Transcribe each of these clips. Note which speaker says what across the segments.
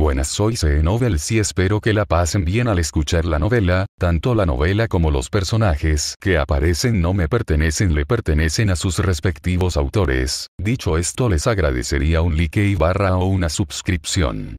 Speaker 1: Buenas soy c novel. y espero que la pasen bien al escuchar la novela, tanto la novela como los personajes que aparecen no me pertenecen le pertenecen a sus respectivos autores, dicho esto les agradecería un like y barra o una suscripción.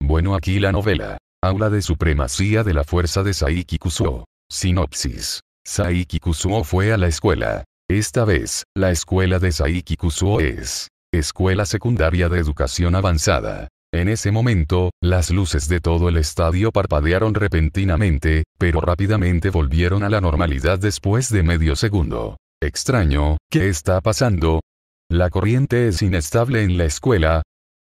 Speaker 1: Bueno aquí la novela. Aula de Supremacía de la Fuerza de Saiki Kusuo. Sinopsis. Saiki Kusuo fue a la escuela. Esta vez, la escuela de Saiki Kusuo es Escuela Secundaria de Educación Avanzada. En ese momento, las luces de todo el estadio parpadearon repentinamente, pero rápidamente volvieron a la normalidad después de medio segundo. Extraño, ¿qué está pasando? La corriente es inestable en la escuela.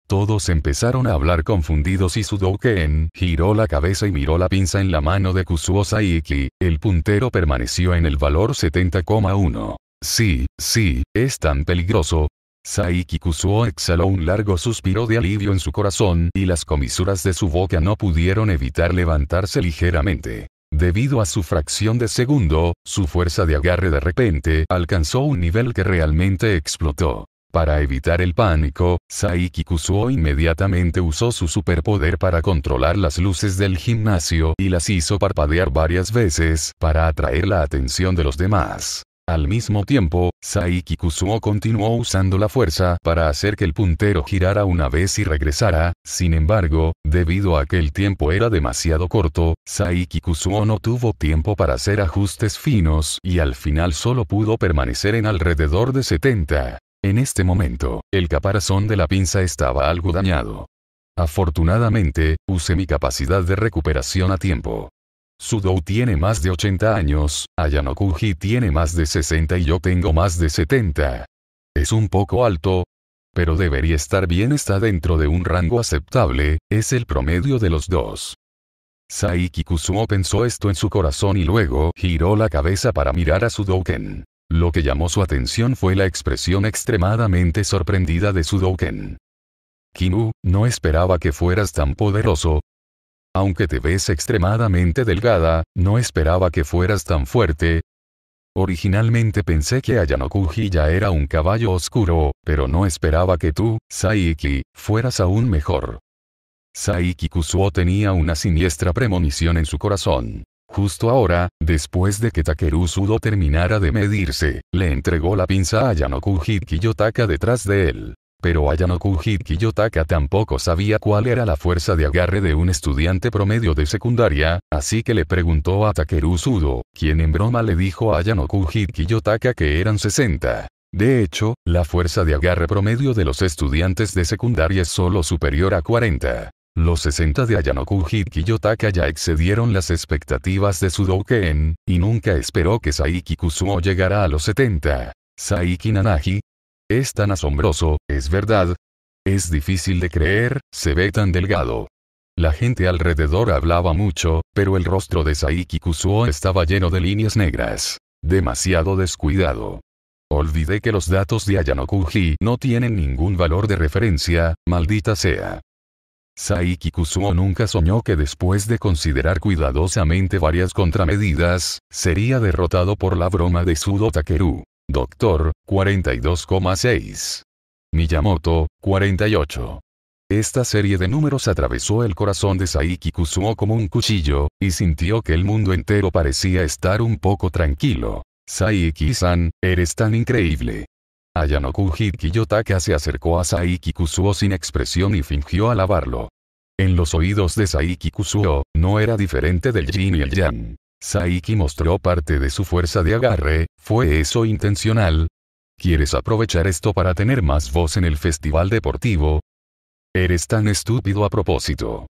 Speaker 1: Todos empezaron a hablar confundidos y Sudouken giró la cabeza y miró la pinza en la mano de Kusuo Saiki, el puntero permaneció en el valor 70,1. Sí, sí, es tan peligroso, Saiki Kusuo exhaló un largo suspiro de alivio en su corazón y las comisuras de su boca no pudieron evitar levantarse ligeramente. Debido a su fracción de segundo, su fuerza de agarre de repente alcanzó un nivel que realmente explotó. Para evitar el pánico, Saiki Kusuo inmediatamente usó su superpoder para controlar las luces del gimnasio y las hizo parpadear varias veces para atraer la atención de los demás. Al mismo tiempo, Saiki Kusuo continuó usando la fuerza para hacer que el puntero girara una vez y regresara, sin embargo, debido a que el tiempo era demasiado corto, Saiki Kusuo no tuvo tiempo para hacer ajustes finos y al final solo pudo permanecer en alrededor de 70. En este momento, el caparazón de la pinza estaba algo dañado. Afortunadamente, usé mi capacidad de recuperación a tiempo. Sudou tiene más de 80 años, Ayanokuji tiene más de 60 y yo tengo más de 70. Es un poco alto, pero debería estar bien está dentro de un rango aceptable, es el promedio de los dos. Saiki Kusumo pensó esto en su corazón y luego giró la cabeza para mirar a Sudouken. Lo que llamó su atención fue la expresión extremadamente sorprendida de Sudouken. Kinu, no esperaba que fueras tan poderoso, aunque te ves extremadamente delgada, no esperaba que fueras tan fuerte. Originalmente pensé que Ayanokuji ya era un caballo oscuro, pero no esperaba que tú, Saiki, fueras aún mejor. Saiki Kusuo tenía una siniestra premonición en su corazón. Justo ahora, después de que Takeru Sudo terminara de medirse, le entregó la pinza a Yanokuji Kiyotaka detrás de él pero Ayanoku Kiyotaka tampoco sabía cuál era la fuerza de agarre de un estudiante promedio de secundaria, así que le preguntó a Takeru Sudo, quien en broma le dijo a Ayanoku Kiyotaka que eran 60. De hecho, la fuerza de agarre promedio de los estudiantes de secundaria es solo superior a 40. Los 60 de Ayanoku Kiyotaka ya excedieron las expectativas de Ken, y nunca esperó que Saiki Kusuo llegara a los 70. Saiki Nanagi, es tan asombroso, es verdad. Es difícil de creer, se ve tan delgado. La gente alrededor hablaba mucho, pero el rostro de Saiki Kusuo estaba lleno de líneas negras. Demasiado descuidado. Olvidé que los datos de Ayanokuji no tienen ningún valor de referencia, maldita sea. Saiki Kusuo nunca soñó que después de considerar cuidadosamente varias contramedidas, sería derrotado por la broma de Sudo Takeru. Doctor, 42,6. Miyamoto, 48. Esta serie de números atravesó el corazón de Saiki Kusuo como un cuchillo, y sintió que el mundo entero parecía estar un poco tranquilo. Saiki-san, eres tan increíble. Ayanoku Kiyotaka se acercó a Saiki Kusuo sin expresión y fingió alabarlo. En los oídos de Saiki Kusuo, no era diferente del yin y el yang. Saiki mostró parte de su fuerza de agarre, ¿fue eso intencional? ¿Quieres aprovechar esto para tener más voz en el festival deportivo? Eres tan estúpido a propósito.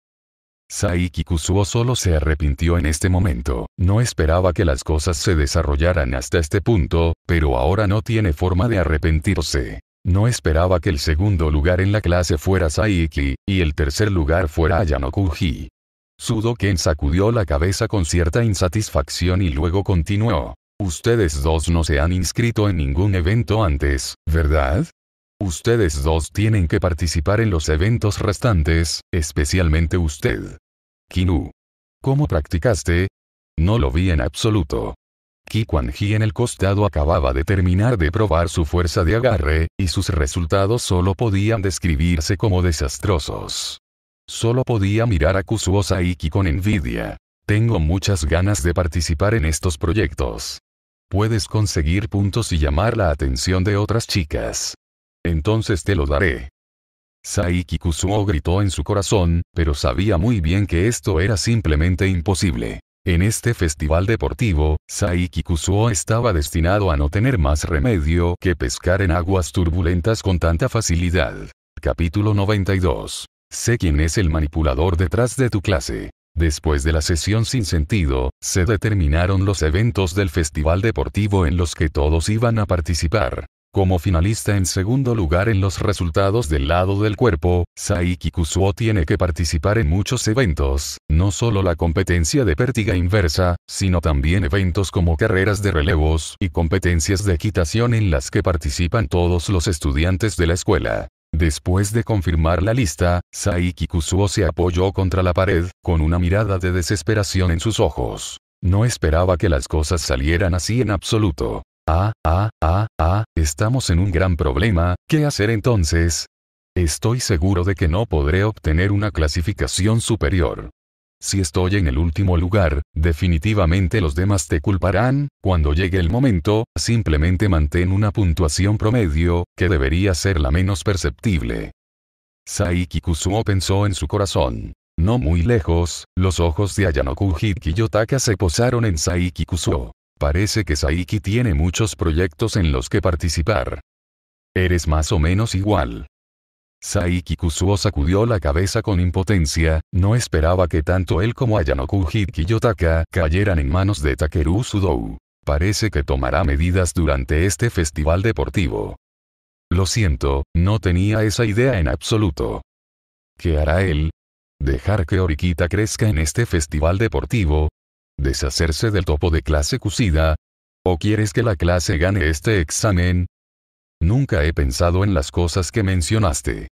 Speaker 1: Saiki Kusuo solo se arrepintió en este momento, no esperaba que las cosas se desarrollaran hasta este punto, pero ahora no tiene forma de arrepentirse. No esperaba que el segundo lugar en la clase fuera Saiki, y el tercer lugar fuera Ayano Sudo Ken sacudió la cabeza con cierta insatisfacción y luego continuó. Ustedes dos no se han inscrito en ningún evento antes, ¿verdad? Ustedes dos tienen que participar en los eventos restantes, especialmente usted. Kinu. ¿Cómo practicaste? No lo vi en absoluto. Ki en el costado acababa de terminar de probar su fuerza de agarre, y sus resultados solo podían describirse como desastrosos. Solo podía mirar a Kusuo Saiki con envidia. Tengo muchas ganas de participar en estos proyectos. Puedes conseguir puntos y llamar la atención de otras chicas. Entonces te lo daré. Saiki Kusuo gritó en su corazón, pero sabía muy bien que esto era simplemente imposible. En este festival deportivo, Saiki Kusuo estaba destinado a no tener más remedio que pescar en aguas turbulentas con tanta facilidad. Capítulo 92 Sé quién es el manipulador detrás de tu clase. Después de la sesión sin sentido, se determinaron los eventos del festival deportivo en los que todos iban a participar. Como finalista en segundo lugar en los resultados del lado del cuerpo, Saiki Kusuo tiene que participar en muchos eventos, no solo la competencia de pértiga inversa, sino también eventos como carreras de relevos y competencias de equitación en las que participan todos los estudiantes de la escuela. Después de confirmar la lista, Saiki Kusuo se apoyó contra la pared, con una mirada de desesperación en sus ojos. No esperaba que las cosas salieran así en absoluto. Ah, ah, ah, ah, estamos en un gran problema, ¿qué hacer entonces? Estoy seguro de que no podré obtener una clasificación superior. Si estoy en el último lugar, definitivamente los demás te culparán, cuando llegue el momento, simplemente mantén una puntuación promedio, que debería ser la menos perceptible. Saiki Kusuo pensó en su corazón. No muy lejos, los ojos de Ayanoku Yotaka se posaron en Saiki Kusuo. Parece que Saiki tiene muchos proyectos en los que participar. Eres más o menos igual. Saiki Kusuo sacudió la cabeza con impotencia, no esperaba que tanto él como Ayanoku Yotaka cayeran en manos de Takeru Sudou. Parece que tomará medidas durante este festival deportivo. Lo siento, no tenía esa idea en absoluto. ¿Qué hará él? ¿Dejar que Orikita crezca en este festival deportivo? ¿Deshacerse del topo de clase Kusida? ¿O quieres que la clase gane este examen? Nunca he pensado en las cosas que mencionaste.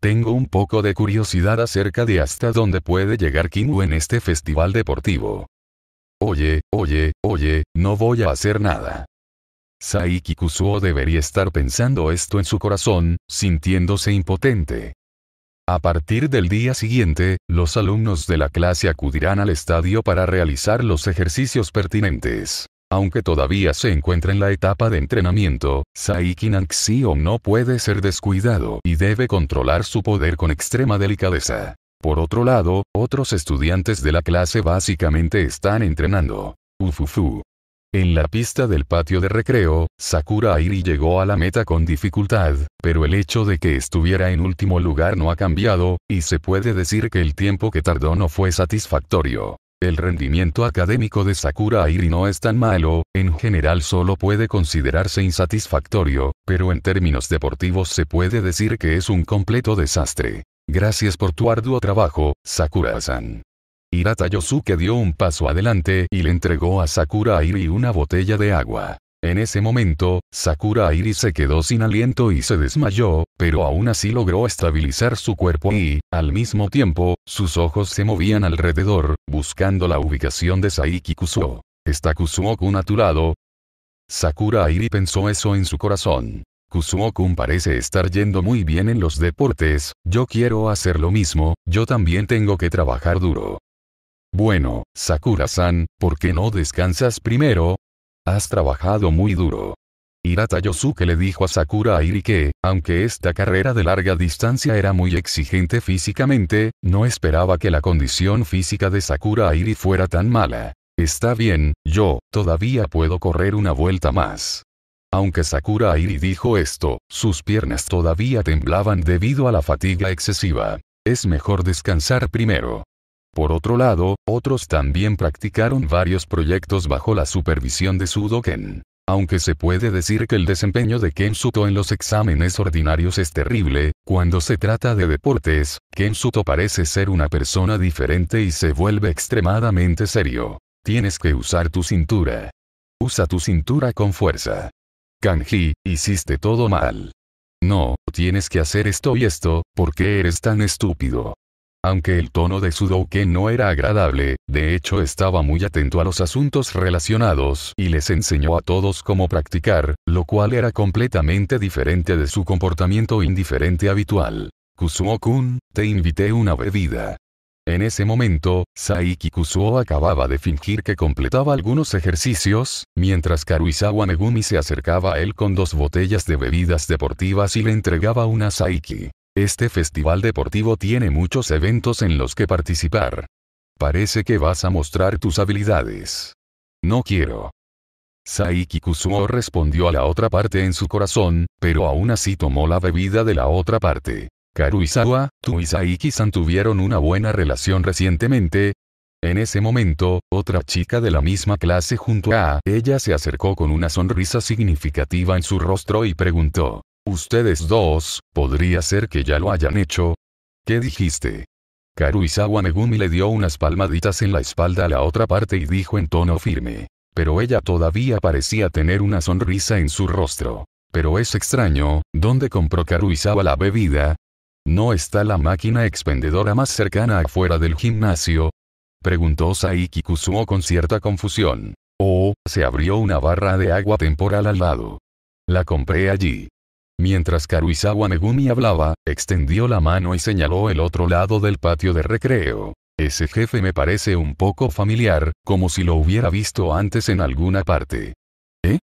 Speaker 1: Tengo un poco de curiosidad acerca de hasta dónde puede llegar Kimu en este festival deportivo. Oye, oye, oye, no voy a hacer nada. Saiki Kusuo debería estar pensando esto en su corazón, sintiéndose impotente. A partir del día siguiente, los alumnos de la clase acudirán al estadio para realizar los ejercicios pertinentes. Aunque todavía se encuentra en la etapa de entrenamiento, Saikin Anxion no puede ser descuidado y debe controlar su poder con extrema delicadeza. Por otro lado, otros estudiantes de la clase básicamente están entrenando. Ufufu. En la pista del patio de recreo, Sakura Airi llegó a la meta con dificultad, pero el hecho de que estuviera en último lugar no ha cambiado, y se puede decir que el tiempo que tardó no fue satisfactorio. El rendimiento académico de Sakura Airi no es tan malo, en general solo puede considerarse insatisfactorio, pero en términos deportivos se puede decir que es un completo desastre. Gracias por tu arduo trabajo, Sakura-san. Hirata Yosuke dio un paso adelante y le entregó a Sakura Airi una botella de agua. En ese momento, Sakura Airi se quedó sin aliento y se desmayó, pero aún así logró estabilizar su cuerpo y, al mismo tiempo, sus ojos se movían alrededor, buscando la ubicación de Saiki Kusuo. ¿Está a tu lado? Sakura Airi pensó eso en su corazón. kusuo parece estar yendo muy bien en los deportes, yo quiero hacer lo mismo, yo también tengo que trabajar duro. Bueno, Sakura-san, ¿por qué no descansas primero? Has trabajado muy duro. Hirata Yosuke le dijo a Sakura Airi que, aunque esta carrera de larga distancia era muy exigente físicamente, no esperaba que la condición física de Sakura Airi fuera tan mala. Está bien, yo, todavía puedo correr una vuelta más. Aunque Sakura Airi dijo esto, sus piernas todavía temblaban debido a la fatiga excesiva. Es mejor descansar primero. Por otro lado, otros también practicaron varios proyectos bajo la supervisión de sudoken Aunque se puede decir que el desempeño de Kensuto en los exámenes ordinarios es terrible, cuando se trata de deportes, Kensuto parece ser una persona diferente y se vuelve extremadamente serio. Tienes que usar tu cintura. Usa tu cintura con fuerza. Kanji, hiciste todo mal. No, tienes que hacer esto y esto, ¿por qué eres tan estúpido? Aunque el tono de Sudoke no era agradable, de hecho estaba muy atento a los asuntos relacionados y les enseñó a todos cómo practicar, lo cual era completamente diferente de su comportamiento indiferente habitual. Kusuo-kun, te invité una bebida. En ese momento, Saiki Kusuo acababa de fingir que completaba algunos ejercicios, mientras Karuizawa Megumi se acercaba a él con dos botellas de bebidas deportivas y le entregaba una Saiki. Este festival deportivo tiene muchos eventos en los que participar. Parece que vas a mostrar tus habilidades. No quiero. Saiki Kusuo respondió a la otra parte en su corazón, pero aún así tomó la bebida de la otra parte. Karuizawa, tú y Saiki-san tuvieron una buena relación recientemente. En ese momento, otra chica de la misma clase junto a ella se acercó con una sonrisa significativa en su rostro y preguntó. Ustedes dos, podría ser que ya lo hayan hecho. ¿Qué dijiste? Karuizawa Megumi le dio unas palmaditas en la espalda a la otra parte y dijo en tono firme. Pero ella todavía parecía tener una sonrisa en su rostro. Pero es extraño, ¿dónde compró Karuizawa la bebida? ¿No está la máquina expendedora más cercana afuera del gimnasio? Preguntó Saiki Kusuo con cierta confusión. Oh, se abrió una barra de agua temporal al lado. La compré allí. Mientras Karuizawa Megumi hablaba, extendió la mano y señaló el otro lado del patio de recreo. Ese jefe me parece un poco familiar, como si lo hubiera visto antes en alguna parte. ¿Eh?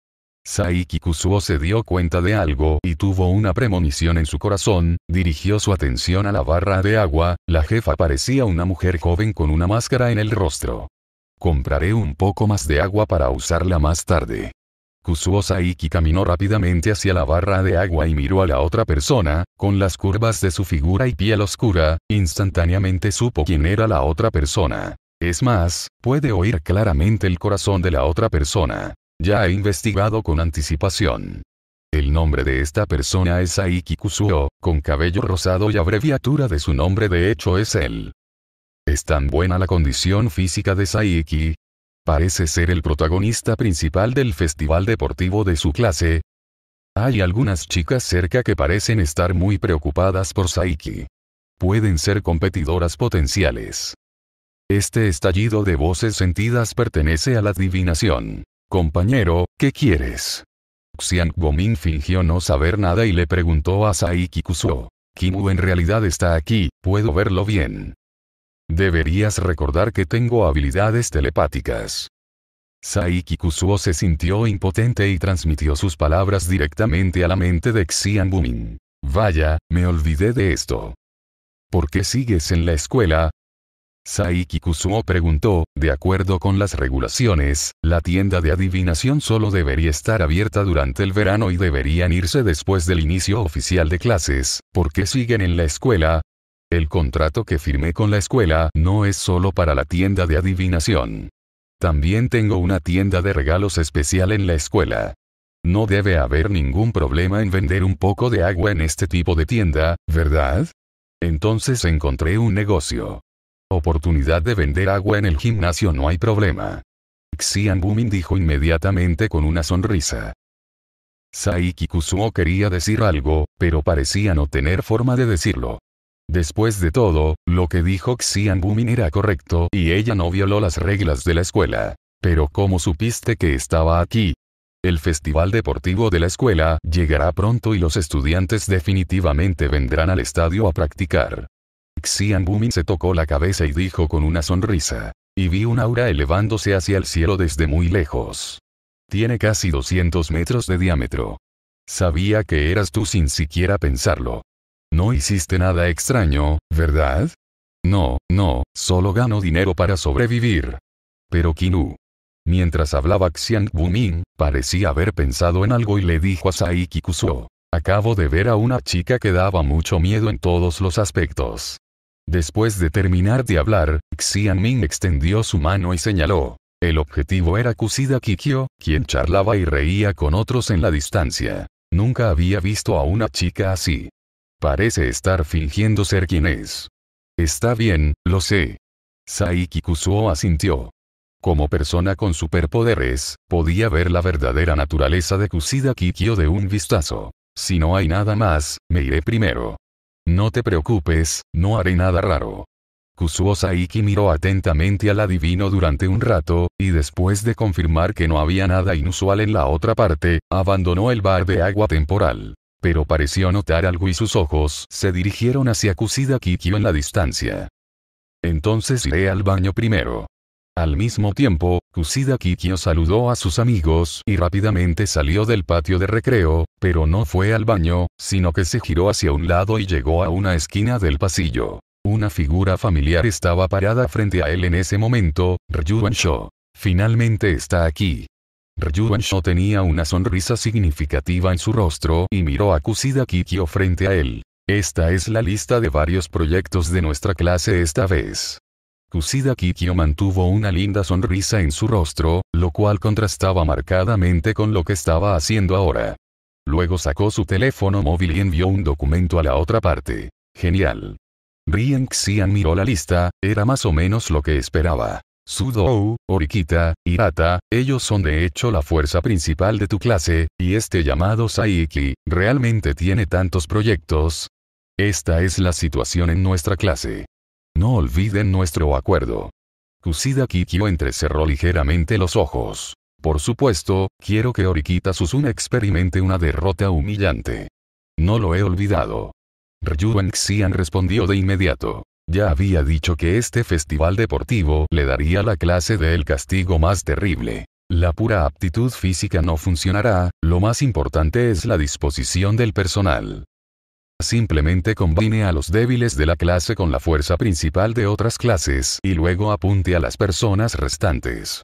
Speaker 1: Saiki Kusuo se dio cuenta de algo y tuvo una premonición en su corazón, dirigió su atención a la barra de agua, la jefa parecía una mujer joven con una máscara en el rostro. Compraré un poco más de agua para usarla más tarde. Kusuo Saiki caminó rápidamente hacia la barra de agua y miró a la otra persona, con las curvas de su figura y piel oscura, instantáneamente supo quién era la otra persona. Es más, puede oír claramente el corazón de la otra persona. Ya ha investigado con anticipación. El nombre de esta persona es Saiki Kusuo, con cabello rosado y abreviatura de su nombre de hecho es él. Es tan buena la condición física de Saiki, Parece ser el protagonista principal del festival deportivo de su clase. Hay algunas chicas cerca que parecen estar muy preocupadas por Saiki. Pueden ser competidoras potenciales. Este estallido de voces sentidas pertenece a la adivinación. Compañero, ¿qué quieres? Xiang Gomin fingió no saber nada y le preguntó a Saiki Kusuo. Kimu en realidad está aquí, puedo verlo bien. Deberías recordar que tengo habilidades telepáticas. Saiki Kusuo se sintió impotente y transmitió sus palabras directamente a la mente de Xian Bumin. Vaya, me olvidé de esto. ¿Por qué sigues en la escuela? Saiki Kusuo preguntó, de acuerdo con las regulaciones, la tienda de adivinación solo debería estar abierta durante el verano y deberían irse después del inicio oficial de clases, ¿por qué siguen en la escuela? El contrato que firmé con la escuela no es solo para la tienda de adivinación. También tengo una tienda de regalos especial en la escuela. No debe haber ningún problema en vender un poco de agua en este tipo de tienda, ¿verdad? Entonces encontré un negocio. Oportunidad de vender agua en el gimnasio no hay problema. Xian Bumin dijo inmediatamente con una sonrisa. Saiki Kusuo quería decir algo, pero parecía no tener forma de decirlo. Después de todo, lo que dijo Xian Bumin era correcto y ella no violó las reglas de la escuela. Pero ¿cómo supiste que estaba aquí? El festival deportivo de la escuela llegará pronto y los estudiantes definitivamente vendrán al estadio a practicar. Xian Bumin se tocó la cabeza y dijo con una sonrisa. Y vi un aura elevándose hacia el cielo desde muy lejos. Tiene casi 200 metros de diámetro. Sabía que eras tú sin siquiera pensarlo. No hiciste nada extraño, ¿verdad? No, no, solo gano dinero para sobrevivir. Pero Kinu. Mientras hablaba Xian Ming, parecía haber pensado en algo y le dijo a Saiki Kusuo. Acabo de ver a una chica que daba mucho miedo en todos los aspectos. Después de terminar de hablar, Xian Ming extendió su mano y señaló. El objetivo era Kusida Kikyo, quien charlaba y reía con otros en la distancia. Nunca había visto a una chica así. Parece estar fingiendo ser quien es. Está bien, lo sé. Saiki Kusuo asintió. Como persona con superpoderes, podía ver la verdadera naturaleza de Kusida Kikyo de un vistazo. Si no hay nada más, me iré primero. No te preocupes, no haré nada raro. Kusuo Saiki miró atentamente al adivino durante un rato, y después de confirmar que no había nada inusual en la otra parte, abandonó el bar de agua temporal pero pareció notar algo y sus ojos se dirigieron hacia Kusida Kikyo en la distancia. Entonces iré al baño primero. Al mismo tiempo, Kusida Kikyo saludó a sus amigos y rápidamente salió del patio de recreo, pero no fue al baño, sino que se giró hacia un lado y llegó a una esquina del pasillo. Una figura familiar estaba parada frente a él en ese momento, Ryuan Finalmente está aquí. Ryuansho tenía una sonrisa significativa en su rostro y miró a Kusida Kikyo frente a él. Esta es la lista de varios proyectos de nuestra clase esta vez. Kusida Kikyo mantuvo una linda sonrisa en su rostro, lo cual contrastaba marcadamente con lo que estaba haciendo ahora. Luego sacó su teléfono móvil y envió un documento a la otra parte. Genial. Rien Xian miró la lista, era más o menos lo que esperaba. Sudo, Orikita, Hirata, ellos son de hecho la fuerza principal de tu clase, y este llamado Saiki, realmente tiene tantos proyectos. Esta es la situación en nuestra clase. No olviden nuestro acuerdo. Kusida Kikyo entrecerró ligeramente los ojos. Por supuesto, quiero que Orikita Susuna experimente una derrota humillante. No lo he olvidado. Ryuan Xian respondió de inmediato. Ya había dicho que este festival deportivo le daría la clase del castigo más terrible. La pura aptitud física no funcionará, lo más importante es la disposición del personal. Simplemente combine a los débiles de la clase con la fuerza principal de otras clases y luego apunte a las personas restantes.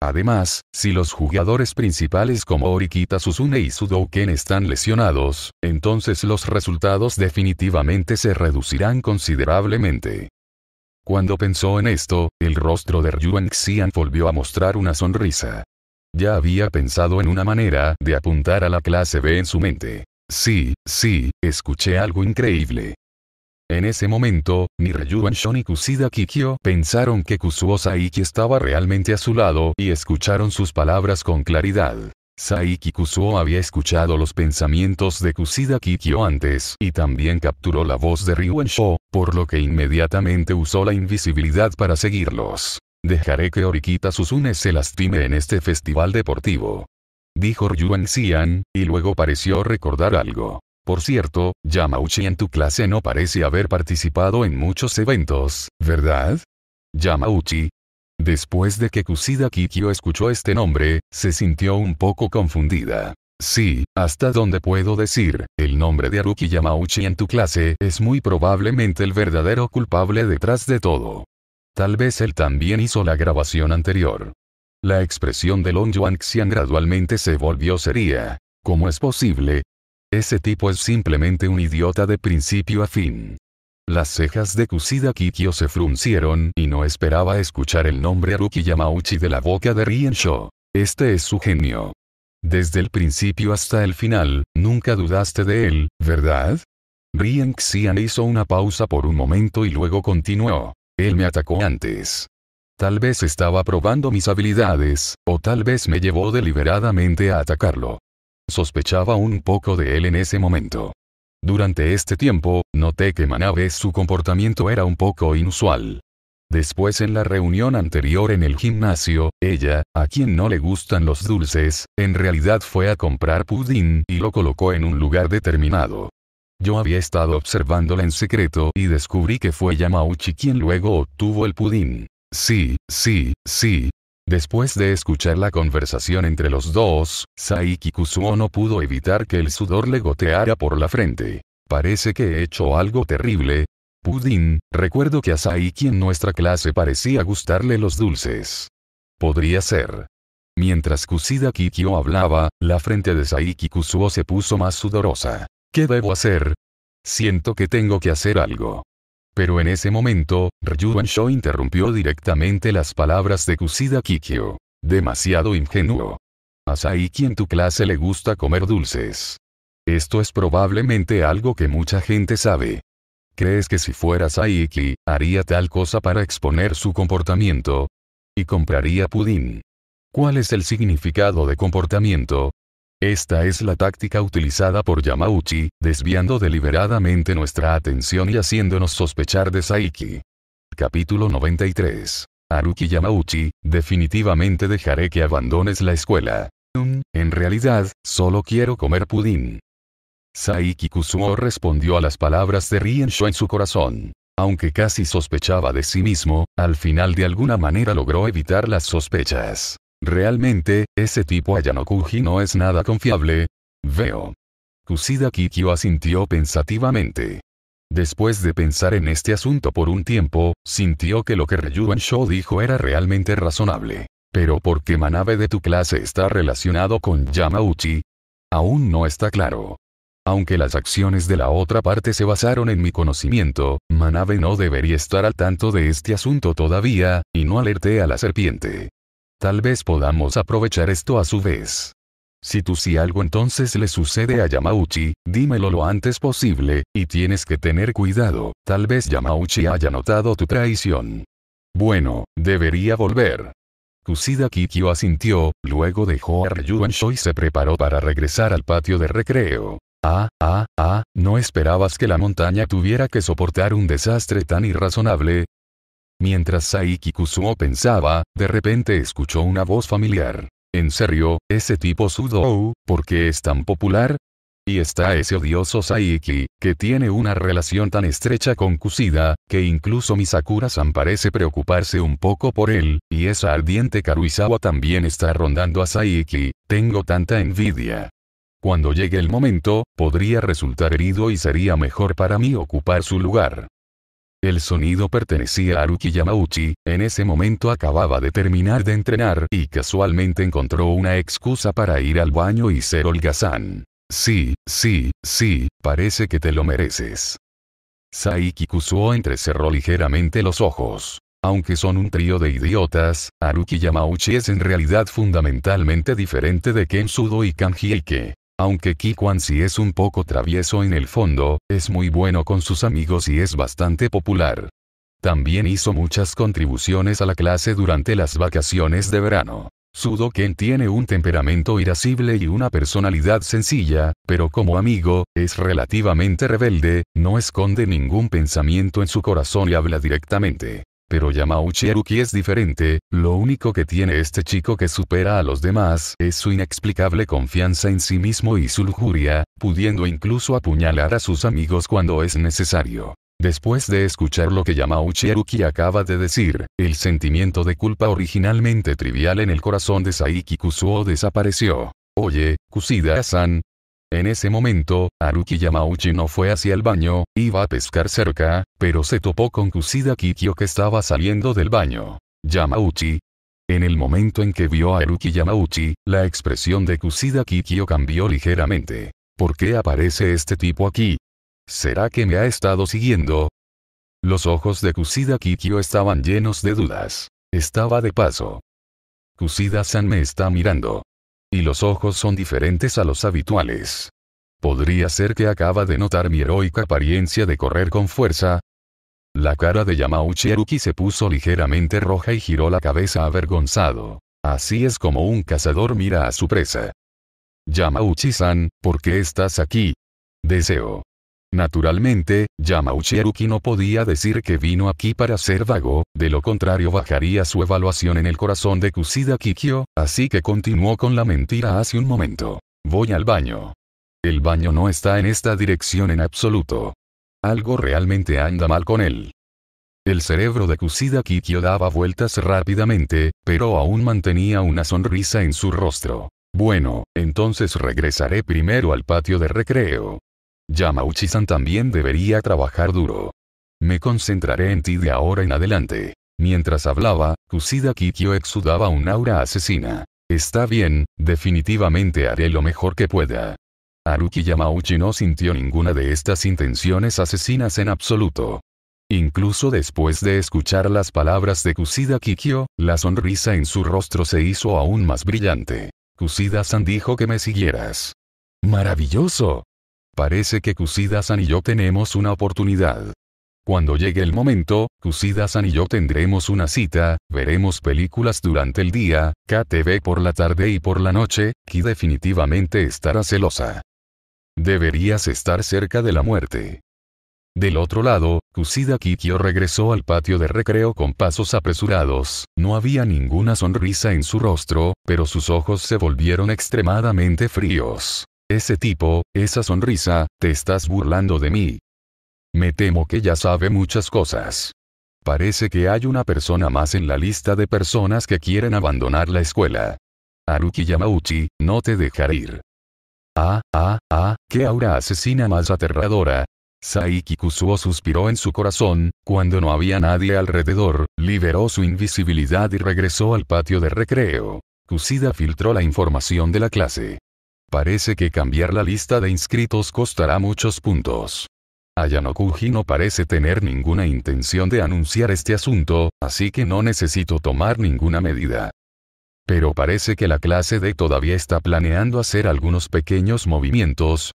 Speaker 1: Además, si los jugadores principales como Orikita Susune y Sudouken están lesionados, entonces los resultados definitivamente se reducirán considerablemente. Cuando pensó en esto, el rostro de Ryuan Xian volvió a mostrar una sonrisa. Ya había pensado en una manera de apuntar a la clase B en su mente. Sí, sí, escuché algo increíble. En ese momento, ni shou ni Kusida Kikyo pensaron que Kusuo Saiki estaba realmente a su lado y escucharon sus palabras con claridad. Saiki Kusuo había escuchado los pensamientos de Kusida Kikyo antes y también capturó la voz de shou por lo que inmediatamente usó la invisibilidad para seguirlos. Dejaré que Orikita Susune se lastime en este festival deportivo. Dijo Ryuan Xian, y luego pareció recordar algo. Por cierto, Yamauchi en tu clase no parece haber participado en muchos eventos, ¿verdad? Yamauchi. Después de que Kusida Kikyo escuchó este nombre, se sintió un poco confundida. Sí, hasta donde puedo decir, el nombre de Aruki Yamauchi en tu clase es muy probablemente el verdadero culpable detrás de todo. Tal vez él también hizo la grabación anterior. La expresión de Long Yuan Xian gradualmente se volvió seria. ¿Cómo es posible? Ese tipo es simplemente un idiota de principio a fin. Las cejas de Kusida Kikyo se fruncieron y no esperaba escuchar el nombre Aruki Yamauchi de la boca de Sho. Este es su genio. Desde el principio hasta el final, nunca dudaste de él, ¿verdad? Rien Xian hizo una pausa por un momento y luego continuó. Él me atacó antes. Tal vez estaba probando mis habilidades, o tal vez me llevó deliberadamente a atacarlo. Sospechaba un poco de él en ese momento. Durante este tiempo, noté que Manabe su comportamiento era un poco inusual. Después en la reunión anterior en el gimnasio, ella, a quien no le gustan los dulces, en realidad fue a comprar pudín y lo colocó en un lugar determinado. Yo había estado observándola en secreto y descubrí que fue Yamauchi quien luego obtuvo el pudín. Sí, sí, sí, Después de escuchar la conversación entre los dos, Saiki Kusuo no pudo evitar que el sudor le goteara por la frente. Parece que he hecho algo terrible. Pudín, recuerdo que a Saiki en nuestra clase parecía gustarle los dulces. Podría ser. Mientras Kusida Kikyo hablaba, la frente de Saiki Kusuo se puso más sudorosa. ¿Qué debo hacer? Siento que tengo que hacer algo. Pero en ese momento, Ryuansho interrumpió directamente las palabras de Kusida Kikyo. Demasiado ingenuo. Saiki en tu clase le gusta comer dulces. Esto es probablemente algo que mucha gente sabe. ¿Crees que si fuera Saiki, haría tal cosa para exponer su comportamiento? Y compraría pudín. ¿Cuál es el significado de comportamiento? Esta es la táctica utilizada por Yamauchi, desviando deliberadamente nuestra atención y haciéndonos sospechar de Saiki. Capítulo 93. Haruki Yamauchi, definitivamente dejaré que abandones la escuela. Mm, en realidad, solo quiero comer pudín. Saiki Kusuo respondió a las palabras de Sho en su corazón. Aunque casi sospechaba de sí mismo, al final de alguna manera logró evitar las sospechas. Realmente, ese tipo Ayanokuji no es nada confiable. Veo. Kusida Kikyo asintió pensativamente. Después de pensar en este asunto por un tiempo, sintió que lo que Ryuan Sho dijo era realmente razonable. Pero ¿por qué Manabe de tu clase está relacionado con Yamauchi? Aún no está claro. Aunque las acciones de la otra parte se basaron en mi conocimiento, Manabe no debería estar al tanto de este asunto todavía, y no alerté a la serpiente. Tal vez podamos aprovechar esto a su vez. Si tú si algo entonces le sucede a Yamauchi, dímelo lo antes posible, y tienes que tener cuidado, tal vez Yamauchi haya notado tu traición. Bueno, debería volver. Kusida Kikyo asintió, luego dejó a Ryuansho y se preparó para regresar al patio de recreo. Ah, ah, ah, no esperabas que la montaña tuviera que soportar un desastre tan irrazonable, Mientras Saiki Kusuo pensaba, de repente escuchó una voz familiar. ¿En serio, ese tipo Sudou, por qué es tan popular? Y está ese odioso Saiki, que tiene una relación tan estrecha con Kusida, que incluso Misakura-san parece preocuparse un poco por él, y esa ardiente Karuizawa también está rondando a Saiki, tengo tanta envidia. Cuando llegue el momento, podría resultar herido y sería mejor para mí ocupar su lugar. El sonido pertenecía a Aruki Yamauchi, en ese momento acababa de terminar de entrenar y casualmente encontró una excusa para ir al baño y ser holgazán. Sí, sí, sí, parece que te lo mereces. Saiki Kusuo entrecerró ligeramente los ojos. Aunque son un trío de idiotas, Aruki Yamauchi es en realidad fundamentalmente diferente de Kensudo y Kanji aunque Kikwan si es un poco travieso en el fondo, es muy bueno con sus amigos y es bastante popular. También hizo muchas contribuciones a la clase durante las vacaciones de verano. Sudoken tiene un temperamento irascible y una personalidad sencilla, pero como amigo, es relativamente rebelde, no esconde ningún pensamiento en su corazón y habla directamente. Pero Yamauchi Haruki es diferente, lo único que tiene este chico que supera a los demás es su inexplicable confianza en sí mismo y su lujuria, pudiendo incluso apuñalar a sus amigos cuando es necesario. Después de escuchar lo que Yamauchi Haruki acaba de decir, el sentimiento de culpa originalmente trivial en el corazón de Saiki Kusuo desapareció. Oye, Kusida-san, en ese momento, Aruki Yamauchi no fue hacia el baño, iba a pescar cerca, pero se topó con Kusida Kikyo que estaba saliendo del baño. Yamauchi. En el momento en que vio a Aruki Yamauchi, la expresión de Kusida Kikyo cambió ligeramente. ¿Por qué aparece este tipo aquí? ¿Será que me ha estado siguiendo? Los ojos de Kusida Kikyo estaban llenos de dudas. Estaba de paso. Kusida-san me está mirando y los ojos son diferentes a los habituales. Podría ser que acaba de notar mi heroica apariencia de correr con fuerza. La cara de Yamauchi Eruki se puso ligeramente roja y giró la cabeza avergonzado. Así es como un cazador mira a su presa. Yamauchi-san, ¿por qué estás aquí? Deseo. Naturalmente, Yamauchiruki no podía decir que vino aquí para ser vago, de lo contrario bajaría su evaluación en el corazón de Kusida Kikyo, así que continuó con la mentira hace un momento. Voy al baño. El baño no está en esta dirección en absoluto. Algo realmente anda mal con él. El cerebro de Kusida Kikyo daba vueltas rápidamente, pero aún mantenía una sonrisa en su rostro. Bueno, entonces regresaré primero al patio de recreo. Yamauchi-san también debería trabajar duro. Me concentraré en ti de ahora en adelante. Mientras hablaba, Kusida Kikyo exudaba un aura asesina. Está bien, definitivamente haré lo mejor que pueda. Haruki Yamauchi no sintió ninguna de estas intenciones asesinas en absoluto. Incluso después de escuchar las palabras de Kusida Kikyo, la sonrisa en su rostro se hizo aún más brillante. Kusida-san dijo que me siguieras. Maravilloso, Parece que kusida san y yo tenemos una oportunidad. Cuando llegue el momento, kusida san y yo tendremos una cita, veremos películas durante el día, KTV por la tarde y por la noche, Ki definitivamente estará celosa. Deberías estar cerca de la muerte. Del otro lado, Kusida-kikio regresó al patio de recreo con pasos apresurados, no había ninguna sonrisa en su rostro, pero sus ojos se volvieron extremadamente fríos. Ese tipo, esa sonrisa, te estás burlando de mí. Me temo que ya sabe muchas cosas. Parece que hay una persona más en la lista de personas que quieren abandonar la escuela. Haruki Yamauchi, no te dejaré ir. Ah, ah, ah, qué aura asesina más aterradora. Saiki Kusuo suspiró en su corazón, cuando no había nadie alrededor, liberó su invisibilidad y regresó al patio de recreo. Kusida filtró la información de la clase. Parece que cambiar la lista de inscritos costará muchos puntos. Ayanokuji no parece tener ninguna intención de anunciar este asunto, así que no necesito tomar ninguna medida. Pero parece que la clase D todavía está planeando hacer algunos pequeños movimientos.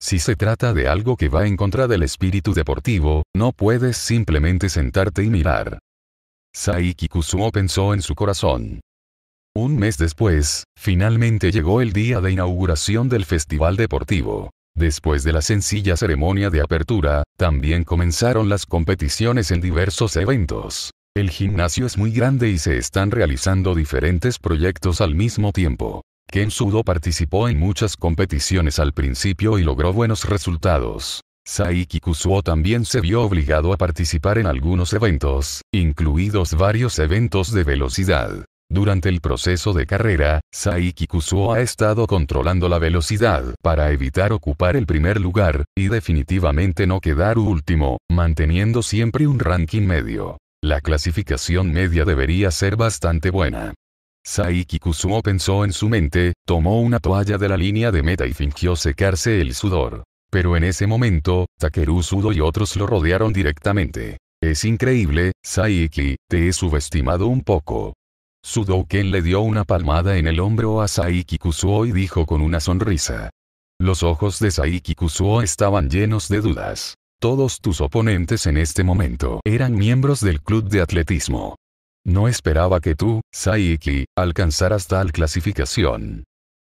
Speaker 1: Si se trata de algo que va en contra del espíritu deportivo, no puedes simplemente sentarte y mirar. Saiki Kusuo pensó en su corazón. Un mes después, finalmente llegó el día de inauguración del festival deportivo. Después de la sencilla ceremonia de apertura, también comenzaron las competiciones en diversos eventos. El gimnasio es muy grande y se están realizando diferentes proyectos al mismo tiempo. Ken Sudo participó en muchas competiciones al principio y logró buenos resultados. Saiki Kusuo también se vio obligado a participar en algunos eventos, incluidos varios eventos de velocidad. Durante el proceso de carrera, Saiki Kusuo ha estado controlando la velocidad para evitar ocupar el primer lugar, y definitivamente no quedar último, manteniendo siempre un ranking medio. La clasificación media debería ser bastante buena. Saiki Kusuo pensó en su mente, tomó una toalla de la línea de meta y fingió secarse el sudor. Pero en ese momento, Takeru Sudo y otros lo rodearon directamente. Es increíble, Saiki, te he subestimado un poco. Sudouken le dio una palmada en el hombro a Saiki Kusuo y dijo con una sonrisa. Los ojos de Saiki Kusuo estaban llenos de dudas. Todos tus oponentes en este momento eran miembros del club de atletismo. No esperaba que tú, Saiki, alcanzaras tal clasificación.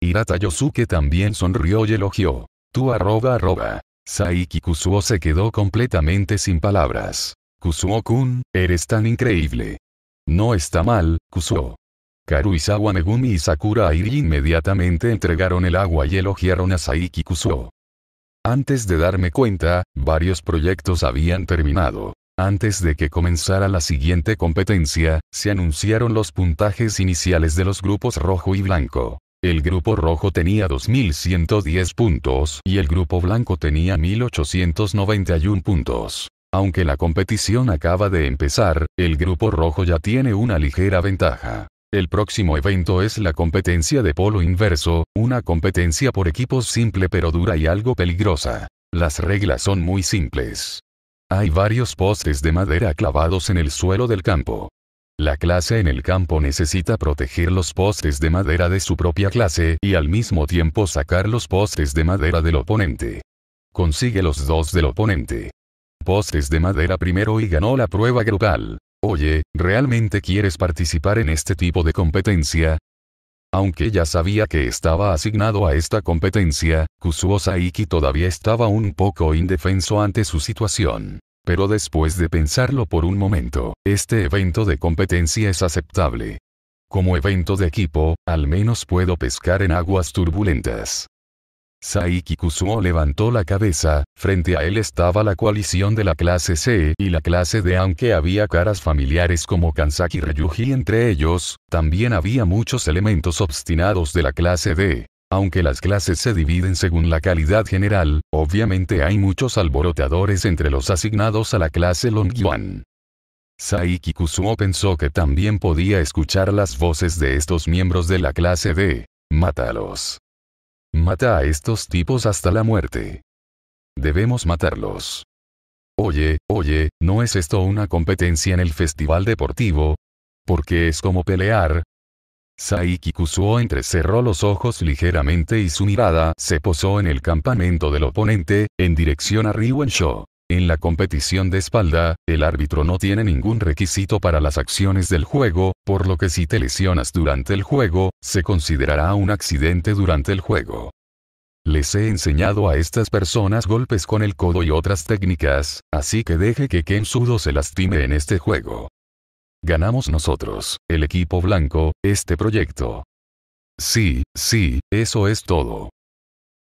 Speaker 1: Hirata Yosuke también sonrió y elogió. Tú arroba arroba. Saiki Kusuo se quedó completamente sin palabras. Kusuo-kun, eres tan increíble. No está mal, Kusuo. Karuizawa Megumi y Sakura Airi inmediatamente entregaron el agua y elogiaron a Saiki Kusuo. Antes de darme cuenta, varios proyectos habían terminado. Antes de que comenzara la siguiente competencia, se anunciaron los puntajes iniciales de los grupos rojo y blanco. El grupo rojo tenía 2.110 puntos y el grupo blanco tenía 1.891 puntos. Aunque la competición acaba de empezar, el grupo rojo ya tiene una ligera ventaja. El próximo evento es la competencia de polo inverso, una competencia por equipos simple pero dura y algo peligrosa. Las reglas son muy simples. Hay varios postes de madera clavados en el suelo del campo. La clase en el campo necesita proteger los postes de madera de su propia clase y al mismo tiempo sacar los postes de madera del oponente. Consigue los dos del oponente postes de madera primero y ganó la prueba grupal. Oye, ¿realmente quieres participar en este tipo de competencia? Aunque ya sabía que estaba asignado a esta competencia, Kusuo Saiki todavía estaba un poco indefenso ante su situación. Pero después de pensarlo por un momento, este evento de competencia es aceptable. Como evento de equipo, al menos puedo pescar en aguas turbulentas. Saiki Kusuo levantó la cabeza, frente a él estaba la coalición de la clase C y la clase D aunque había caras familiares como Kansaki Ryuji entre ellos, también había muchos elementos obstinados de la clase D. Aunque las clases se dividen según la calidad general, obviamente hay muchos alborotadores entre los asignados a la clase Longyuan. Saiki Kusuo pensó que también podía escuchar las voces de estos miembros de la clase D. Mátalos. Mata a estos tipos hasta la muerte. Debemos matarlos. Oye, oye, ¿no es esto una competencia en el festival deportivo? Porque es como pelear. Saiki Kusuo entrecerró los ojos ligeramente y su mirada se posó en el campamento del oponente, en dirección a Ryuensho. En la competición de espalda, el árbitro no tiene ningún requisito para las acciones del juego, por lo que si te lesionas durante el juego, se considerará un accidente durante el juego. Les he enseñado a estas personas golpes con el codo y otras técnicas, así que deje que Ken Sudo se lastime en este juego. Ganamos nosotros, el equipo blanco, este proyecto. Sí, sí, eso es todo.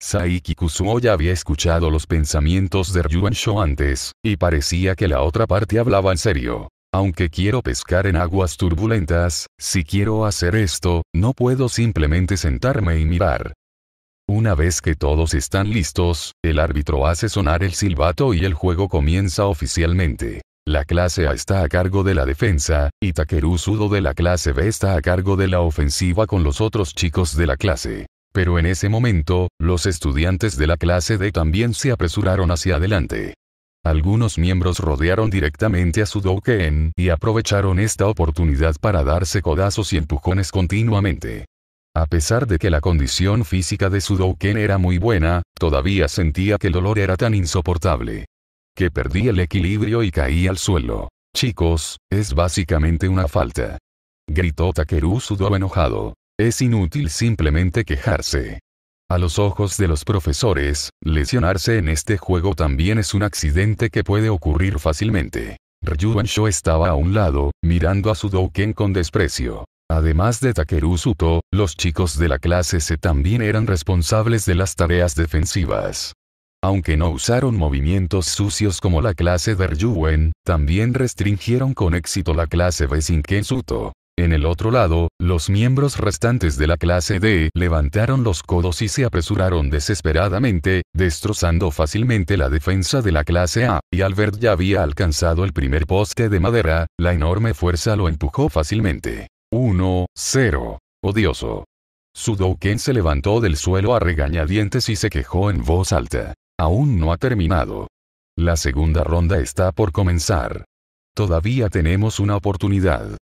Speaker 1: Saiki Kusumo ya había escuchado los pensamientos de Ryuansho antes, y parecía que la otra parte hablaba en serio. Aunque quiero pescar en aguas turbulentas, si quiero hacer esto, no puedo simplemente sentarme y mirar. Una vez que todos están listos, el árbitro hace sonar el silbato y el juego comienza oficialmente. La clase A está a cargo de la defensa, y Takeru Sudo de la clase B está a cargo de la ofensiva con los otros chicos de la clase. Pero en ese momento, los estudiantes de la clase D también se apresuraron hacia adelante. Algunos miembros rodearon directamente a su y aprovecharon esta oportunidad para darse codazos y empujones continuamente. A pesar de que la condición física de su era muy buena, todavía sentía que el dolor era tan insoportable. Que perdí el equilibrio y caí al suelo. Chicos, es básicamente una falta. Gritó Takeru Sudo enojado. Es inútil simplemente quejarse. A los ojos de los profesores, lesionarse en este juego también es un accidente que puede ocurrir fácilmente. Ryuan estaba a un lado, mirando a su Douken con desprecio. Además de Takeru Suto, los chicos de la clase C también eran responsables de las tareas defensivas. Aunque no usaron movimientos sucios como la clase de Ryuwen, también restringieron con éxito la clase B sin Suto. En el otro lado, los miembros restantes de la clase D levantaron los codos y se apresuraron desesperadamente, destrozando fácilmente la defensa de la clase A, y Albert ya había alcanzado el primer poste de madera, la enorme fuerza lo empujó fácilmente. 1-0. Odioso. Sudouken se levantó del suelo a regañadientes y se quejó en voz alta. Aún no ha terminado. La segunda ronda está por comenzar. Todavía tenemos una oportunidad.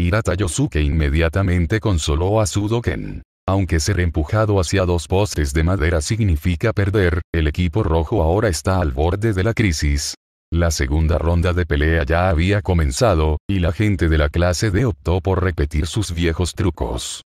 Speaker 1: Hirata Yosuke inmediatamente consoló a Sudoken. Aunque ser empujado hacia dos postes de madera significa perder, el equipo rojo ahora está al borde de la crisis. La segunda ronda de pelea ya había comenzado, y la gente de la clase D optó por repetir sus viejos trucos.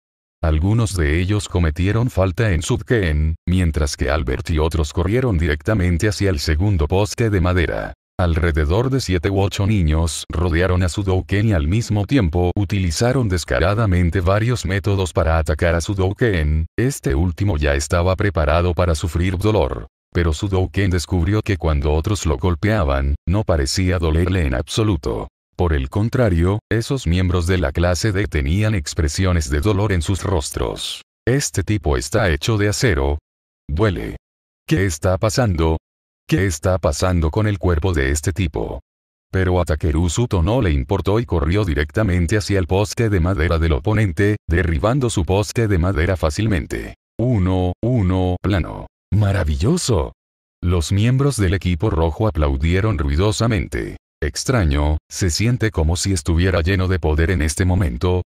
Speaker 1: Algunos de ellos cometieron falta en Sudoken, mientras que Albert y otros corrieron directamente hacia el segundo poste de madera. Alrededor de siete u ocho niños rodearon a Sudouken y al mismo tiempo utilizaron descaradamente varios métodos para atacar a Sudouken, este último ya estaba preparado para sufrir dolor. Pero Sudouken descubrió que cuando otros lo golpeaban, no parecía dolerle en absoluto. Por el contrario, esos miembros de la clase D tenían expresiones de dolor en sus rostros. Este tipo está hecho de acero. Duele. ¿Qué está pasando? ¿Qué está pasando con el cuerpo de este tipo? Pero a Takeru Suto no le importó y corrió directamente hacia el poste de madera del oponente, derribando su poste de madera fácilmente. Uno, uno, plano. ¡Maravilloso! Los miembros del equipo rojo aplaudieron ruidosamente. Extraño, se siente como si estuviera lleno de poder en este momento,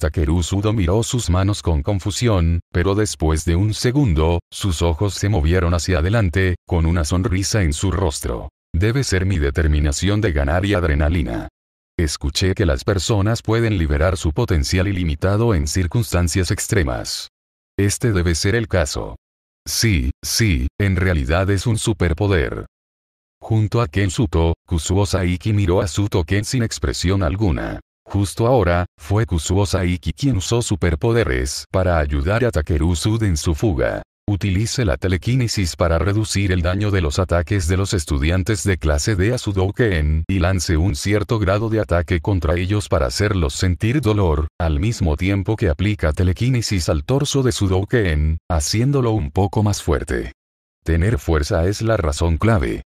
Speaker 1: Takeru Sudo miró sus manos con confusión, pero después de un segundo, sus ojos se movieron hacia adelante, con una sonrisa en su rostro. Debe ser mi determinación de ganar y adrenalina. Escuché que las personas pueden liberar su potencial ilimitado en circunstancias extremas. Este debe ser el caso. Sí, sí, en realidad es un superpoder. Junto a Kensuto, Kusuo Saiki miró a Suto Ken sin expresión alguna. Justo ahora, fue Kusuo Saiki quien usó superpoderes para ayudar a Takeru Sud en su fuga. Utilice la telequinesis para reducir el daño de los ataques de los estudiantes de clase D a Sudouken y lance un cierto grado de ataque contra ellos para hacerlos sentir dolor, al mismo tiempo que aplica telequinesis al torso de Sudouken, haciéndolo un poco más fuerte. Tener fuerza es la razón clave.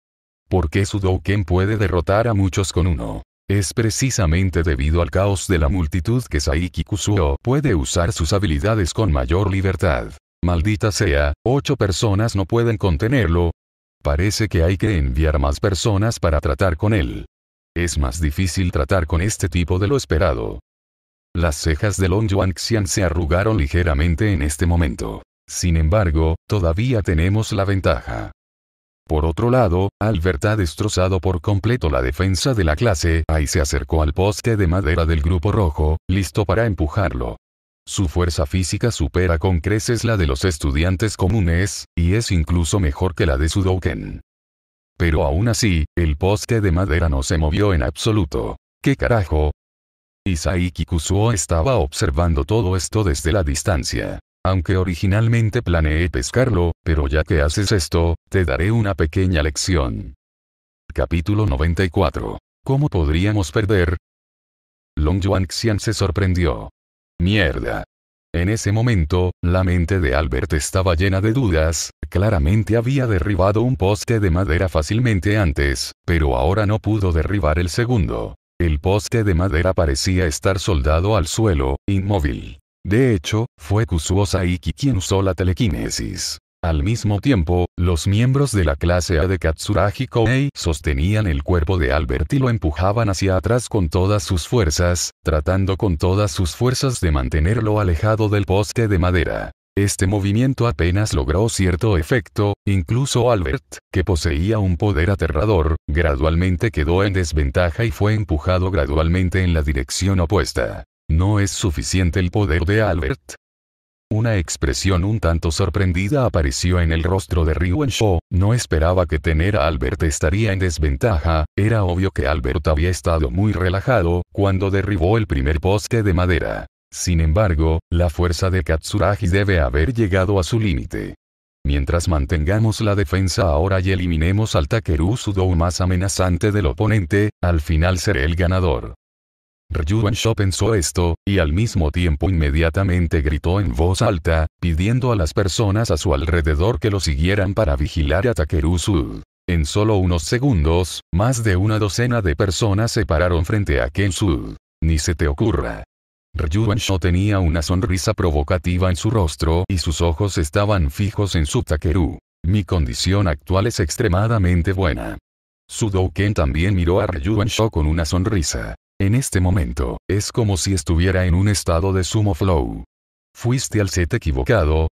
Speaker 1: Porque Sudouken puede derrotar a muchos con uno. Es precisamente debido al caos de la multitud que Saiki Kusuo puede usar sus habilidades con mayor libertad. Maldita sea, ocho personas no pueden contenerlo. Parece que hay que enviar más personas para tratar con él. Es más difícil tratar con este tipo de lo esperado. Las cejas de Long Xian se arrugaron ligeramente en este momento. Sin embargo, todavía tenemos la ventaja. Por otro lado, Albert ha destrozado por completo la defensa de la clase Ahí y se acercó al poste de madera del grupo rojo, listo para empujarlo. Su fuerza física supera con creces la de los estudiantes comunes, y es incluso mejor que la de Sudouken. Pero aún así, el poste de madera no se movió en absoluto. ¿Qué carajo? Isaiki Kusuo estaba observando todo esto desde la distancia. Aunque originalmente planeé pescarlo, pero ya que haces esto, te daré una pequeña lección. Capítulo 94. ¿Cómo podríamos perder? Long Yuan se sorprendió. Mierda. En ese momento, la mente de Albert estaba llena de dudas, claramente había derribado un poste de madera fácilmente antes, pero ahora no pudo derribar el segundo. El poste de madera parecía estar soldado al suelo, inmóvil. De hecho, fue Kusuo Saiki quien usó la telequinesis. Al mismo tiempo, los miembros de la clase A de Katsuragi Koei sostenían el cuerpo de Albert y lo empujaban hacia atrás con todas sus fuerzas, tratando con todas sus fuerzas de mantenerlo alejado del poste de madera. Este movimiento apenas logró cierto efecto, incluso Albert, que poseía un poder aterrador, gradualmente quedó en desventaja y fue empujado gradualmente en la dirección opuesta. No es suficiente el poder de Albert. Una expresión un tanto sorprendida apareció en el rostro de Ryuensho, no esperaba que tener a Albert estaría en desventaja, era obvio que Albert había estado muy relajado, cuando derribó el primer poste de madera. Sin embargo, la fuerza de Katsuragi debe haber llegado a su límite. Mientras mantengamos la defensa ahora y eliminemos al Takeru Sudou más amenazante del oponente, al final seré el ganador. Ryuansho pensó esto, y al mismo tiempo inmediatamente gritó en voz alta, pidiendo a las personas a su alrededor que lo siguieran para vigilar a Takeru su En solo unos segundos, más de una docena de personas se pararon frente a Ken Su. Ni se te ocurra. Ryuansho tenía una sonrisa provocativa en su rostro y sus ojos estaban fijos en su Takeru. Mi condición actual es extremadamente buena. Ken también miró a Sho con una sonrisa. En este momento, es como si estuviera en un estado de sumo flow. Fuiste al set equivocado.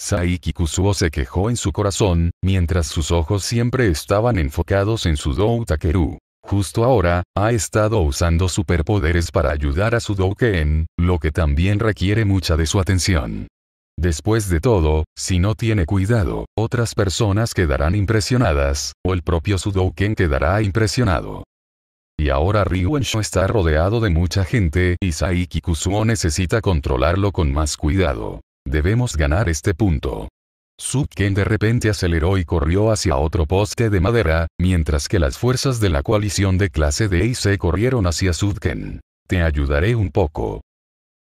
Speaker 1: Saiki Kusuo se quejó en su corazón, mientras sus ojos siempre estaban enfocados en su Dou Takeru. Justo ahora, ha estado usando superpoderes para ayudar a su lo que también requiere mucha de su atención. Después de todo, si no tiene cuidado, otras personas quedarán impresionadas, o el propio Sudouken quedará impresionado. Y ahora Ryuenshu está rodeado de mucha gente y Saiki Kusuo necesita controlarlo con más cuidado. Debemos ganar este punto. Sudken de repente aceleró y corrió hacia otro poste de madera, mientras que las fuerzas de la coalición de clase D y C corrieron hacia Sudken. Te ayudaré un poco.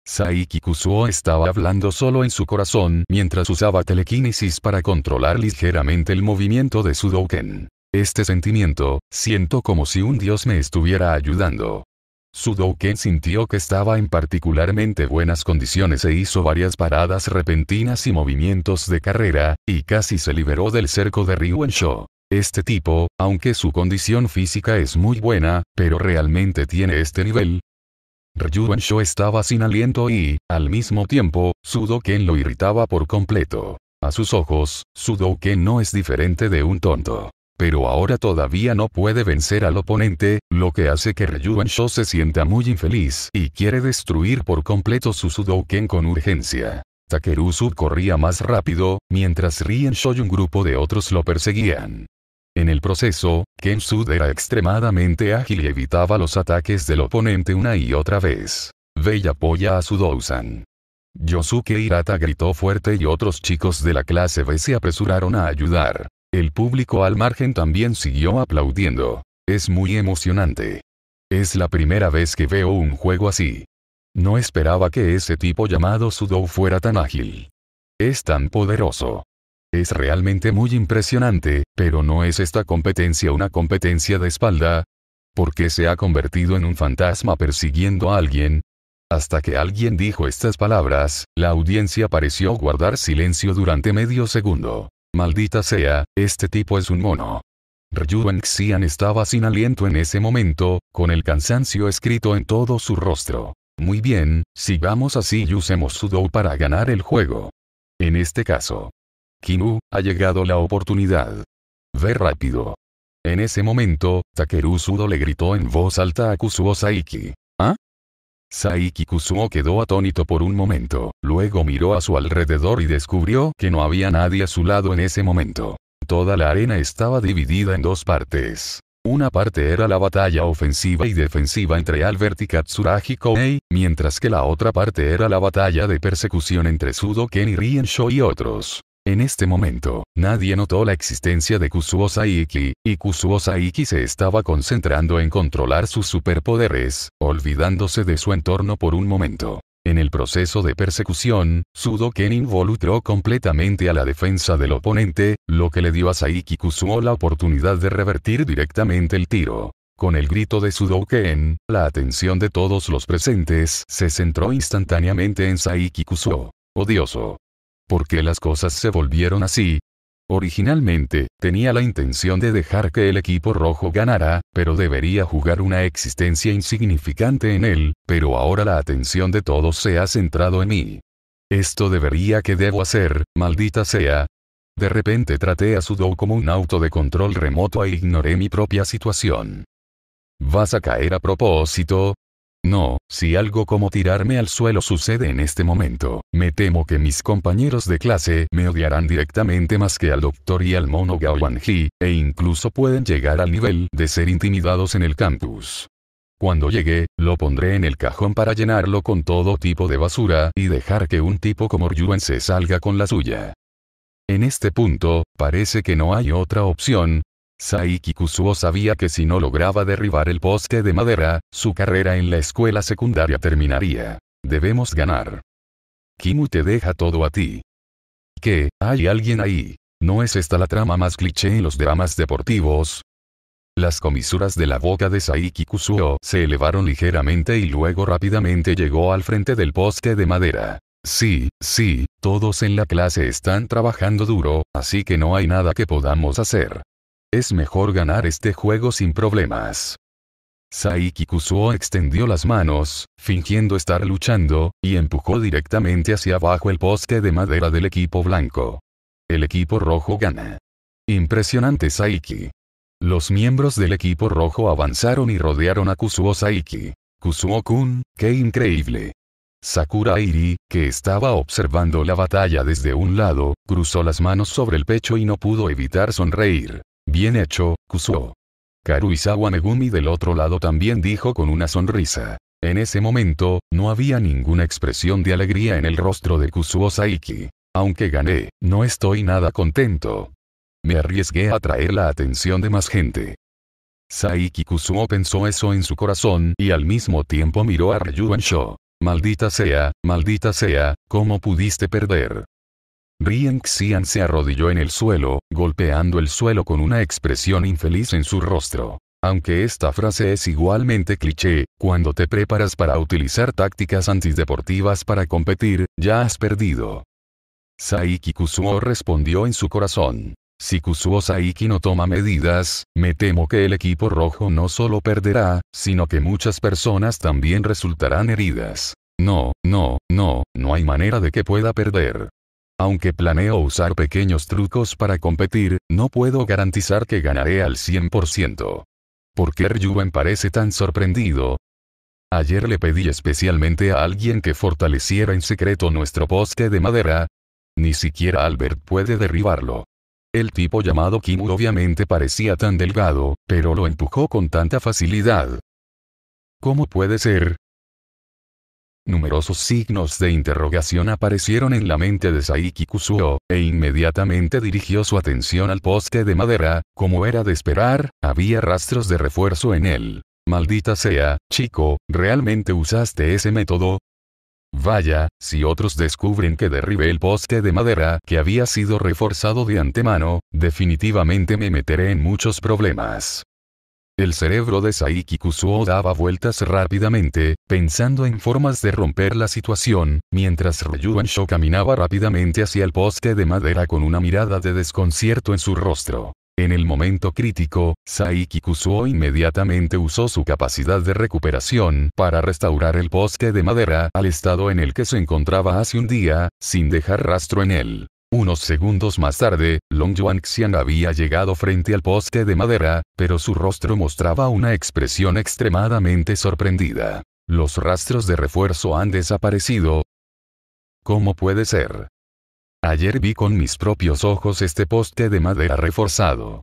Speaker 1: Saiki Kusuo estaba hablando solo en su corazón mientras usaba telequinesis para controlar ligeramente el movimiento de Sudoken este sentimiento, siento como si un dios me estuviera ayudando. Sudouken sintió que estaba en particularmente buenas condiciones e hizo varias paradas repentinas y movimientos de carrera, y casi se liberó del cerco de Ryu Este tipo, aunque su condición física es muy buena, pero realmente tiene este nivel. Ryu estaba sin aliento y, al mismo tiempo, Sudouken lo irritaba por completo. A sus ojos, Sudouken no es diferente de un tonto. Pero ahora todavía no puede vencer al oponente, lo que hace que Ryuan Sho se sienta muy infeliz y quiere destruir por completo su sudoken con urgencia. Takeru Sub corría más rápido, mientras Rien Sho y un grupo de otros lo perseguían. En el proceso, Ken Sud era extremadamente ágil y evitaba los ataques del oponente una y otra vez. Bella apoya a Sudousan. Yosuke Hirata gritó fuerte y otros chicos de la clase B se apresuraron a ayudar. El público al margen también siguió aplaudiendo. Es muy emocionante. Es la primera vez que veo un juego así. No esperaba que ese tipo llamado Sudou fuera tan ágil. Es tan poderoso. Es realmente muy impresionante, pero ¿no es esta competencia una competencia de espalda? porque se ha convertido en un fantasma persiguiendo a alguien? Hasta que alguien dijo estas palabras, la audiencia pareció guardar silencio durante medio segundo. Maldita sea, este tipo es un mono. Ryu Xian estaba sin aliento en ese momento, con el cansancio escrito en todo su rostro. Muy bien, sigamos así y usemos Sudo para ganar el juego. En este caso. Kinu, ha llegado la oportunidad. Ve rápido. En ese momento, Takeru Sudo le gritó en voz alta a Kusuo Saiki. Saiki Kusuo quedó atónito por un momento, luego miró a su alrededor y descubrió que no había nadie a su lado en ese momento. Toda la arena estaba dividida en dos partes. Una parte era la batalla ofensiva y defensiva entre Albert y Katsuragi Koei, mientras que la otra parte era la batalla de persecución entre Sudo Ken y Sho y otros. En este momento, nadie notó la existencia de Kusuo Saiki, y Kusuo Saiki se estaba concentrando en controlar sus superpoderes, olvidándose de su entorno por un momento. En el proceso de persecución, Sudoken involucró completamente a la defensa del oponente, lo que le dio a Saiki Kusuo la oportunidad de revertir directamente el tiro. Con el grito de Sudoken, la atención de todos los presentes se centró instantáneamente en Saiki Kusuo. Odioso. ¿Por qué las cosas se volvieron así? Originalmente, tenía la intención de dejar que el equipo rojo ganara, pero debería jugar una existencia insignificante en él, pero ahora la atención de todos se ha centrado en mí. Esto debería que debo hacer, maldita sea. De repente traté a Sudou como un auto de control remoto e ignoré mi propia situación. Vas a caer a propósito, no, si algo como tirarme al suelo sucede en este momento, me temo que mis compañeros de clase me odiarán directamente más que al doctor y al mono Gao Wanji, e incluso pueden llegar al nivel de ser intimidados en el campus. Cuando llegue, lo pondré en el cajón para llenarlo con todo tipo de basura y dejar que un tipo como Ryuan se salga con la suya. En este punto, parece que no hay otra opción, Saiki Kusuo sabía que si no lograba derribar el poste de madera, su carrera en la escuela secundaria terminaría. Debemos ganar. Kimu te deja todo a ti. ¿Qué? Hay alguien ahí. ¿No es esta la trama más cliché en los dramas deportivos? Las comisuras de la boca de Saiki Kusuo se elevaron ligeramente y luego rápidamente llegó al frente del poste de madera. Sí, sí, todos en la clase están trabajando duro, así que no hay nada que podamos hacer. Es mejor ganar este juego sin problemas. Saiki Kusuo extendió las manos, fingiendo estar luchando, y empujó directamente hacia abajo el poste de madera del equipo blanco. El equipo rojo gana. Impresionante Saiki. Los miembros del equipo rojo avanzaron y rodearon a Kusuo Saiki. Kusuo-kun, qué increíble. Sakura que estaba observando la batalla desde un lado, cruzó las manos sobre el pecho y no pudo evitar sonreír. Bien hecho, Kusuo. Karuizawa Megumi del otro lado también dijo con una sonrisa. En ese momento, no había ninguna expresión de alegría en el rostro de Kusuo Saiki. Aunque gané, no estoy nada contento. Me arriesgué a atraer la atención de más gente. Saiki Kusuo pensó eso en su corazón y al mismo tiempo miró a Ryuan Sho. Maldita sea, maldita sea, ¿cómo pudiste perder? Rien Xian se arrodilló en el suelo, golpeando el suelo con una expresión infeliz en su rostro. Aunque esta frase es igualmente cliché, cuando te preparas para utilizar tácticas antideportivas para competir, ya has perdido. Saiki Kusuo respondió en su corazón. Si Kusuo Saiki no toma medidas, me temo que el equipo rojo no solo perderá, sino que muchas personas también resultarán heridas. No, no, no, no hay manera de que pueda perder. Aunque planeo usar pequeños trucos para competir, no puedo garantizar que ganaré al 100%. ¿Por qué Ryuben parece tan sorprendido? Ayer le pedí especialmente a alguien que fortaleciera en secreto nuestro poste de madera. Ni siquiera Albert puede derribarlo. El tipo llamado Kim obviamente parecía tan delgado, pero lo empujó con tanta facilidad. ¿Cómo puede ser? Numerosos signos de interrogación aparecieron en la mente de Saiki Kusuo, e inmediatamente dirigió su atención al poste de madera, como era de esperar, había rastros de refuerzo en él. Maldita sea, chico, ¿realmente usaste ese método? Vaya, si otros descubren que derribé el poste de madera que había sido reforzado de antemano, definitivamente me meteré en muchos problemas. El cerebro de Saiki Kusuo daba vueltas rápidamente, pensando en formas de romper la situación, mientras Ryuansho caminaba rápidamente hacia el poste de madera con una mirada de desconcierto en su rostro. En el momento crítico, Saiki Kusuo inmediatamente usó su capacidad de recuperación para restaurar el poste de madera al estado en el que se encontraba hace un día, sin dejar rastro en él. Unos segundos más tarde, Long Yuan Xian había llegado frente al poste de madera, pero su rostro mostraba una expresión extremadamente sorprendida. Los rastros de refuerzo han desaparecido. ¿Cómo puede ser? Ayer vi con mis propios ojos este poste de madera reforzado.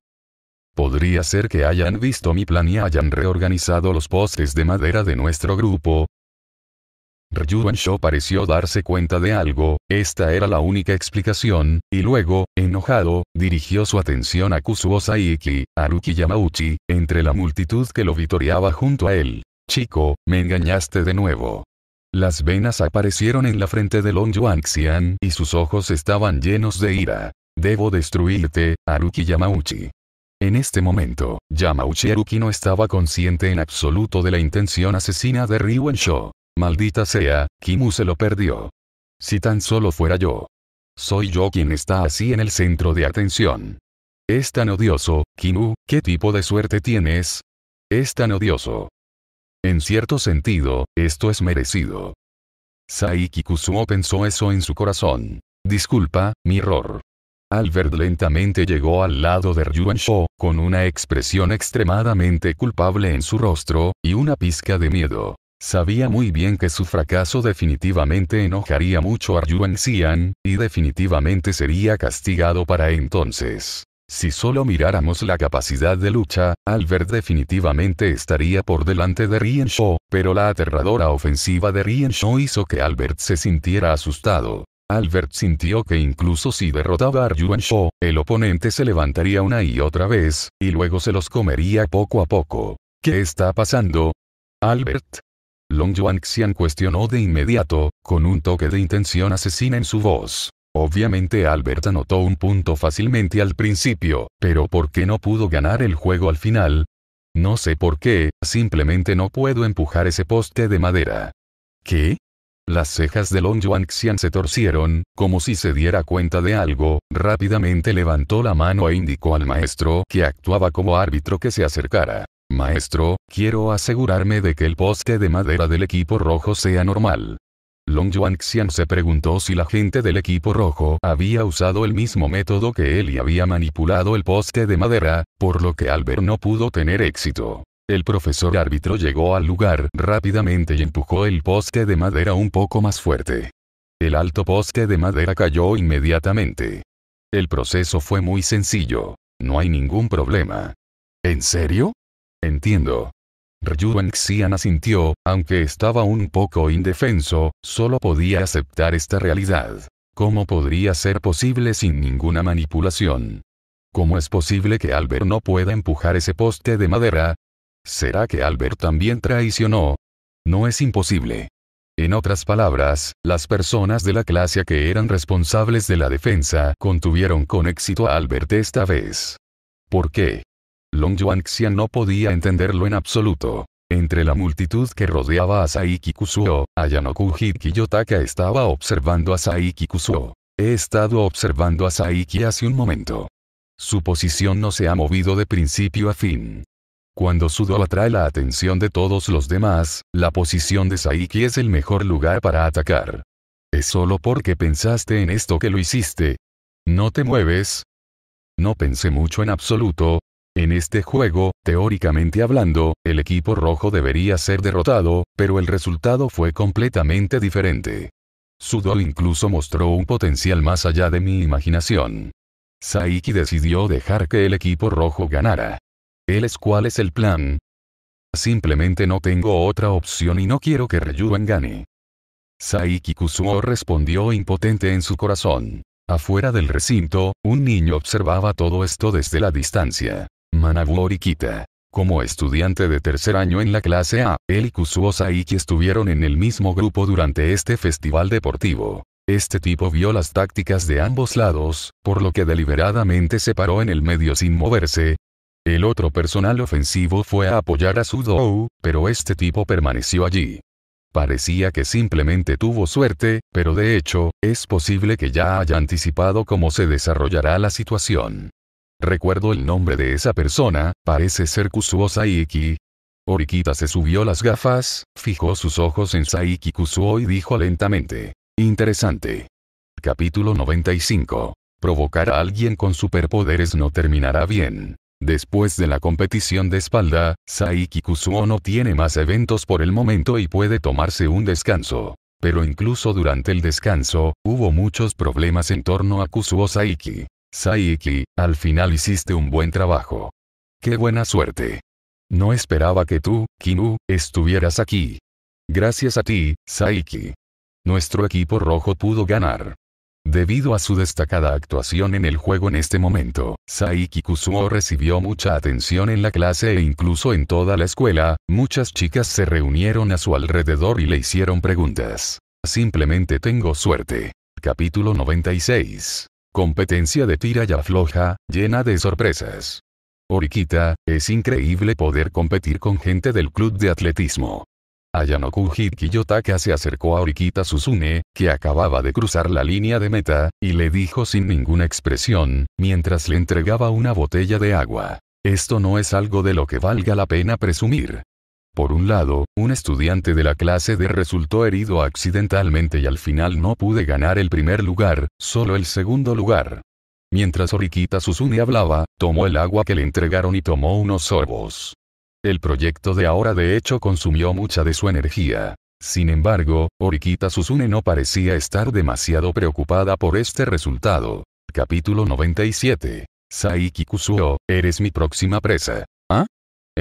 Speaker 1: Podría ser que hayan visto mi plan y hayan reorganizado los postes de madera de nuestro grupo, Shou pareció darse cuenta de algo, esta era la única explicación, y luego, enojado, dirigió su atención a Kusuo Saiki, Aruki Yamauchi, entre la multitud que lo vitoreaba junto a él. Chico, me engañaste de nuevo. Las venas aparecieron en la frente de Long Xian y sus ojos estaban llenos de ira. Debo destruirte, Aruki Yamauchi. En este momento, Yamauchi Aruki no estaba consciente en absoluto de la intención asesina de Shou. Maldita sea, Kimu se lo perdió. Si tan solo fuera yo. Soy yo quien está así en el centro de atención. Es tan odioso, Kimu, ¿qué tipo de suerte tienes? Es tan odioso. En cierto sentido, esto es merecido. Saiki Kusuo pensó eso en su corazón. Disculpa, mi error. Albert lentamente llegó al lado de Ryuan Sho, con una expresión extremadamente culpable en su rostro, y una pizca de miedo. Sabía muy bien que su fracaso definitivamente enojaría mucho a Yuan Xian, y definitivamente sería castigado para entonces. Si solo miráramos la capacidad de lucha, Albert definitivamente estaría por delante de Rien Shou, pero la aterradora ofensiva de Rien Shou hizo que Albert se sintiera asustado. Albert sintió que incluso si derrotaba a Yuan Shou, el oponente se levantaría una y otra vez, y luego se los comería poco a poco. ¿Qué está pasando? Albert, Long Xian cuestionó de inmediato, con un toque de intención asesina en su voz. Obviamente Albert anotó un punto fácilmente al principio, pero ¿por qué no pudo ganar el juego al final? No sé por qué, simplemente no puedo empujar ese poste de madera. ¿Qué? Las cejas de Long Xian se torcieron, como si se diera cuenta de algo, rápidamente levantó la mano e indicó al maestro que actuaba como árbitro que se acercara. Maestro, quiero asegurarme de que el poste de madera del equipo rojo sea normal. Long Yuan se preguntó si la gente del equipo rojo había usado el mismo método que él y había manipulado el poste de madera, por lo que Albert no pudo tener éxito. El profesor árbitro llegó al lugar rápidamente y empujó el poste de madera un poco más fuerte. El alto poste de madera cayó inmediatamente. El proceso fue muy sencillo. No hay ningún problema. ¿En serio? Entiendo. Ryu Xian asintió, aunque estaba un poco indefenso, solo podía aceptar esta realidad. ¿Cómo podría ser posible sin ninguna manipulación? ¿Cómo es posible que Albert no pueda empujar ese poste de madera? ¿Será que Albert también traicionó? No es imposible. En otras palabras, las personas de la clase que eran responsables de la defensa contuvieron con éxito a Albert esta vez. ¿Por qué? Long Yuanxian no podía entenderlo en absoluto. Entre la multitud que rodeaba a Saiki Kusuo, Ayanoku Yotaka estaba observando a Saiki Kusuo. He estado observando a Saiki hace un momento. Su posición no se ha movido de principio a fin. Cuando Sudo atrae la atención de todos los demás, la posición de Saiki es el mejor lugar para atacar. Es solo porque pensaste en esto que lo hiciste. No te mueves. No pensé mucho en absoluto, en este juego, teóricamente hablando, el equipo rojo debería ser derrotado, pero el resultado fue completamente diferente. Sudo incluso mostró un potencial más allá de mi imaginación. Saiki decidió dejar que el equipo rojo ganara. Él es cuál es el plan. Simplemente no tengo otra opción y no quiero que Ryuan gane. Saiki Kusuo respondió impotente en su corazón. Afuera del recinto, un niño observaba todo esto desde la distancia. Manabu Orikita. Como estudiante de tercer año en la clase A, él y Kusuo Saiki estuvieron en el mismo grupo durante este festival deportivo. Este tipo vio las tácticas de ambos lados, por lo que deliberadamente se paró en el medio sin moverse. El otro personal ofensivo fue a apoyar a Sudou, pero este tipo permaneció allí. Parecía que simplemente tuvo suerte, pero de hecho, es posible que ya haya anticipado cómo se desarrollará la situación. Recuerdo el nombre de esa persona, parece ser Kusuo Saiki. Orikita se subió las gafas, fijó sus ojos en Saiki Kusuo y dijo lentamente. Interesante. Capítulo 95. Provocar a alguien con superpoderes no terminará bien. Después de la competición de espalda, Saiki Kusuo no tiene más eventos por el momento y puede tomarse un descanso. Pero incluso durante el descanso, hubo muchos problemas en torno a Kusuo Saiki. Saiki, al final hiciste un buen trabajo. ¡Qué buena suerte! No esperaba que tú, Kinu, estuvieras aquí. Gracias a ti, Saiki. Nuestro equipo rojo pudo ganar. Debido a su destacada actuación en el juego en este momento, Saiki Kusuo recibió mucha atención en la clase e incluso en toda la escuela, muchas chicas se reunieron a su alrededor y le hicieron preguntas. Simplemente tengo suerte. Capítulo 96 Competencia de tira y afloja, llena de sorpresas. Oriquita, es increíble poder competir con gente del club de atletismo. Ayanoku Kiyotaka se acercó a Oriquita Susune, que acababa de cruzar la línea de meta, y le dijo sin ninguna expresión, mientras le entregaba una botella de agua. Esto no es algo de lo que valga la pena presumir. Por un lado, un estudiante de la clase D resultó herido accidentalmente y al final no pude ganar el primer lugar, solo el segundo lugar. Mientras Orikita Susune hablaba, tomó el agua que le entregaron y tomó unos sorbos. El proyecto de ahora de hecho consumió mucha de su energía. Sin embargo, Orikita Susune no parecía estar demasiado preocupada por este resultado. Capítulo 97. Saiki Kusuo, eres mi próxima presa.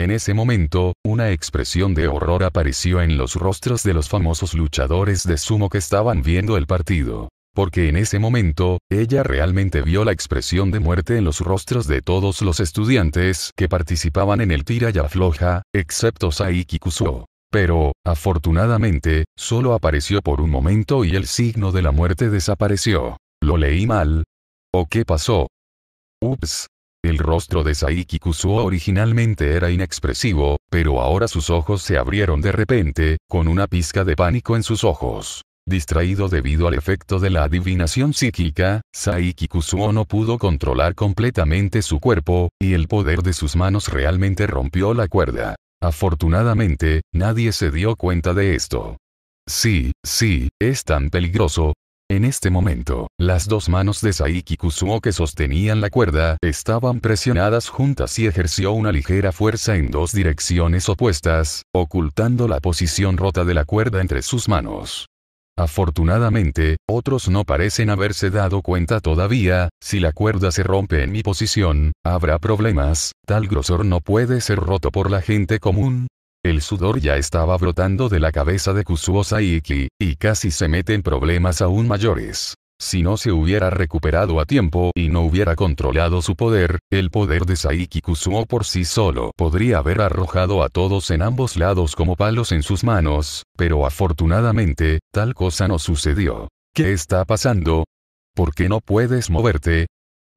Speaker 1: En ese momento, una expresión de horror apareció en los rostros de los famosos luchadores de sumo que estaban viendo el partido. Porque en ese momento, ella realmente vio la expresión de muerte en los rostros de todos los estudiantes que participaban en el tira y afloja, excepto Saiki Kusuo. Pero, afortunadamente, solo apareció por un momento y el signo de la muerte desapareció. ¿Lo leí mal? ¿O qué pasó? Ups, el rostro de Saiki Kusuo originalmente era inexpresivo, pero ahora sus ojos se abrieron de repente, con una pizca de pánico en sus ojos. Distraído debido al efecto de la adivinación psíquica, Saiki Kusuo no pudo controlar completamente su cuerpo, y el poder de sus manos realmente rompió la cuerda. Afortunadamente, nadie se dio cuenta de esto. Sí, sí, es tan peligroso, en este momento, las dos manos de Saiki Kusuo que sostenían la cuerda estaban presionadas juntas y ejerció una ligera fuerza en dos direcciones opuestas, ocultando la posición rota de la cuerda entre sus manos. Afortunadamente, otros no parecen haberse dado cuenta todavía, si la cuerda se rompe en mi posición, habrá problemas, tal grosor no puede ser roto por la gente común, el sudor ya estaba brotando de la cabeza de Kusuo Saiki, y casi se mete en problemas aún mayores. Si no se hubiera recuperado a tiempo y no hubiera controlado su poder, el poder de Saiki Kusuo por sí solo podría haber arrojado a todos en ambos lados como palos en sus manos, pero afortunadamente, tal cosa no sucedió. ¿Qué está pasando? ¿Por qué no puedes moverte?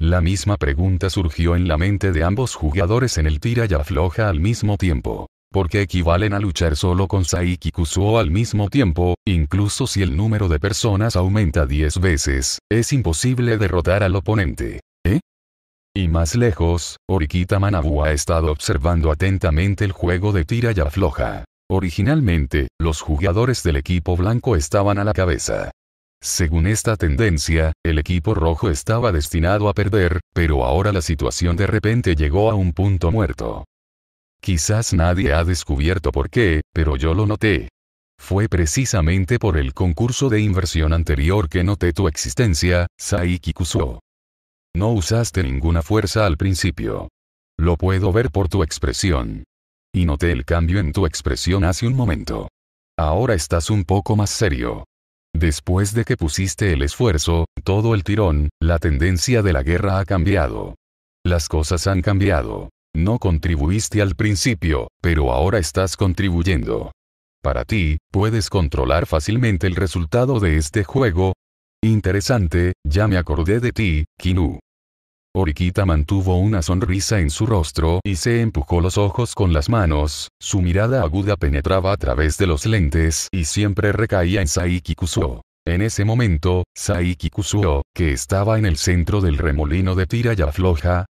Speaker 1: La misma pregunta surgió en la mente de ambos jugadores en el tira y afloja al mismo tiempo porque equivalen a luchar solo con Saiki Kusuo al mismo tiempo, incluso si el número de personas aumenta 10 veces, es imposible derrotar al oponente. ¿Eh? Y más lejos, Orikita Manabu ha estado observando atentamente el juego de tira y afloja. Originalmente, los jugadores del equipo blanco estaban a la cabeza. Según esta tendencia, el equipo rojo estaba destinado a perder, pero ahora la situación de repente llegó a un punto muerto. Quizás nadie ha descubierto por qué, pero yo lo noté. Fue precisamente por el concurso de inversión anterior que noté tu existencia, Saiki Kusuo. No usaste ninguna fuerza al principio. Lo puedo ver por tu expresión. Y noté el cambio en tu expresión hace un momento. Ahora estás un poco más serio. Después de que pusiste el esfuerzo, todo el tirón, la tendencia de la guerra ha cambiado. Las cosas han cambiado. No contribuiste al principio, pero ahora estás contribuyendo. Para ti, puedes controlar fácilmente el resultado de este juego. Interesante, ya me acordé de ti, Kinu. Orikita mantuvo una sonrisa en su rostro y se empujó los ojos con las manos, su mirada aguda penetraba a través de los lentes y siempre recaía en Saiki Kusuo. En ese momento, Saiki Kusuo, que estaba en el centro del remolino de tira y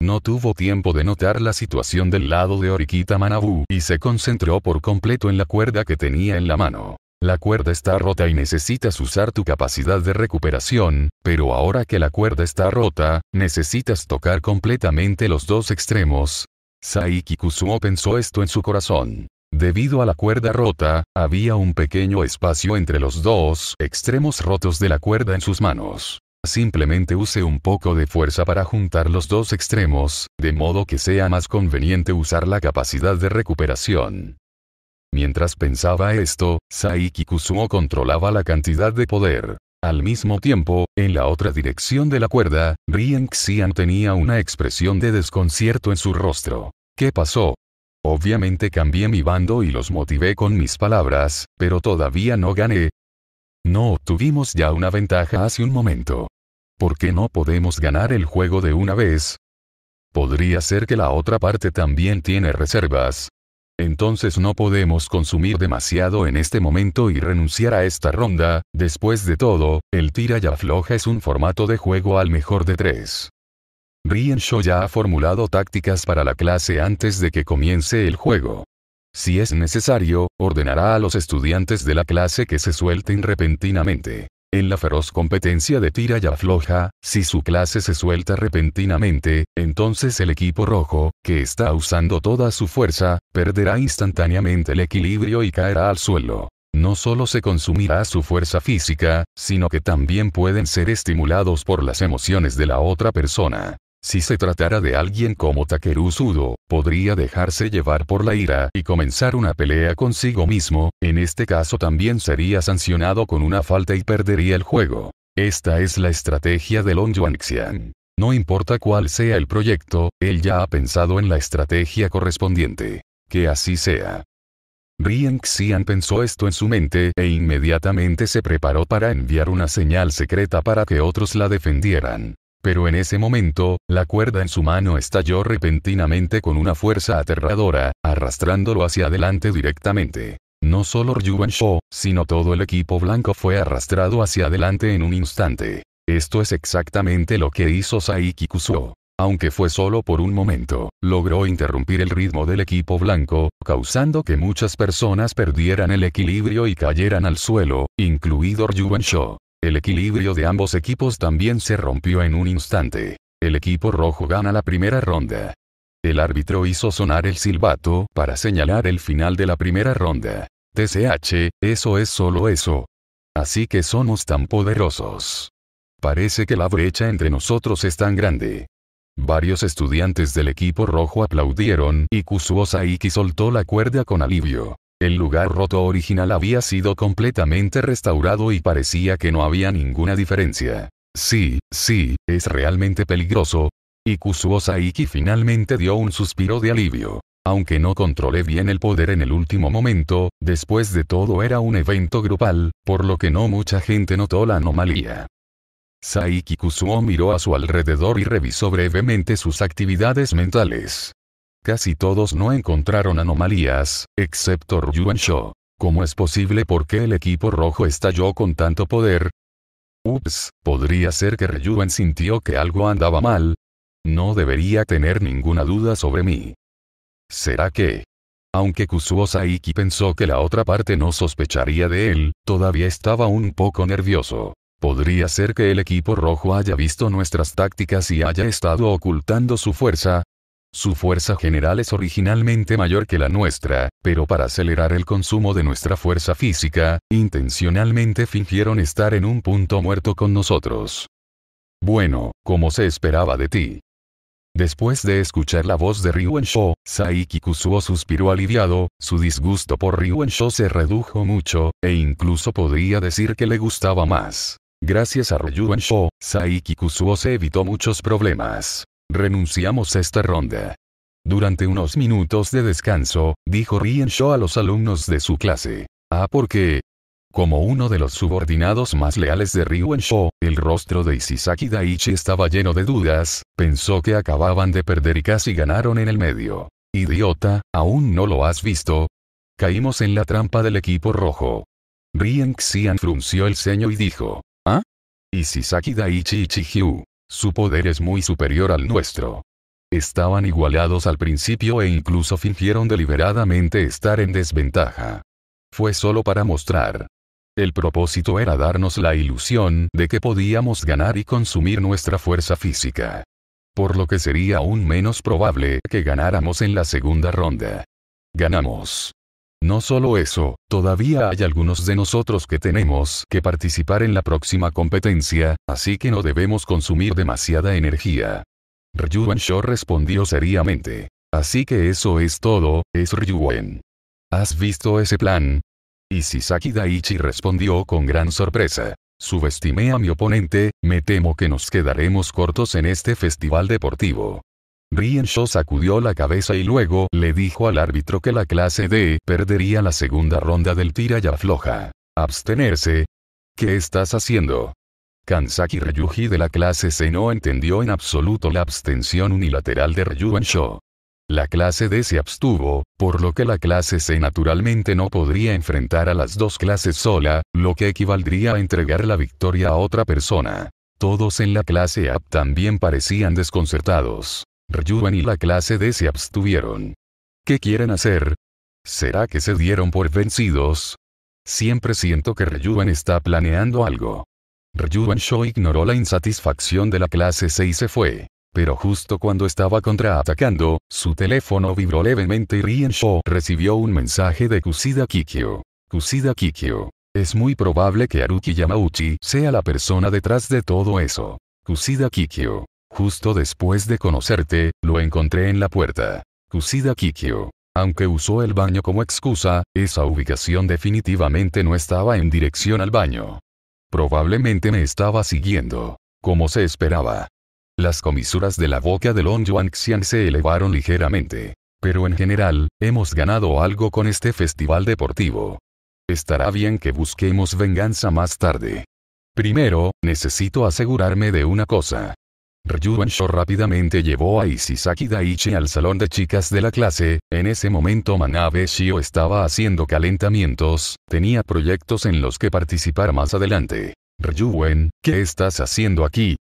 Speaker 1: no tuvo tiempo de notar la situación del lado de Orikita Manabu y se concentró por completo en la cuerda que tenía en la mano. La cuerda está rota y necesitas usar tu capacidad de recuperación, pero ahora que la cuerda está rota, necesitas tocar completamente los dos extremos. Saiki Kusuo pensó esto en su corazón. Debido a la cuerda rota, había un pequeño espacio entre los dos extremos rotos de la cuerda en sus manos. Simplemente use un poco de fuerza para juntar los dos extremos, de modo que sea más conveniente usar la capacidad de recuperación. Mientras pensaba esto, Saiki Kusumo controlaba la cantidad de poder. Al mismo tiempo, en la otra dirección de la cuerda, Rien Xian tenía una expresión de desconcierto en su rostro. ¿Qué pasó? Obviamente cambié mi bando y los motivé con mis palabras, pero todavía no gané. No obtuvimos ya una ventaja hace un momento. ¿Por qué no podemos ganar el juego de una vez? Podría ser que la otra parte también tiene reservas. Entonces no podemos consumir demasiado en este momento y renunciar a esta ronda, después de todo, el tira y afloja es un formato de juego al mejor de tres. Sho ya ha formulado tácticas para la clase antes de que comience el juego. Si es necesario, ordenará a los estudiantes de la clase que se suelten repentinamente. En la feroz competencia de tira y afloja, si su clase se suelta repentinamente, entonces el equipo rojo, que está usando toda su fuerza, perderá instantáneamente el equilibrio y caerá al suelo. No solo se consumirá su fuerza física, sino que también pueden ser estimulados por las emociones de la otra persona. Si se tratara de alguien como Takeru Sudo, podría dejarse llevar por la ira y comenzar una pelea consigo mismo, en este caso también sería sancionado con una falta y perdería el juego. Esta es la estrategia de Long Xian. No importa cuál sea el proyecto, él ya ha pensado en la estrategia correspondiente. Que así sea. Rien Xian pensó esto en su mente e inmediatamente se preparó para enviar una señal secreta para que otros la defendieran pero en ese momento, la cuerda en su mano estalló repentinamente con una fuerza aterradora, arrastrándolo hacia adelante directamente. No solo Ryuan Shou, sino todo el equipo blanco fue arrastrado hacia adelante en un instante. Esto es exactamente lo que hizo Saiki Kusuo. Aunque fue solo por un momento, logró interrumpir el ritmo del equipo blanco, causando que muchas personas perdieran el equilibrio y cayeran al suelo, incluido Ryuan Shou. El equilibrio de ambos equipos también se rompió en un instante. El equipo rojo gana la primera ronda. El árbitro hizo sonar el silbato para señalar el final de la primera ronda. TCH, eso es solo eso. Así que somos tan poderosos. Parece que la brecha entre nosotros es tan grande. Varios estudiantes del equipo rojo aplaudieron y Kusuo Saiki soltó la cuerda con alivio. El lugar roto original había sido completamente restaurado y parecía que no había ninguna diferencia. Sí, sí, es realmente peligroso. Y Kusuo Saiki finalmente dio un suspiro de alivio. Aunque no controlé bien el poder en el último momento, después de todo era un evento grupal, por lo que no mucha gente notó la anomalía. Saiki Kusuo miró a su alrededor y revisó brevemente sus actividades mentales. Casi todos no encontraron anomalías, excepto Ryuan ¿Cómo es posible por qué el equipo rojo estalló con tanto poder? Ups, podría ser que Ryuan sintió que algo andaba mal. No debería tener ninguna duda sobre mí. ¿Será que? Aunque Kusuo Saiki pensó que la otra parte no sospecharía de él, todavía estaba un poco nervioso. Podría ser que el equipo rojo haya visto nuestras tácticas y haya estado ocultando su fuerza, su fuerza general es originalmente mayor que la nuestra, pero para acelerar el consumo de nuestra fuerza física, intencionalmente fingieron estar en un punto muerto con nosotros. Bueno, como se esperaba de ti. Después de escuchar la voz de Ryuensho, Saikikusuo Kusuo suspiró aliviado, su disgusto por Ryuensho se redujo mucho, e incluso podría decir que le gustaba más. Gracias a Ryuensho, Saiki Kusuo se evitó muchos problemas. Renunciamos esta ronda. Durante unos minutos de descanso, dijo Rien Shaw a los alumnos de su clase. Ah, porque, como uno de los subordinados más leales de Rien Shou, el rostro de Isisaki Daichi estaba lleno de dudas, pensó que acababan de perder y casi ganaron en el medio. Idiota, ¿aún no lo has visto? Caímos en la trampa del equipo rojo. Rien Xian frunció el ceño y dijo, ¿Ah? Isisaki Daichi y su poder es muy superior al nuestro. Estaban igualados al principio e incluso fingieron deliberadamente estar en desventaja. Fue solo para mostrar. El propósito era darnos la ilusión de que podíamos ganar y consumir nuestra fuerza física. Por lo que sería aún menos probable que ganáramos en la segunda ronda. Ganamos. No solo eso, todavía hay algunos de nosotros que tenemos que participar en la próxima competencia, así que no debemos consumir demasiada energía. Ryuan respondió seriamente. Así que eso es todo, es Ryuan. ¿Has visto ese plan? Isisaki Daichi respondió con gran sorpresa. Subestimé a mi oponente, me temo que nos quedaremos cortos en este festival deportivo. Rien sacudió la cabeza y luego le dijo al árbitro que la clase D perdería la segunda ronda del tira y afloja. Abstenerse. ¿Qué estás haciendo? Kansaki Ryuji de la clase C no entendió en absoluto la abstención unilateral de en La clase D se abstuvo, por lo que la clase C naturalmente no podría enfrentar a las dos clases sola, lo que equivaldría a entregar la victoria a otra persona. Todos en la clase A también parecían desconcertados. Ryuan y la clase D se abstuvieron. ¿Qué quieren hacer? ¿Será que se dieron por vencidos? Siempre siento que Ryuan está planeando algo. Ryuan Sho ignoró la insatisfacción de la clase C y se fue. Pero justo cuando estaba contraatacando, su teléfono vibró levemente y Rien Sho recibió un mensaje de Kusida Kikyo. Kusida Kikyo. Es muy probable que Aruki Yamauchi sea la persona detrás de todo eso. Kusida Kikyo. Justo después de conocerte, lo encontré en la puerta. Kusida Kikyo. Aunque usó el baño como excusa, esa ubicación definitivamente no estaba en dirección al baño. Probablemente me estaba siguiendo. Como se esperaba. Las comisuras de la boca de Long Yuanxian se elevaron ligeramente. Pero en general, hemos ganado algo con este festival deportivo. Estará bien que busquemos venganza más tarde. Primero, necesito asegurarme de una cosa shō rápidamente llevó a Isisaki Daichi al salón de chicas de la clase, en ese momento Manabe Shio estaba haciendo calentamientos, tenía proyectos en los que participar más adelante. Wen, ¿qué estás haciendo aquí?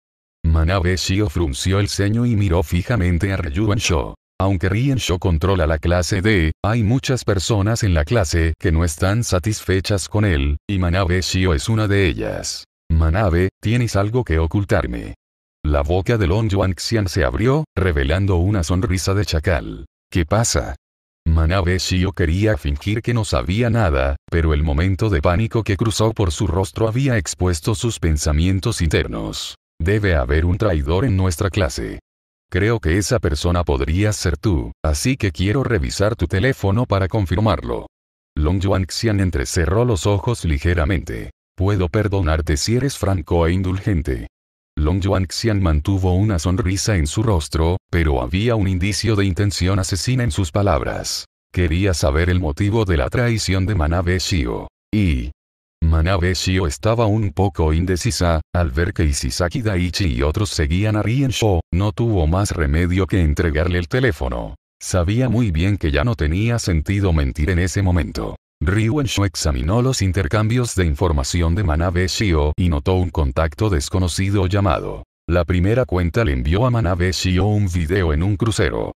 Speaker 1: Manabe Shio frunció el ceño y miró fijamente a shō Aunque Riensho controla la clase D, hay muchas personas en la clase que no están satisfechas con él, y Manabe Shio es una de ellas. Manabe, tienes algo que ocultarme. La boca de Long Yuanxian se abrió, revelando una sonrisa de chacal. ¿Qué pasa? Manabe Shio quería fingir que no sabía nada, pero el momento de pánico que cruzó por su rostro había expuesto sus pensamientos internos. Debe haber un traidor en nuestra clase. Creo que esa persona podría ser tú, así que quiero revisar tu teléfono para confirmarlo. Long Yuanxian entrecerró los ojos ligeramente. Puedo perdonarte si eres franco e indulgente. Long Yuan Xian mantuvo una sonrisa en su rostro, pero había un indicio de intención asesina en sus palabras. Quería saber el motivo de la traición de Manabe Shio. Y... Manabe Shio estaba un poco indecisa, al ver que Isisaki Daichi y otros seguían a Shou. no tuvo más remedio que entregarle el teléfono. Sabía muy bien que ya no tenía sentido mentir en ese momento. Ryuenshu examinó los intercambios de información de Manabe Shio y notó un contacto desconocido llamado. La primera cuenta le envió a Manabe Shio un video en un crucero.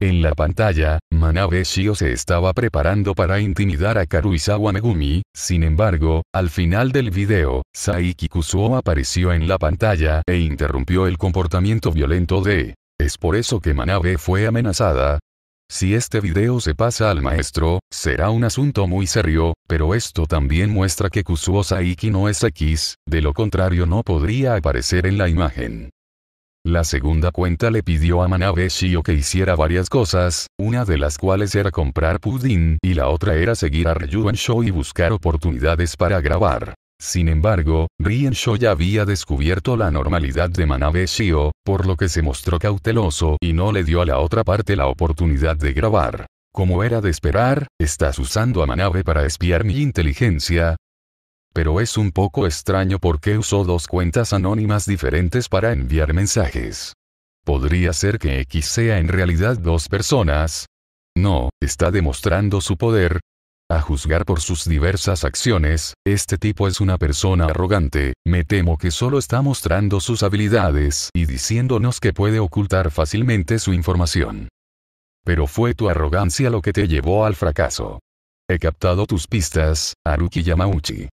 Speaker 1: En la pantalla, Manabe Shio se estaba preparando para intimidar a Karuizawa Megumi, sin embargo, al final del video, Saiki Kusuo apareció en la pantalla e interrumpió el comportamiento violento de es por eso que Manabe fue amenazada, si este video se pasa al maestro, será un asunto muy serio, pero esto también muestra que Kusuo Saiki no es X, de lo contrario no podría aparecer en la imagen. La segunda cuenta le pidió a Manabe Shio que hiciera varias cosas, una de las cuales era comprar pudín y la otra era seguir a Ryuan y buscar oportunidades para grabar. Sin embargo, Shou ya había descubierto la normalidad de Manabe Shio, por lo que se mostró cauteloso y no le dio a la otra parte la oportunidad de grabar. Como era de esperar, estás usando a Manabe para espiar mi inteligencia. Pero es un poco extraño porque usó dos cuentas anónimas diferentes para enviar mensajes. Podría ser que X sea en realidad dos personas. No, está demostrando su poder, a juzgar por sus diversas acciones, este tipo es una persona arrogante, me temo que solo está mostrando sus habilidades y diciéndonos que puede ocultar fácilmente su información. Pero fue tu arrogancia lo que te llevó al fracaso. He captado tus pistas, Haruki Yamauchi.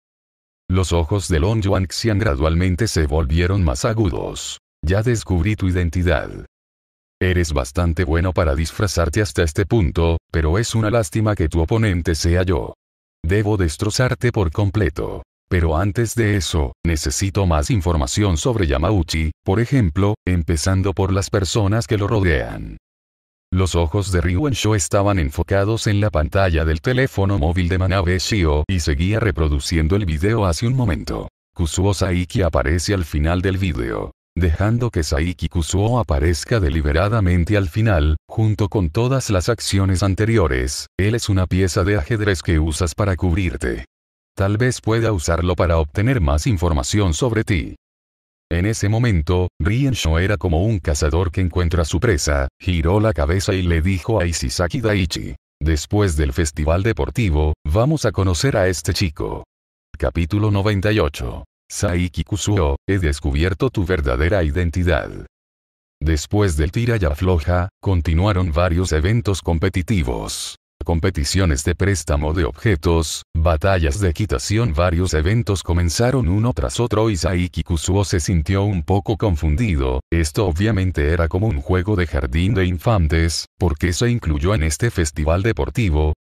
Speaker 1: Los ojos de Lon Yuanxian gradualmente se volvieron más agudos. Ya descubrí tu identidad. Eres bastante bueno para disfrazarte hasta este punto, pero es una lástima que tu oponente sea yo. Debo destrozarte por completo. Pero antes de eso, necesito más información sobre Yamauchi, por ejemplo, empezando por las personas que lo rodean. Los ojos de Ryuensho estaban enfocados en la pantalla del teléfono móvil de Manabe Shio y seguía reproduciendo el video hace un momento. Kusuo Saiki aparece al final del video dejando que Saiki Kusuo aparezca deliberadamente al final, junto con todas las acciones anteriores, él es una pieza de ajedrez que usas para cubrirte. Tal vez pueda usarlo para obtener más información sobre ti. En ese momento, Sho era como un cazador que encuentra su presa, giró la cabeza y le dijo a Isisaki Daichi. Después del festival deportivo, vamos a conocer a este chico. Capítulo 98 Saiki Kusuo, he descubierto tu verdadera identidad. Después del tira y afloja, continuaron varios eventos competitivos. Competiciones de préstamo de objetos, batallas de equitación Varios eventos comenzaron uno tras otro y Saiki Kusuo se sintió un poco confundido, esto obviamente era como un juego de jardín de infantes, porque se incluyó en este festival deportivo,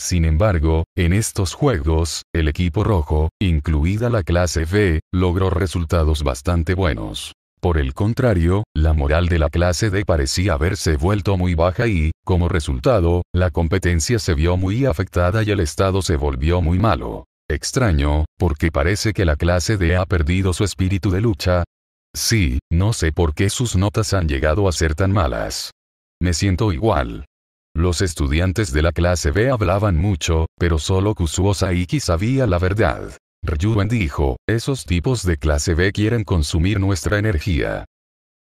Speaker 1: sin embargo, en estos juegos, el equipo rojo, incluida la clase B, logró resultados bastante buenos. Por el contrario, la moral de la clase D parecía haberse vuelto muy baja y, como resultado, la competencia se vio muy afectada y el estado se volvió muy malo. Extraño, porque parece que la clase D ha perdido su espíritu de lucha. Sí, no sé por qué sus notas han llegado a ser tan malas. Me siento igual. Los estudiantes de la clase B hablaban mucho, pero solo Kusuo Saiki sabía la verdad. Ryuan dijo, esos tipos de clase B quieren consumir nuestra energía.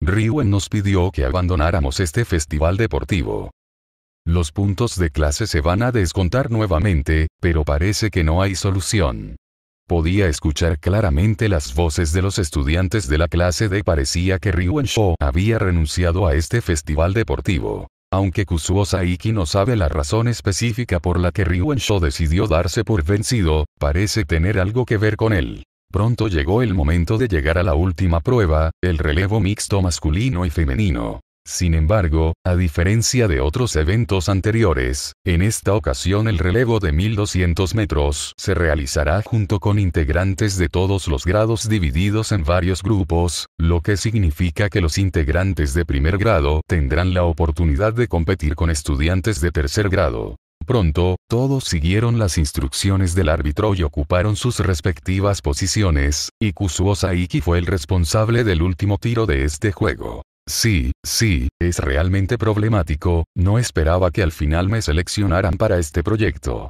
Speaker 1: Ryuan nos pidió que abandonáramos este festival deportivo. Los puntos de clase se van a descontar nuevamente, pero parece que no hay solución. Podía escuchar claramente las voces de los estudiantes de la clase D. Parecía que Ryuan Shou había renunciado a este festival deportivo. Aunque Kusuo Saiki no sabe la razón específica por la que Ryuensho decidió darse por vencido, parece tener algo que ver con él. Pronto llegó el momento de llegar a la última prueba, el relevo mixto masculino y femenino. Sin embargo, a diferencia de otros eventos anteriores, en esta ocasión el relevo de 1200 metros se realizará junto con integrantes de todos los grados divididos en varios grupos, lo que significa que los integrantes de primer grado tendrán la oportunidad de competir con estudiantes de tercer grado. Pronto, todos siguieron las instrucciones del árbitro y ocuparon sus respectivas posiciones, y Kusuo Saiki fue el responsable del último tiro de este juego. Sí, sí, es realmente problemático, no esperaba que al final me seleccionaran para este proyecto.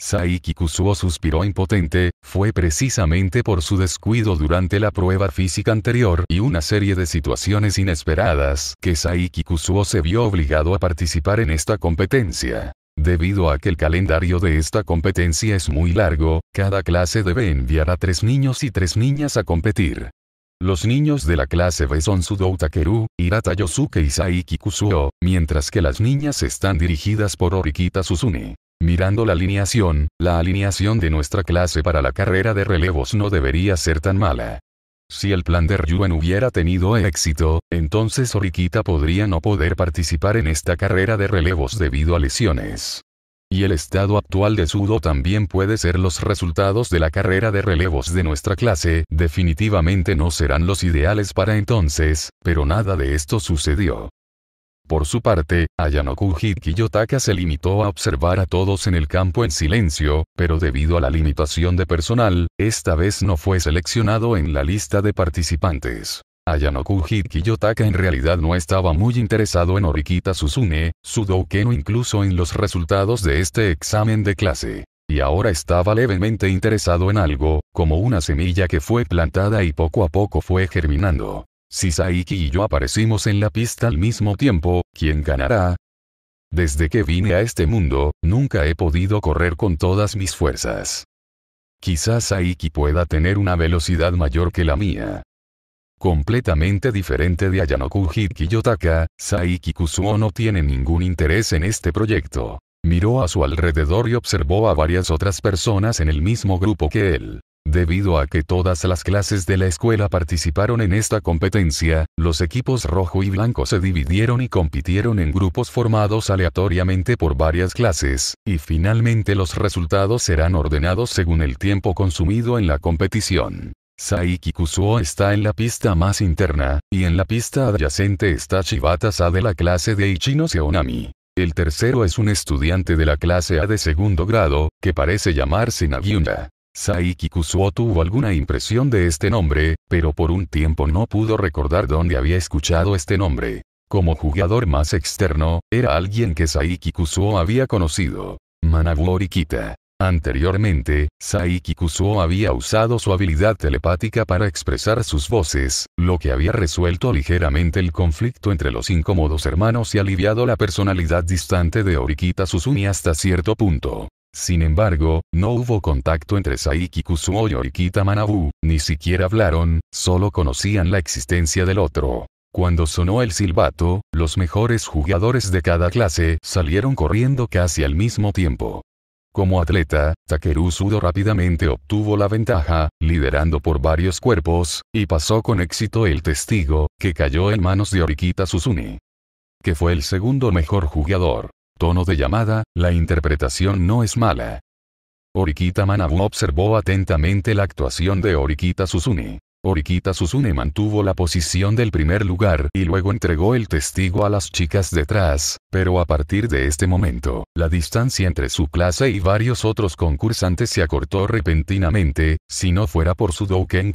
Speaker 1: Saiki Kusuo suspiró impotente, fue precisamente por su descuido durante la prueba física anterior y una serie de situaciones inesperadas que Saiki Kusuo se vio obligado a participar en esta competencia. Debido a que el calendario de esta competencia es muy largo, cada clase debe enviar a tres niños y tres niñas a competir. Los niños de la clase B son Sudou Takeru, Hirata Yosuke y Saiki Kusuo, mientras que las niñas están dirigidas por Orikita Susune. Mirando la alineación, la alineación de nuestra clase para la carrera de relevos no debería ser tan mala. Si el plan de Ryuen hubiera tenido éxito, entonces Orikita podría no poder participar en esta carrera de relevos debido a lesiones. Y el estado actual de sudo también puede ser los resultados de la carrera de relevos de nuestra clase, definitivamente no serán los ideales para entonces, pero nada de esto sucedió. Por su parte, Ayanoku Yotaka se limitó a observar a todos en el campo en silencio, pero debido a la limitación de personal, esta vez no fue seleccionado en la lista de participantes. Ayanoku Kiyotaka en realidad no estaba muy interesado en Orikita Susune, Sudouken no incluso en los resultados de este examen de clase. Y ahora estaba levemente interesado en algo, como una semilla que fue plantada y poco a poco fue germinando. Si Saiki y yo aparecimos en la pista al mismo tiempo, ¿quién ganará? Desde que vine a este mundo, nunca he podido correr con todas mis fuerzas. Quizás Saiki pueda tener una velocidad mayor que la mía. Completamente diferente de Ayanoku Yotaka, Saiki Kusuo no tiene ningún interés en este proyecto. Miró a su alrededor y observó a varias otras personas en el mismo grupo que él. Debido a que todas las clases de la escuela participaron en esta competencia, los equipos rojo y blanco se dividieron y compitieron en grupos formados aleatoriamente por varias clases, y finalmente los resultados serán ordenados según el tiempo consumido en la competición. Saiki Kusuo está en la pista más interna, y en la pista adyacente está Shibata-sa de la clase de Ichino Seonami. El tercero es un estudiante de la clase A de segundo grado, que parece llamarse Nagyuna. Saiki Kusuo tuvo alguna impresión de este nombre, pero por un tiempo no pudo recordar dónde había escuchado este nombre. Como jugador más externo, era alguien que Saiki Kusuo había conocido. Manabu Orikita. Anteriormente, Saiki Kusuo había usado su habilidad telepática para expresar sus voces, lo que había resuelto ligeramente el conflicto entre los incómodos hermanos y aliviado la personalidad distante de Orikita Susumi hasta cierto punto. Sin embargo, no hubo contacto entre Saiki Kusuo y Orikita Manabu, ni siquiera hablaron, solo conocían la existencia del otro. Cuando sonó el silbato, los mejores jugadores de cada clase salieron corriendo casi al mismo tiempo. Como atleta, Takeru Sudo rápidamente obtuvo la ventaja, liderando por varios cuerpos, y pasó con éxito el testigo, que cayó en manos de Orikita Susuni. Que fue el segundo mejor jugador. Tono de llamada, la interpretación no es mala. Orikita Manabu observó atentamente la actuación de Orikita Susuni. Orikita Susune mantuvo la posición del primer lugar y luego entregó el testigo a las chicas detrás, pero a partir de este momento, la distancia entre su clase y varios otros concursantes se acortó repentinamente, si no fuera por su Douken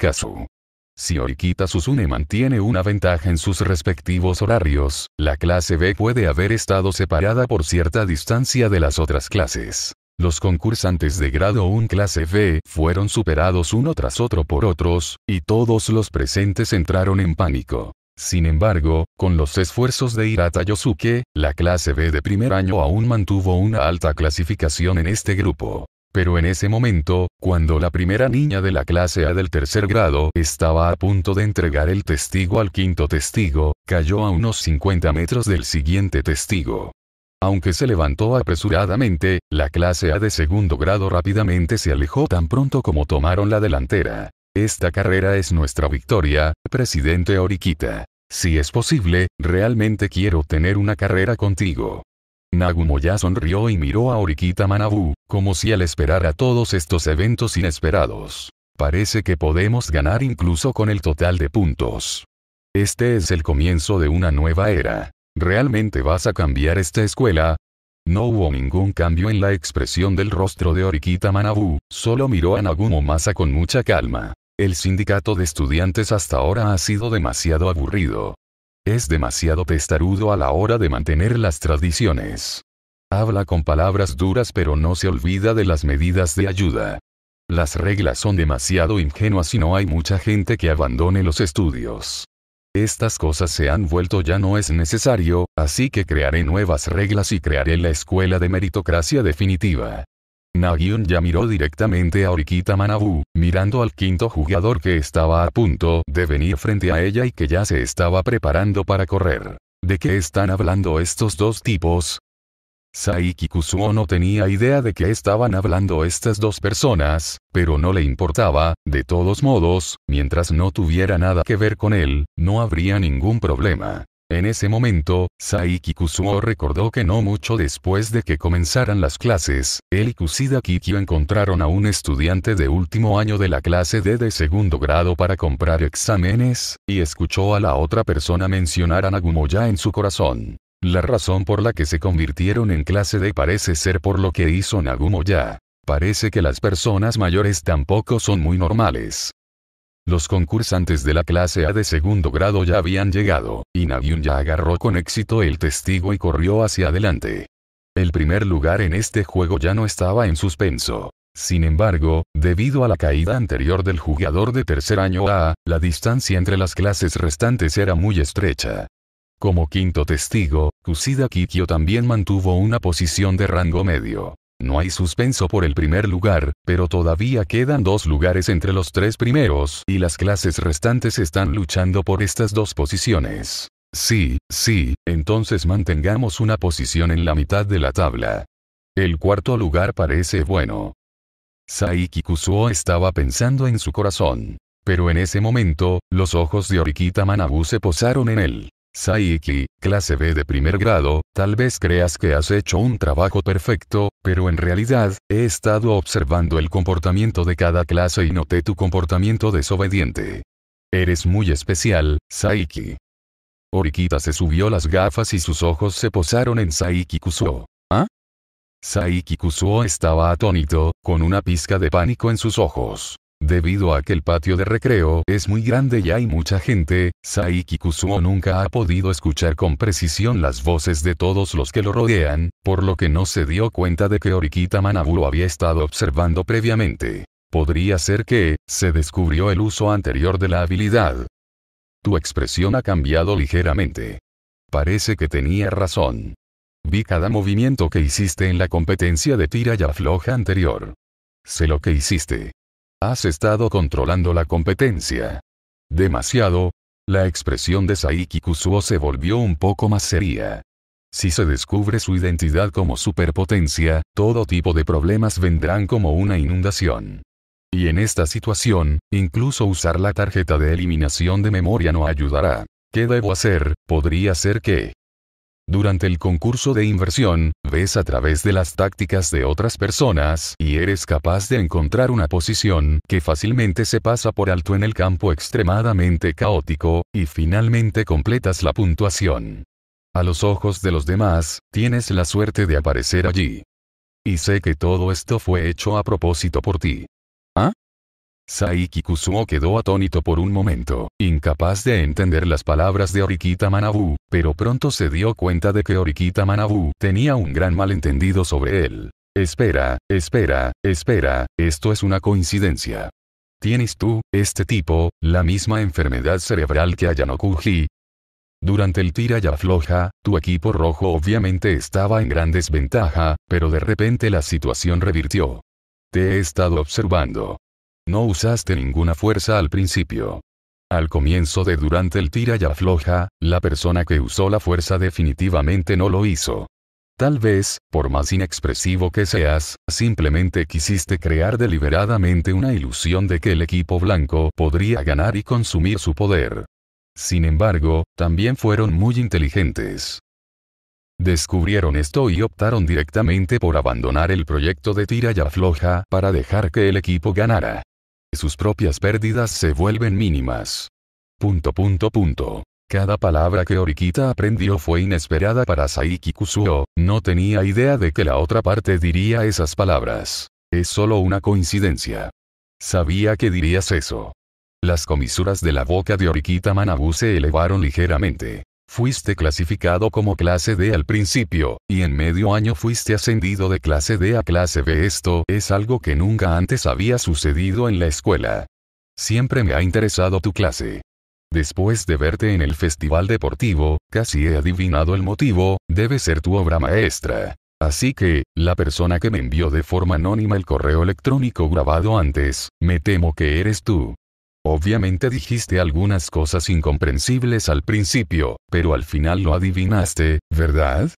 Speaker 1: Si Orikita Susune mantiene una ventaja en sus respectivos horarios, la clase B puede haber estado separada por cierta distancia de las otras clases. Los concursantes de grado 1 clase B fueron superados uno tras otro por otros, y todos los presentes entraron en pánico. Sin embargo, con los esfuerzos de Hirata Yosuke, la clase B de primer año aún mantuvo una alta clasificación en este grupo. Pero en ese momento, cuando la primera niña de la clase A del tercer grado estaba a punto de entregar el testigo al quinto testigo, cayó a unos 50 metros del siguiente testigo. Aunque se levantó apresuradamente, la clase A de segundo grado rápidamente se alejó tan pronto como tomaron la delantera. Esta carrera es nuestra victoria, presidente Oriquita. Si es posible, realmente quiero tener una carrera contigo. Nagumo ya sonrió y miró a Oriquita Manabu, como si al esperar a todos estos eventos inesperados. Parece que podemos ganar incluso con el total de puntos. Este es el comienzo de una nueva era. ¿Realmente vas a cambiar esta escuela? No hubo ningún cambio en la expresión del rostro de Oriquita Manabu, solo miró a Nagumo Masa con mucha calma. El sindicato de estudiantes hasta ahora ha sido demasiado aburrido. Es demasiado testarudo a la hora de mantener las tradiciones. Habla con palabras duras pero no se olvida de las medidas de ayuda. Las reglas son demasiado ingenuas y no hay mucha gente que abandone los estudios. Estas cosas se han vuelto ya no es necesario, así que crearé nuevas reglas y crearé la escuela de meritocracia definitiva. Nagion ya miró directamente a Oriquita Manabu, mirando al quinto jugador que estaba a punto de venir frente a ella y que ya se estaba preparando para correr. ¿De qué están hablando estos dos tipos? Saiki Kusuo no tenía idea de qué estaban hablando estas dos personas, pero no le importaba, de todos modos, mientras no tuviera nada que ver con él, no habría ningún problema. En ese momento, Saiki Kusuo recordó que no mucho después de que comenzaran las clases, él y Kusida Kikyo encontraron a un estudiante de último año de la clase D de segundo grado para comprar exámenes, y escuchó a la otra persona mencionar a Nagumoya en su corazón. La razón por la que se convirtieron en clase D parece ser por lo que hizo Nagumo ya. Parece que las personas mayores tampoco son muy normales. Los concursantes de la clase A de segundo grado ya habían llegado, y Nagyun ya agarró con éxito el testigo y corrió hacia adelante. El primer lugar en este juego ya no estaba en suspenso. Sin embargo, debido a la caída anterior del jugador de tercer año A, la distancia entre las clases restantes era muy estrecha. Como quinto testigo, Kusida Kikyo también mantuvo una posición de rango medio. No hay suspenso por el primer lugar, pero todavía quedan dos lugares entre los tres primeros y las clases restantes están luchando por estas dos posiciones. Sí, sí, entonces mantengamos una posición en la mitad de la tabla. El cuarto lugar parece bueno. Saiki Kusuo estaba pensando en su corazón. Pero en ese momento, los ojos de Orikita Manabu se posaron en él. Saiki, clase B de primer grado, tal vez creas que has hecho un trabajo perfecto, pero en realidad, he estado observando el comportamiento de cada clase y noté tu comportamiento desobediente. Eres muy especial, Saiki. Orikita se subió las gafas y sus ojos se posaron en Saiki Kusuo. ¿Ah? Saiki Kusuo estaba atónito, con una pizca de pánico en sus ojos. Debido a que el patio de recreo es muy grande y hay mucha gente, Saiki Kusuo nunca ha podido escuchar con precisión las voces de todos los que lo rodean, por lo que no se dio cuenta de que Orikita Manabu había estado observando previamente. Podría ser que, se descubrió el uso anterior de la habilidad. Tu expresión ha cambiado ligeramente. Parece que tenía razón. Vi cada movimiento que hiciste en la competencia de tira y afloja anterior. Sé lo que hiciste. Has estado controlando la competencia. Demasiado. La expresión de Saiki Kusuo se volvió un poco más seria. Si se descubre su identidad como superpotencia, todo tipo de problemas vendrán como una inundación. Y en esta situación, incluso usar la tarjeta de eliminación de memoria no ayudará. ¿Qué debo hacer? Podría ser que durante el concurso de inversión, ves a través de las tácticas de otras personas y eres capaz de encontrar una posición que fácilmente se pasa por alto en el campo extremadamente caótico, y finalmente completas la puntuación. A los ojos de los demás, tienes la suerte de aparecer allí. Y sé que todo esto fue hecho a propósito por ti. Saiki Kusumo quedó atónito por un momento, incapaz de entender las palabras de Orikita Manabu, pero pronto se dio cuenta de que Orikita Manabu tenía un gran malentendido sobre él. Espera, espera, espera, esto es una coincidencia. ¿Tienes tú, este tipo, la misma enfermedad cerebral que Ayanokuji? Durante el tira y afloja, tu equipo rojo obviamente estaba en gran desventaja, pero de repente la situación revirtió. Te he estado observando. No usaste ninguna fuerza al principio. Al comienzo de durante el tira y afloja, la persona que usó la fuerza definitivamente no lo hizo. Tal vez, por más inexpresivo que seas, simplemente quisiste crear deliberadamente una ilusión de que el equipo blanco podría ganar y consumir su poder. Sin embargo, también fueron muy inteligentes. Descubrieron esto y optaron directamente por abandonar el proyecto de tira y afloja para dejar que el equipo ganara sus propias pérdidas se vuelven mínimas. Punto punto punto. Cada palabra que Orikita aprendió fue inesperada para Saiki Kusuo, no tenía idea de que la otra parte diría esas palabras. Es solo una coincidencia. Sabía que dirías eso. Las comisuras de la boca de Oriquita Manabu se elevaron ligeramente. Fuiste clasificado como clase D al principio, y en medio año fuiste ascendido de clase D a clase B. Esto es algo que nunca antes había sucedido en la escuela. Siempre me ha interesado tu clase. Después de verte en el festival deportivo, casi he adivinado el motivo, debe ser tu obra maestra. Así que, la persona que me envió de forma anónima el correo electrónico grabado antes, me temo que eres tú. Obviamente dijiste algunas cosas incomprensibles al principio, pero al final lo adivinaste, ¿verdad?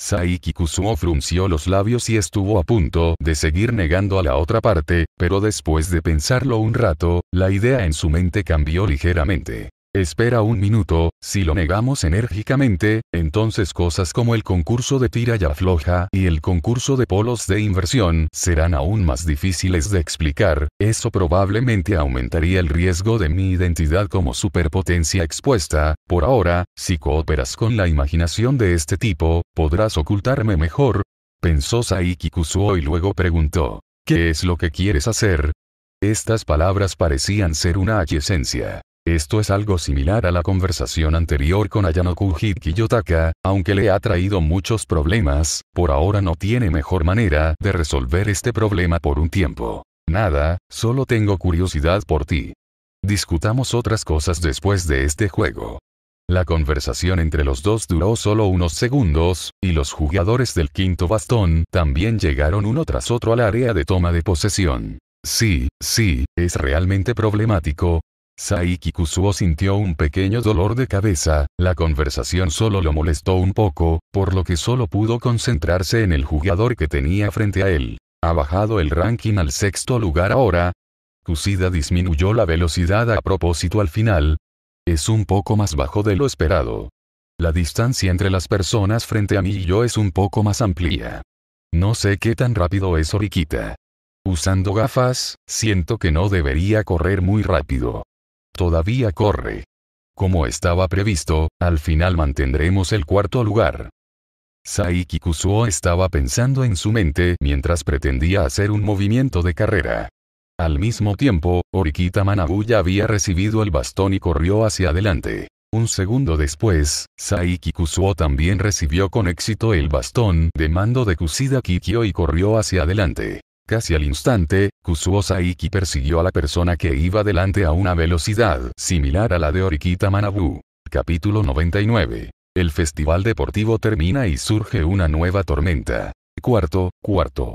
Speaker 1: Saiki Kusuo frunció los labios y estuvo a punto de seguir negando a la otra parte, pero después de pensarlo un rato, la idea en su mente cambió ligeramente. Espera un minuto, si lo negamos enérgicamente, entonces cosas como el concurso de tira y afloja y el concurso de polos de inversión serán aún más difíciles de explicar, eso probablemente aumentaría el riesgo de mi identidad como superpotencia expuesta, por ahora, si cooperas con la imaginación de este tipo, podrás ocultarme mejor, pensó Saiki Kusuo y luego preguntó, ¿qué es lo que quieres hacer? Estas palabras parecían ser una aquiescencia. Esto es algo similar a la conversación anterior con Ayanoku Yotaka, aunque le ha traído muchos problemas, por ahora no tiene mejor manera de resolver este problema por un tiempo. Nada, solo tengo curiosidad por ti. Discutamos otras cosas después de este juego. La conversación entre los dos duró solo unos segundos, y los jugadores del quinto bastón también llegaron uno tras otro al área de toma de posesión. Sí, sí, es realmente problemático, Saiki Kusuo sintió un pequeño dolor de cabeza, la conversación solo lo molestó un poco, por lo que solo pudo concentrarse en el jugador que tenía frente a él. Ha bajado el ranking al sexto lugar ahora. Kusida disminuyó la velocidad a propósito al final. Es un poco más bajo de lo esperado. La distancia entre las personas frente a mí y yo es un poco más amplia. No sé qué tan rápido es Oriquita. Usando gafas, siento que no debería correr muy rápido todavía corre. Como estaba previsto, al final mantendremos el cuarto lugar. Saiki Kusuo estaba pensando en su mente mientras pretendía hacer un movimiento de carrera. Al mismo tiempo, Orikita Managuya había recibido el bastón y corrió hacia adelante. Un segundo después, Saiki Kusuo también recibió con éxito el bastón de mando de Kusida Kikyo y corrió hacia adelante. Casi al instante, Kusuo Saiki persiguió a la persona que iba delante a una velocidad similar a la de Orikita Manabu. Capítulo 99. El festival deportivo termina y surge una nueva tormenta. Cuarto, cuarto.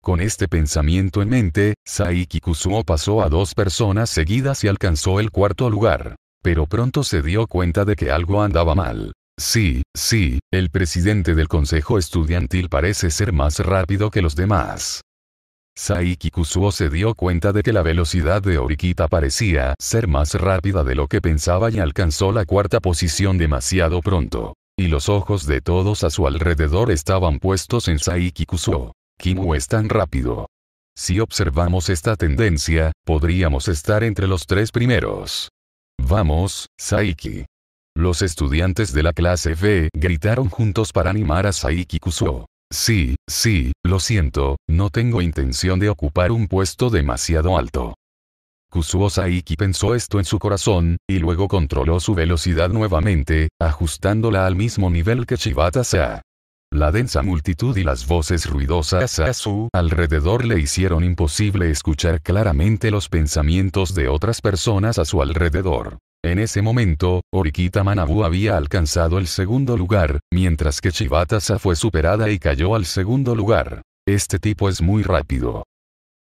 Speaker 1: Con este pensamiento en mente, Saiki Kusuo pasó a dos personas seguidas y alcanzó el cuarto lugar. Pero pronto se dio cuenta de que algo andaba mal. Sí, sí, el presidente del consejo estudiantil parece ser más rápido que los demás. Saiki Kusuo se dio cuenta de que la velocidad de Orikita parecía ser más rápida de lo que pensaba y alcanzó la cuarta posición demasiado pronto. Y los ojos de todos a su alrededor estaban puestos en Saiki Kusuo. Kimu es tan rápido. Si observamos esta tendencia, podríamos estar entre los tres primeros. Vamos, Saiki. Los estudiantes de la clase B gritaron juntos para animar a Saiki Kusuo. Sí, sí, lo siento, no tengo intención de ocupar un puesto demasiado alto. Kusuo Saiki pensó esto en su corazón, y luego controló su velocidad nuevamente, ajustándola al mismo nivel que Shibata-sa. La densa multitud y las voces ruidosas a su alrededor le hicieron imposible escuchar claramente los pensamientos de otras personas a su alrededor. En ese momento, Orikita Manabu había alcanzado el segundo lugar, mientras que Shibatasa fue superada y cayó al segundo lugar. Este tipo es muy rápido.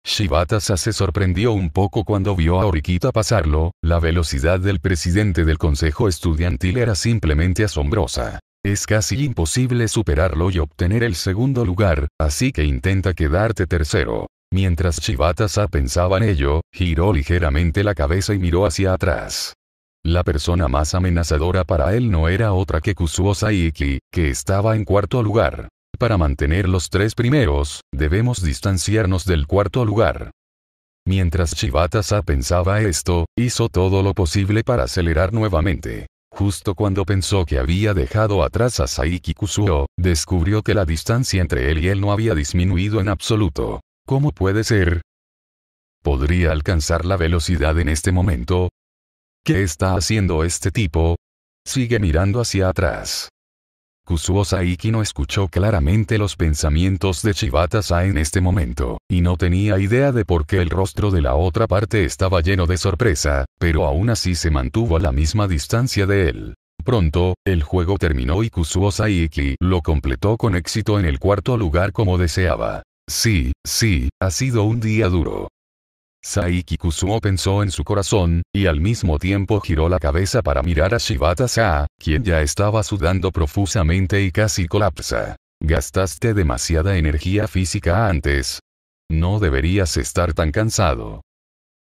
Speaker 1: Shibatasa se sorprendió un poco cuando vio a Orikita pasarlo, la velocidad del presidente del consejo estudiantil era simplemente asombrosa. Es casi imposible superarlo y obtener el segundo lugar, así que intenta quedarte tercero. Mientras Shibatasa pensaba en ello, giró ligeramente la cabeza y miró hacia atrás. La persona más amenazadora para él no era otra que Kusuo Saiki, que estaba en cuarto lugar. Para mantener los tres primeros, debemos distanciarnos del cuarto lugar. Mientras Shibatasa pensaba esto, hizo todo lo posible para acelerar nuevamente. Justo cuando pensó que había dejado atrás a Saiki Kusuo, descubrió que la distancia entre él y él no había disminuido en absoluto. ¿Cómo puede ser? ¿Podría alcanzar la velocidad en este momento? ¿Qué está haciendo este tipo? Sigue mirando hacia atrás. Kusuo Saiki no escuchó claramente los pensamientos de shibata en este momento, y no tenía idea de por qué el rostro de la otra parte estaba lleno de sorpresa, pero aún así se mantuvo a la misma distancia de él. Pronto, el juego terminó y Kusuo Saiki lo completó con éxito en el cuarto lugar como deseaba. Sí, sí, ha sido un día duro. Saiki Kusuo pensó en su corazón, y al mismo tiempo giró la cabeza para mirar a Shibata-sa, quien ya estaba sudando profusamente y casi colapsa. Gastaste demasiada energía física antes. No deberías estar tan cansado.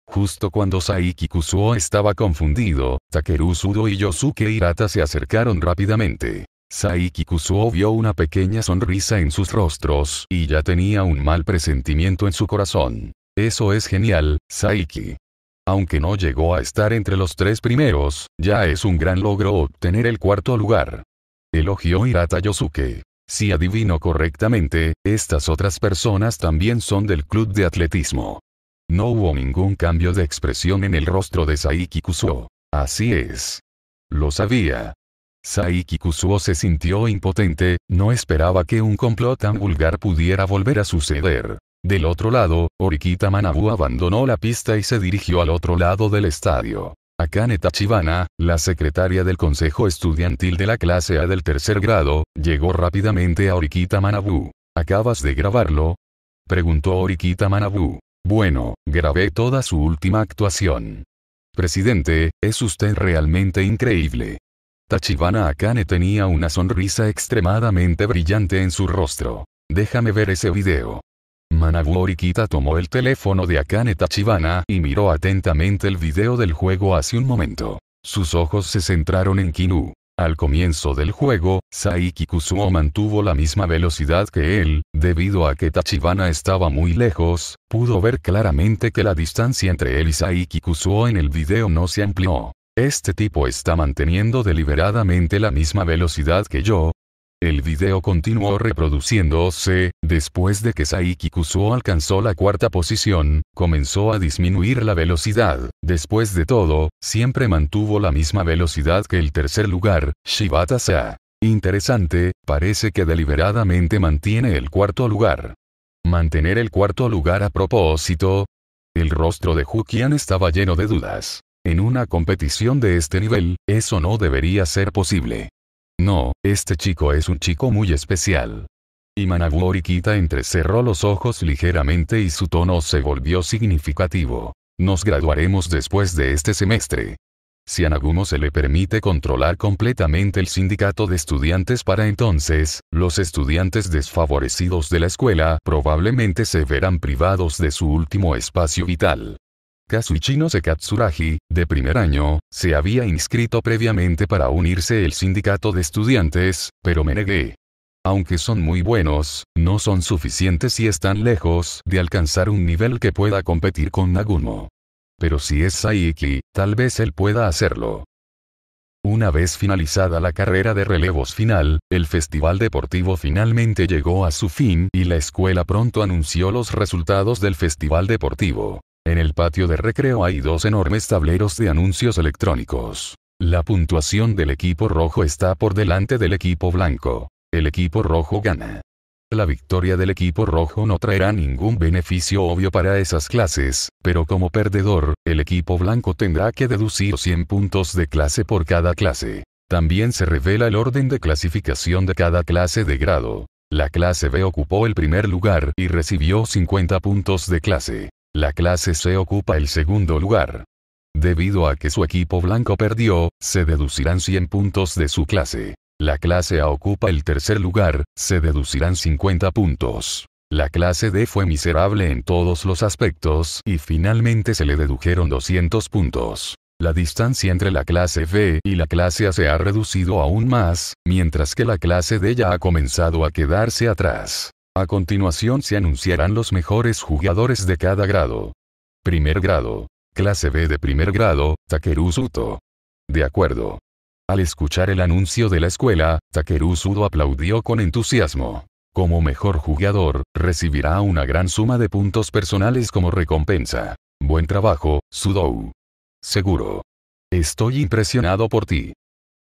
Speaker 1: Justo cuando Saiki Kusuo estaba confundido, Takeru Sudo y Yosuke Hirata se acercaron rápidamente. Saiki Kusuo vio una pequeña sonrisa en sus rostros y ya tenía un mal presentimiento en su corazón. Eso es genial, Saiki. Aunque no llegó a estar entre los tres primeros, ya es un gran logro obtener el cuarto lugar. Elogió Hirata Yosuke. Si adivino correctamente, estas otras personas también son del club de atletismo. No hubo ningún cambio de expresión en el rostro de Saiki Kusuo. Así es. Lo sabía. Saiki Kusuo se sintió impotente, no esperaba que un complot tan vulgar pudiera volver a suceder. Del otro lado, Orikita Manabu abandonó la pista y se dirigió al otro lado del estadio. Akane Tachibana, la secretaria del consejo estudiantil de la clase A del tercer grado, llegó rápidamente a Orikita Manabu. ¿Acabas de grabarlo? Preguntó Orikita Manabu. Bueno, grabé toda su última actuación. Presidente, es usted realmente increíble. Tachibana Akane tenía una sonrisa extremadamente brillante en su rostro. Déjame ver ese video kita tomó el teléfono de Akane Tachibana y miró atentamente el video del juego hace un momento. Sus ojos se centraron en Kinu. Al comienzo del juego, Saiki Kusuo mantuvo la misma velocidad que él, debido a que Tachibana estaba muy lejos, pudo ver claramente que la distancia entre él y Saiki Kusuo en el video no se amplió. Este tipo está manteniendo deliberadamente la misma velocidad que yo, el video continuó reproduciéndose, después de que Saiki Kusuo alcanzó la cuarta posición, comenzó a disminuir la velocidad. Después de todo, siempre mantuvo la misma velocidad que el tercer lugar, Shibata-sa. Interesante, parece que deliberadamente mantiene el cuarto lugar. Mantener el cuarto lugar a propósito. El rostro de Hukian estaba lleno de dudas. En una competición de este nivel, eso no debería ser posible. No, este chico es un chico muy especial. Y Manabu entrecerró los ojos ligeramente y su tono se volvió significativo. Nos graduaremos después de este semestre. Si a Nagumo se le permite controlar completamente el sindicato de estudiantes para entonces, los estudiantes desfavorecidos de la escuela probablemente se verán privados de su último espacio vital. Kazuchino Sekatsuragi, de primer año, se había inscrito previamente para unirse el sindicato de estudiantes, pero me negué. Aunque son muy buenos, no son suficientes y están lejos de alcanzar un nivel que pueda competir con Nagumo. Pero si es Saiki, tal vez él pueda hacerlo. Una vez finalizada la carrera de relevos final, el festival deportivo finalmente llegó a su fin y la escuela pronto anunció los resultados del festival deportivo. En el patio de recreo hay dos enormes tableros de anuncios electrónicos. La puntuación del equipo rojo está por delante del equipo blanco. El equipo rojo gana. La victoria del equipo rojo no traerá ningún beneficio obvio para esas clases, pero como perdedor, el equipo blanco tendrá que deducir 100 puntos de clase por cada clase. También se revela el orden de clasificación de cada clase de grado. La clase B ocupó el primer lugar y recibió 50 puntos de clase. La clase C ocupa el segundo lugar. Debido a que su equipo blanco perdió, se deducirán 100 puntos de su clase. La clase A ocupa el tercer lugar, se deducirán 50 puntos. La clase D fue miserable en todos los aspectos y finalmente se le dedujeron 200 puntos. La distancia entre la clase B y la clase A se ha reducido aún más, mientras que la clase D ya ha comenzado a quedarse atrás. A continuación se anunciarán los mejores jugadores de cada grado. Primer grado. Clase B de primer grado, Takeru Suto. De acuerdo. Al escuchar el anuncio de la escuela, Takeru Sudo aplaudió con entusiasmo. Como mejor jugador, recibirá una gran suma de puntos personales como recompensa. Buen trabajo, Sudo. Seguro. Estoy impresionado por ti.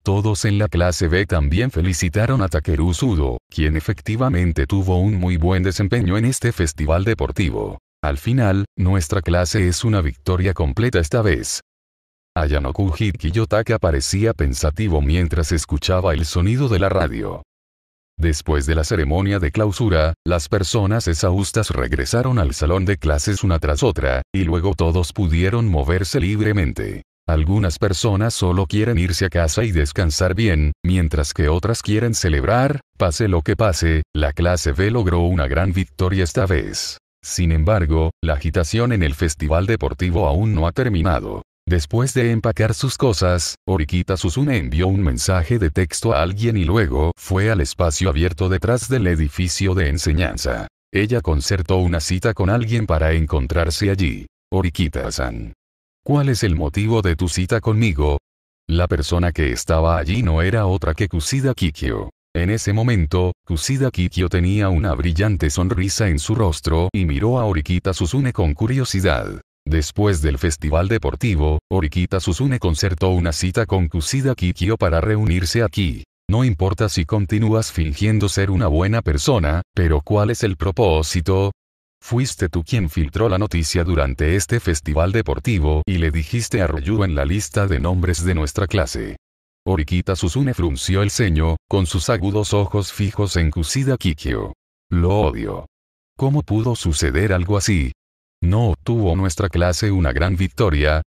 Speaker 1: Todos en la clase B también felicitaron a Takeru Sudo, quien efectivamente tuvo un muy buen desempeño en este festival deportivo. Al final, nuestra clase es una victoria completa esta vez. Ayanoku Kiyotaka parecía pensativo mientras escuchaba el sonido de la radio. Después de la ceremonia de clausura, las personas exhaustas regresaron al salón de clases una tras otra, y luego todos pudieron moverse libremente. Algunas personas solo quieren irse a casa y descansar bien, mientras que otras quieren celebrar, pase lo que pase, la clase B logró una gran victoria esta vez. Sin embargo, la agitación en el festival deportivo aún no ha terminado. Después de empacar sus cosas, Oriquita Susune envió un mensaje de texto a alguien y luego fue al espacio abierto detrás del edificio de enseñanza. Ella concertó una cita con alguien para encontrarse allí. oriquita san ¿Cuál es el motivo de tu cita conmigo? La persona que estaba allí no era otra que Kusida Kikyo. En ese momento, Kusida Kikyo tenía una brillante sonrisa en su rostro y miró a Orikita Susune con curiosidad. Después del festival deportivo, Orikita Susune concertó una cita con Kusida Kikyo para reunirse aquí. No importa si continúas fingiendo ser una buena persona, pero ¿cuál es el propósito? Fuiste tú quien filtró la noticia durante este festival deportivo y le dijiste a Ryu en la lista de nombres de nuestra clase. Orikita Susune frunció el ceño, con sus agudos ojos fijos en Kusida Kikyo. Lo odio. ¿Cómo pudo suceder algo así? ¿No obtuvo nuestra clase una gran victoria?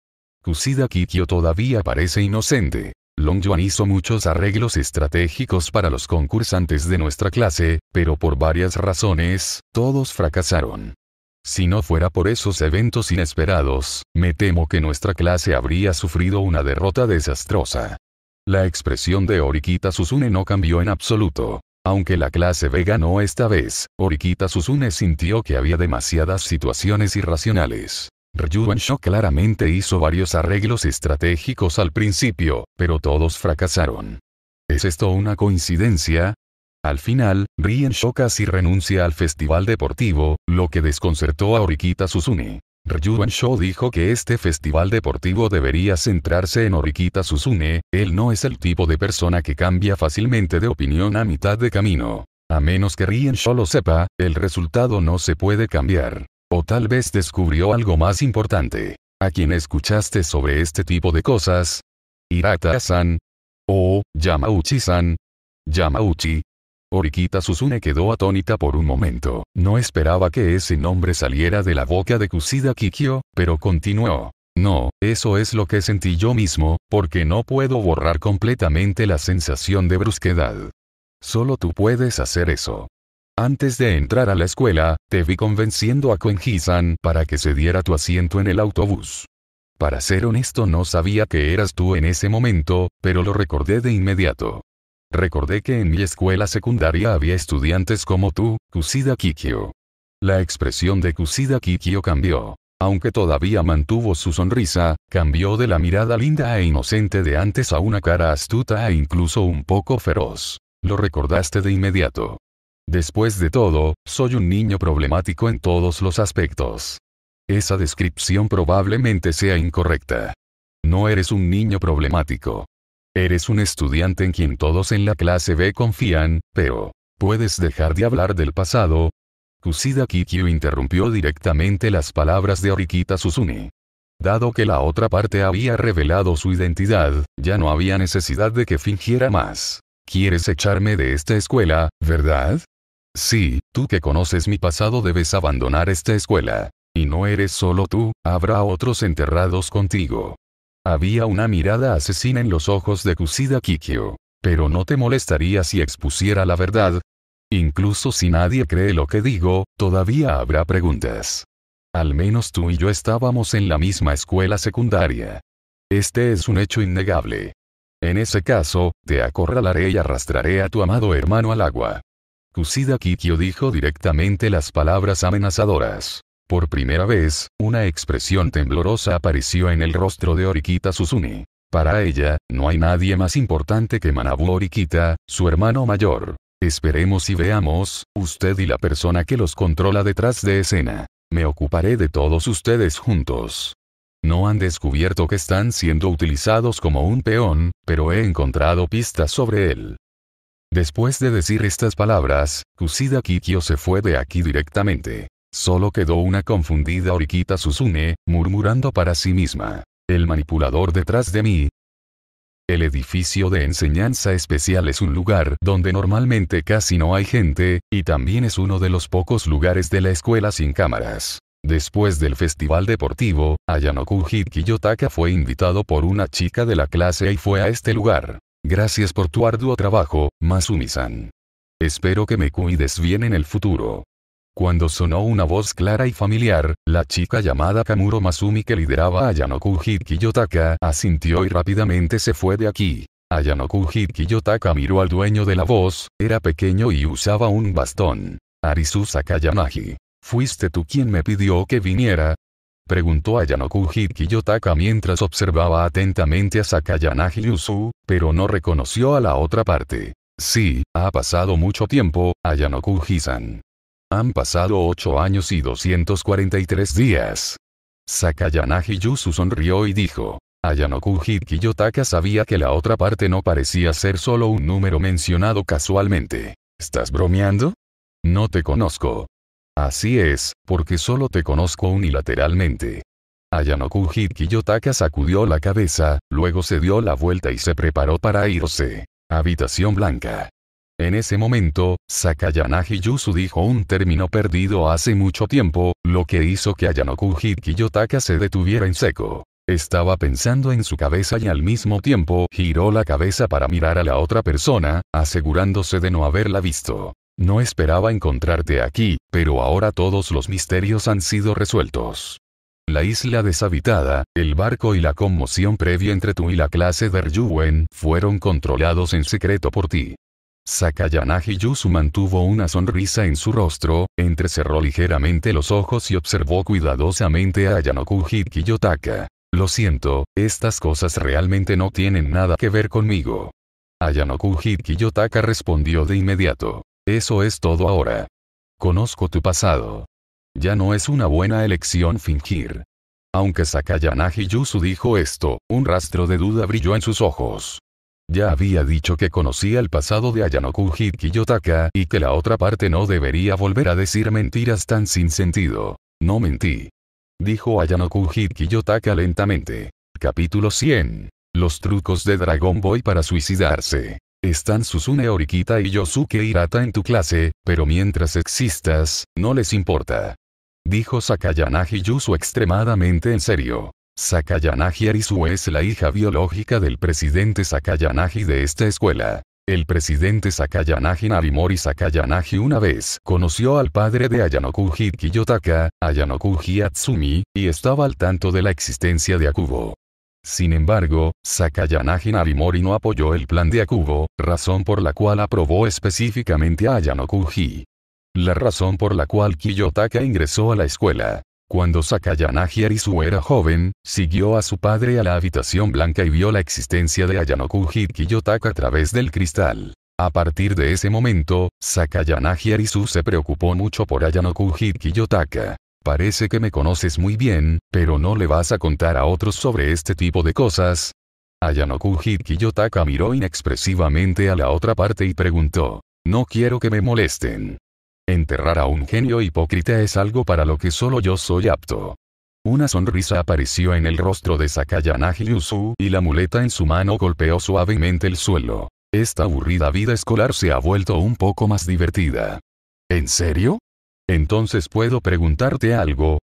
Speaker 1: Kusida Kikyo todavía parece inocente. Long Yuan hizo muchos arreglos estratégicos para los concursantes de nuestra clase, pero por varias razones, todos fracasaron. Si no fuera por esos eventos inesperados, me temo que nuestra clase habría sufrido una derrota desastrosa. La expresión de Orikita Susune no cambió en absoluto. Aunque la clase B ganó esta vez, Orikita Susune sintió que había demasiadas situaciones irracionales. Ryuansho claramente hizo varios arreglos estratégicos al principio, pero todos fracasaron. ¿Es esto una coincidencia? Al final, Shou casi renuncia al festival deportivo, lo que desconcertó a Orikita Suzune. Ryuan dijo que este festival deportivo debería centrarse en Orikita Suzune, él no es el tipo de persona que cambia fácilmente de opinión a mitad de camino. A menos que Rien lo sepa, el resultado no se puede cambiar. O tal vez descubrió algo más importante. A quién escuchaste sobre este tipo de cosas. Hirata-san. O, Yamauchi-san. Yamauchi. Orikita Susune quedó atónita por un momento. No esperaba que ese nombre saliera de la boca de Kusida Kikyo, pero continuó. No, eso es lo que sentí yo mismo, porque no puedo borrar completamente la sensación de brusquedad. Solo tú puedes hacer eso. Antes de entrar a la escuela, te vi convenciendo a Koenji-san para que se diera tu asiento en el autobús. Para ser honesto no sabía que eras tú en ese momento, pero lo recordé de inmediato. Recordé que en mi escuela secundaria había estudiantes como tú, Kusida Kikyo. La expresión de Kusida Kikyo cambió. Aunque todavía mantuvo su sonrisa, cambió de la mirada linda e inocente de antes a una cara astuta e incluso un poco feroz. Lo recordaste de inmediato. Después de todo, soy un niño problemático en todos los aspectos. Esa descripción probablemente sea incorrecta. No eres un niño problemático. Eres un estudiante en quien todos en la clase B confían, pero, ¿puedes dejar de hablar del pasado? Kusida Kikyu interrumpió directamente las palabras de Orikita Susumi. Dado que la otra parte había revelado su identidad, ya no había necesidad de que fingiera más. ¿Quieres echarme de esta escuela, verdad? Sí, tú que conoces mi pasado debes abandonar esta escuela. Y no eres solo tú, habrá otros enterrados contigo. Había una mirada asesina en los ojos de Kusida Kikyo. Pero no te molestaría si expusiera la verdad. Incluso si nadie cree lo que digo, todavía habrá preguntas. Al menos tú y yo estábamos en la misma escuela secundaria. Este es un hecho innegable. En ese caso, te acorralaré y arrastraré a tu amado hermano al agua. Kusida Kikyo dijo directamente las palabras amenazadoras. Por primera vez, una expresión temblorosa apareció en el rostro de Orikita Susumi. Para ella, no hay nadie más importante que Manabu Orikita, su hermano mayor. Esperemos y veamos, usted y la persona que los controla detrás de escena. Me ocuparé de todos ustedes juntos. No han descubierto que están siendo utilizados como un peón, pero he encontrado pistas sobre él. Después de decir estas palabras, Kusida Kikyo se fue de aquí directamente. Solo quedó una confundida oriquita Susune, murmurando para sí misma. El manipulador detrás de mí, el edificio de enseñanza especial es un lugar donde normalmente casi no hay gente, y también es uno de los pocos lugares de la escuela sin cámaras. Después del festival deportivo, Ayanoku Kiyotaka fue invitado por una chica de la clase y fue a este lugar. Gracias por tu arduo trabajo, Masumi-san. Espero que me cuides bien en el futuro. Cuando sonó una voz clara y familiar, la chica llamada Kamuro Masumi que lideraba a Yanokuji Kiyotaka asintió y rápidamente se fue de aquí. Ayanoku Kiyotaka miró al dueño de la voz, era pequeño y usaba un bastón. Arisu Sakayamagi. Fuiste tú quien me pidió que viniera, Preguntó a Yanoku mientras observaba atentamente a Sakayanagi Yusu, pero no reconoció a la otra parte. Sí, ha pasado mucho tiempo, Ayanoku Hisan. Han pasado 8 años y 243 días. Sakayanagi Yusu sonrió y dijo. Ayanoku Kiyotaka sabía que la otra parte no parecía ser solo un número mencionado casualmente. ¿Estás bromeando? No te conozco. Así es, porque solo te conozco unilateralmente. Ayanoku Hikiyotaka sacudió la cabeza, luego se dio la vuelta y se preparó para irse. Habitación blanca. En ese momento, Sakayanagi Yusu dijo un término perdido hace mucho tiempo, lo que hizo que Ayanoku Hikiyotaka se detuviera en seco. Estaba pensando en su cabeza y al mismo tiempo giró la cabeza para mirar a la otra persona, asegurándose de no haberla visto. No esperaba encontrarte aquí, pero ahora todos los misterios han sido resueltos. La isla deshabitada, el barco y la conmoción previa entre tú y la clase de Ryuen fueron controlados en secreto por ti. Sakayanagi Yusu mantuvo una sonrisa en su rostro, entrecerró ligeramente los ojos y observó cuidadosamente a Yanokuji Kiyotaka. Lo siento, estas cosas realmente no tienen nada que ver conmigo. Ayanoku Kiyotaka respondió de inmediato. Eso es todo ahora. Conozco tu pasado. Ya no es una buena elección fingir. Aunque Sakayanagi Yusu dijo esto, un rastro de duda brilló en sus ojos. Ya había dicho que conocía el pasado de Ayanoku Kiyotaka y que la otra parte no debería volver a decir mentiras tan sin sentido. No mentí. Dijo Ayanoku Hikiyotaka lentamente. Capítulo 100. Los trucos de Dragon Boy para suicidarse están Susune Orikita y Yosuke Hirata en tu clase, pero mientras existas, no les importa. Dijo Sakayanagi Yusu extremadamente en serio. Sakayanagi Arisu es la hija biológica del presidente Sakayanagi de esta escuela. El presidente Sakayanagi Narimori Sakayanagi una vez conoció al padre de Ayanokuji Kiyotaka, Ayanokuji Atsumi, y estaba al tanto de la existencia de Akubo. Sin embargo, Sakayanagi Narimori no apoyó el plan de Akubo, razón por la cual aprobó específicamente a Yanokuji. La razón por la cual Kiyotaka ingresó a la escuela. Cuando Sakayanagi Arisu era joven, siguió a su padre a la habitación blanca y vio la existencia de ayanokuji Kiyotaka a través del cristal. A partir de ese momento, Sakayanagi Arisu se preocupó mucho por Ayano Kiyotaka. Parece que me conoces muy bien, pero no le vas a contar a otros sobre este tipo de cosas. Ayanoku Hikiyotaka miró inexpresivamente a la otra parte y preguntó. No quiero que me molesten. Enterrar a un genio hipócrita es algo para lo que solo yo soy apto. Una sonrisa apareció en el rostro de Sakaya Yusu y la muleta en su mano golpeó suavemente el suelo. Esta aburrida vida escolar se ha vuelto un poco más divertida. ¿En serio? Entonces puedo preguntarte algo.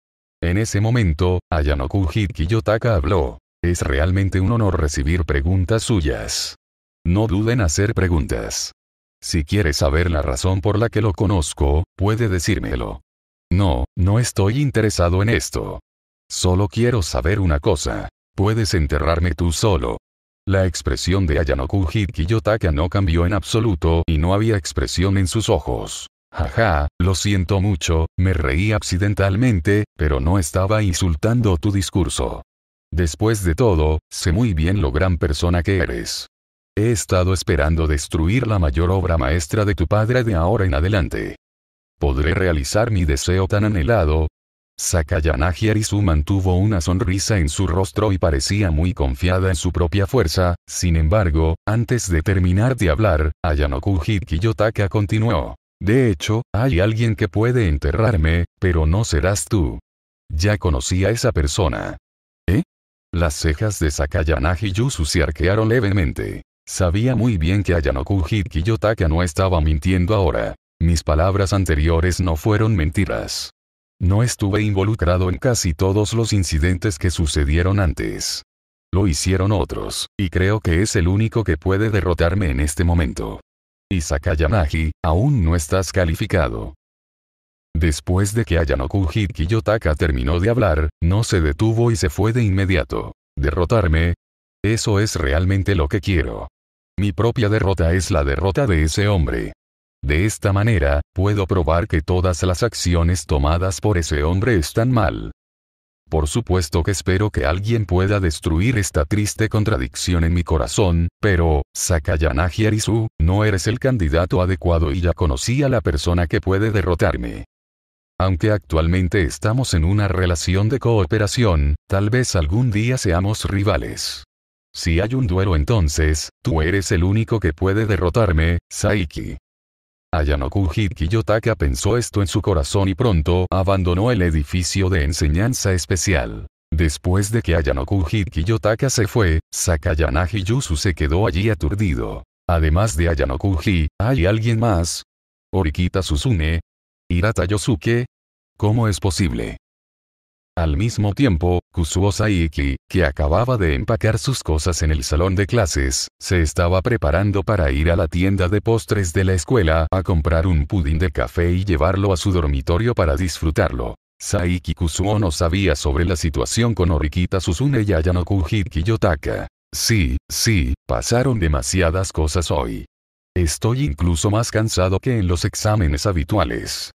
Speaker 1: En ese momento, Ayanoku Kiyotaka habló. Es realmente un honor recibir preguntas suyas. No duden hacer preguntas. Si quieres saber la razón por la que lo conozco, puede decírmelo. No, no estoy interesado en esto. Solo quiero saber una cosa. Puedes enterrarme tú solo. La expresión de Ayanoku Kiyotaka no cambió en absoluto y no había expresión en sus ojos. Jaja, lo siento mucho, me reí accidentalmente, pero no estaba insultando tu discurso. Después de todo, sé muy bien lo gran persona que eres. He estado esperando destruir la mayor obra maestra de tu padre de ahora en adelante. ¿Podré realizar mi deseo tan anhelado? Sakayanagi Arisu mantuvo una sonrisa en su rostro y parecía muy confiada en su propia fuerza, sin embargo, antes de terminar de hablar, Ayanoku Kiyotaka continuó. De hecho, hay alguien que puede enterrarme, pero no serás tú. Ya conocí a esa persona. ¿Eh? Las cejas de Sakayanagi Yusu se arquearon levemente. Sabía muy bien que Ayanoku Yotaka no estaba mintiendo ahora. Mis palabras anteriores no fueron mentiras. No estuve involucrado en casi todos los incidentes que sucedieron antes. Lo hicieron otros, y creo que es el único que puede derrotarme en este momento. Sakayanagi, aún no estás calificado. Después de que Ayanoku Yotaka terminó de hablar, no se detuvo y se fue de inmediato. ¿Derrotarme? Eso es realmente lo que quiero. Mi propia derrota es la derrota de ese hombre. De esta manera, puedo probar que todas las acciones tomadas por ese hombre están mal. Por supuesto que espero que alguien pueda destruir esta triste contradicción en mi corazón, pero, Sakayanagi Arisu, no eres el candidato adecuado y ya conocí a la persona que puede derrotarme. Aunque actualmente estamos en una relación de cooperación, tal vez algún día seamos rivales. Si hay un duelo entonces, tú eres el único que puede derrotarme, Saiki. Ayanoku Kiyotaka pensó esto en su corazón y pronto abandonó el edificio de enseñanza especial. Después de que Ayanoku Kiyotaka se fue, Sakayanagi Yusu se quedó allí aturdido. Además de Ayanoku ¿hay alguien más? Orikita Susune? Hirata Yosuke? ¿Cómo es posible? Al mismo tiempo, Kusuo Saiki, que acababa de empacar sus cosas en el salón de clases, se estaba preparando para ir a la tienda de postres de la escuela a comprar un pudín de café y llevarlo a su dormitorio para disfrutarlo. Saiki Kusuo no sabía sobre la situación con Orikita Susune y Ayanoku Yotaka. Sí, sí, pasaron demasiadas cosas hoy. Estoy incluso más cansado que en los exámenes habituales.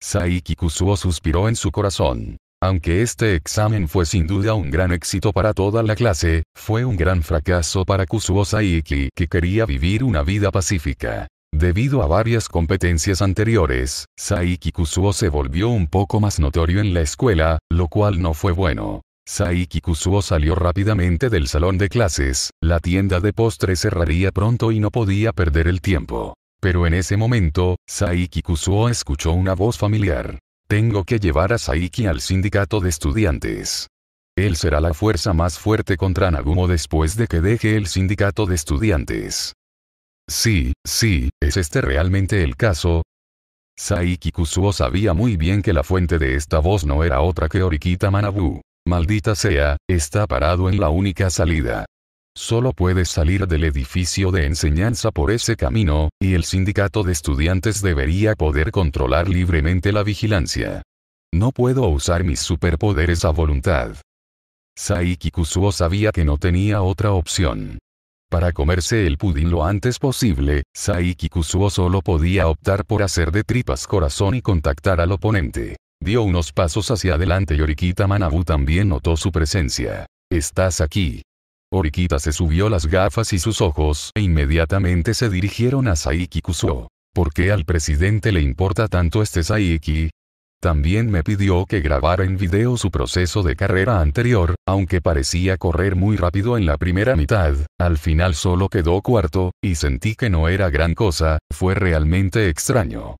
Speaker 1: Saiki Kusuo suspiró en su corazón. Aunque este examen fue sin duda un gran éxito para toda la clase, fue un gran fracaso para Kusuo Saiki que quería vivir una vida pacífica. Debido a varias competencias anteriores, Saiki Kusuo se volvió un poco más notorio en la escuela, lo cual no fue bueno. Saiki Kusuo salió rápidamente del salón de clases, la tienda de postres cerraría pronto y no podía perder el tiempo. Pero en ese momento, Saiki Kusuo escuchó una voz familiar. Tengo que llevar a Saiki al sindicato de estudiantes. Él será la fuerza más fuerte contra Nagumo después de que deje el sindicato de estudiantes. Sí, sí, ¿es este realmente el caso? Saiki Kusuo sabía muy bien que la fuente de esta voz no era otra que Orikita Manabu. Maldita sea, está parado en la única salida. Solo puedes salir del edificio de enseñanza por ese camino, y el sindicato de estudiantes debería poder controlar libremente la vigilancia. No puedo usar mis superpoderes a voluntad. Saiki Kusuo sabía que no tenía otra opción. Para comerse el pudín lo antes posible, Saiki Kusuo solo podía optar por hacer de tripas corazón y contactar al oponente. Dio unos pasos hacia adelante y Orikita Manabu también notó su presencia. Estás aquí. Orikita se subió las gafas y sus ojos e inmediatamente se dirigieron a Saiki Kusuo. ¿Por qué al presidente le importa tanto este Saiki? También me pidió que grabara en video su proceso de carrera anterior, aunque parecía correr muy rápido en la primera mitad, al final solo quedó cuarto, y sentí que no era gran cosa, fue realmente extraño.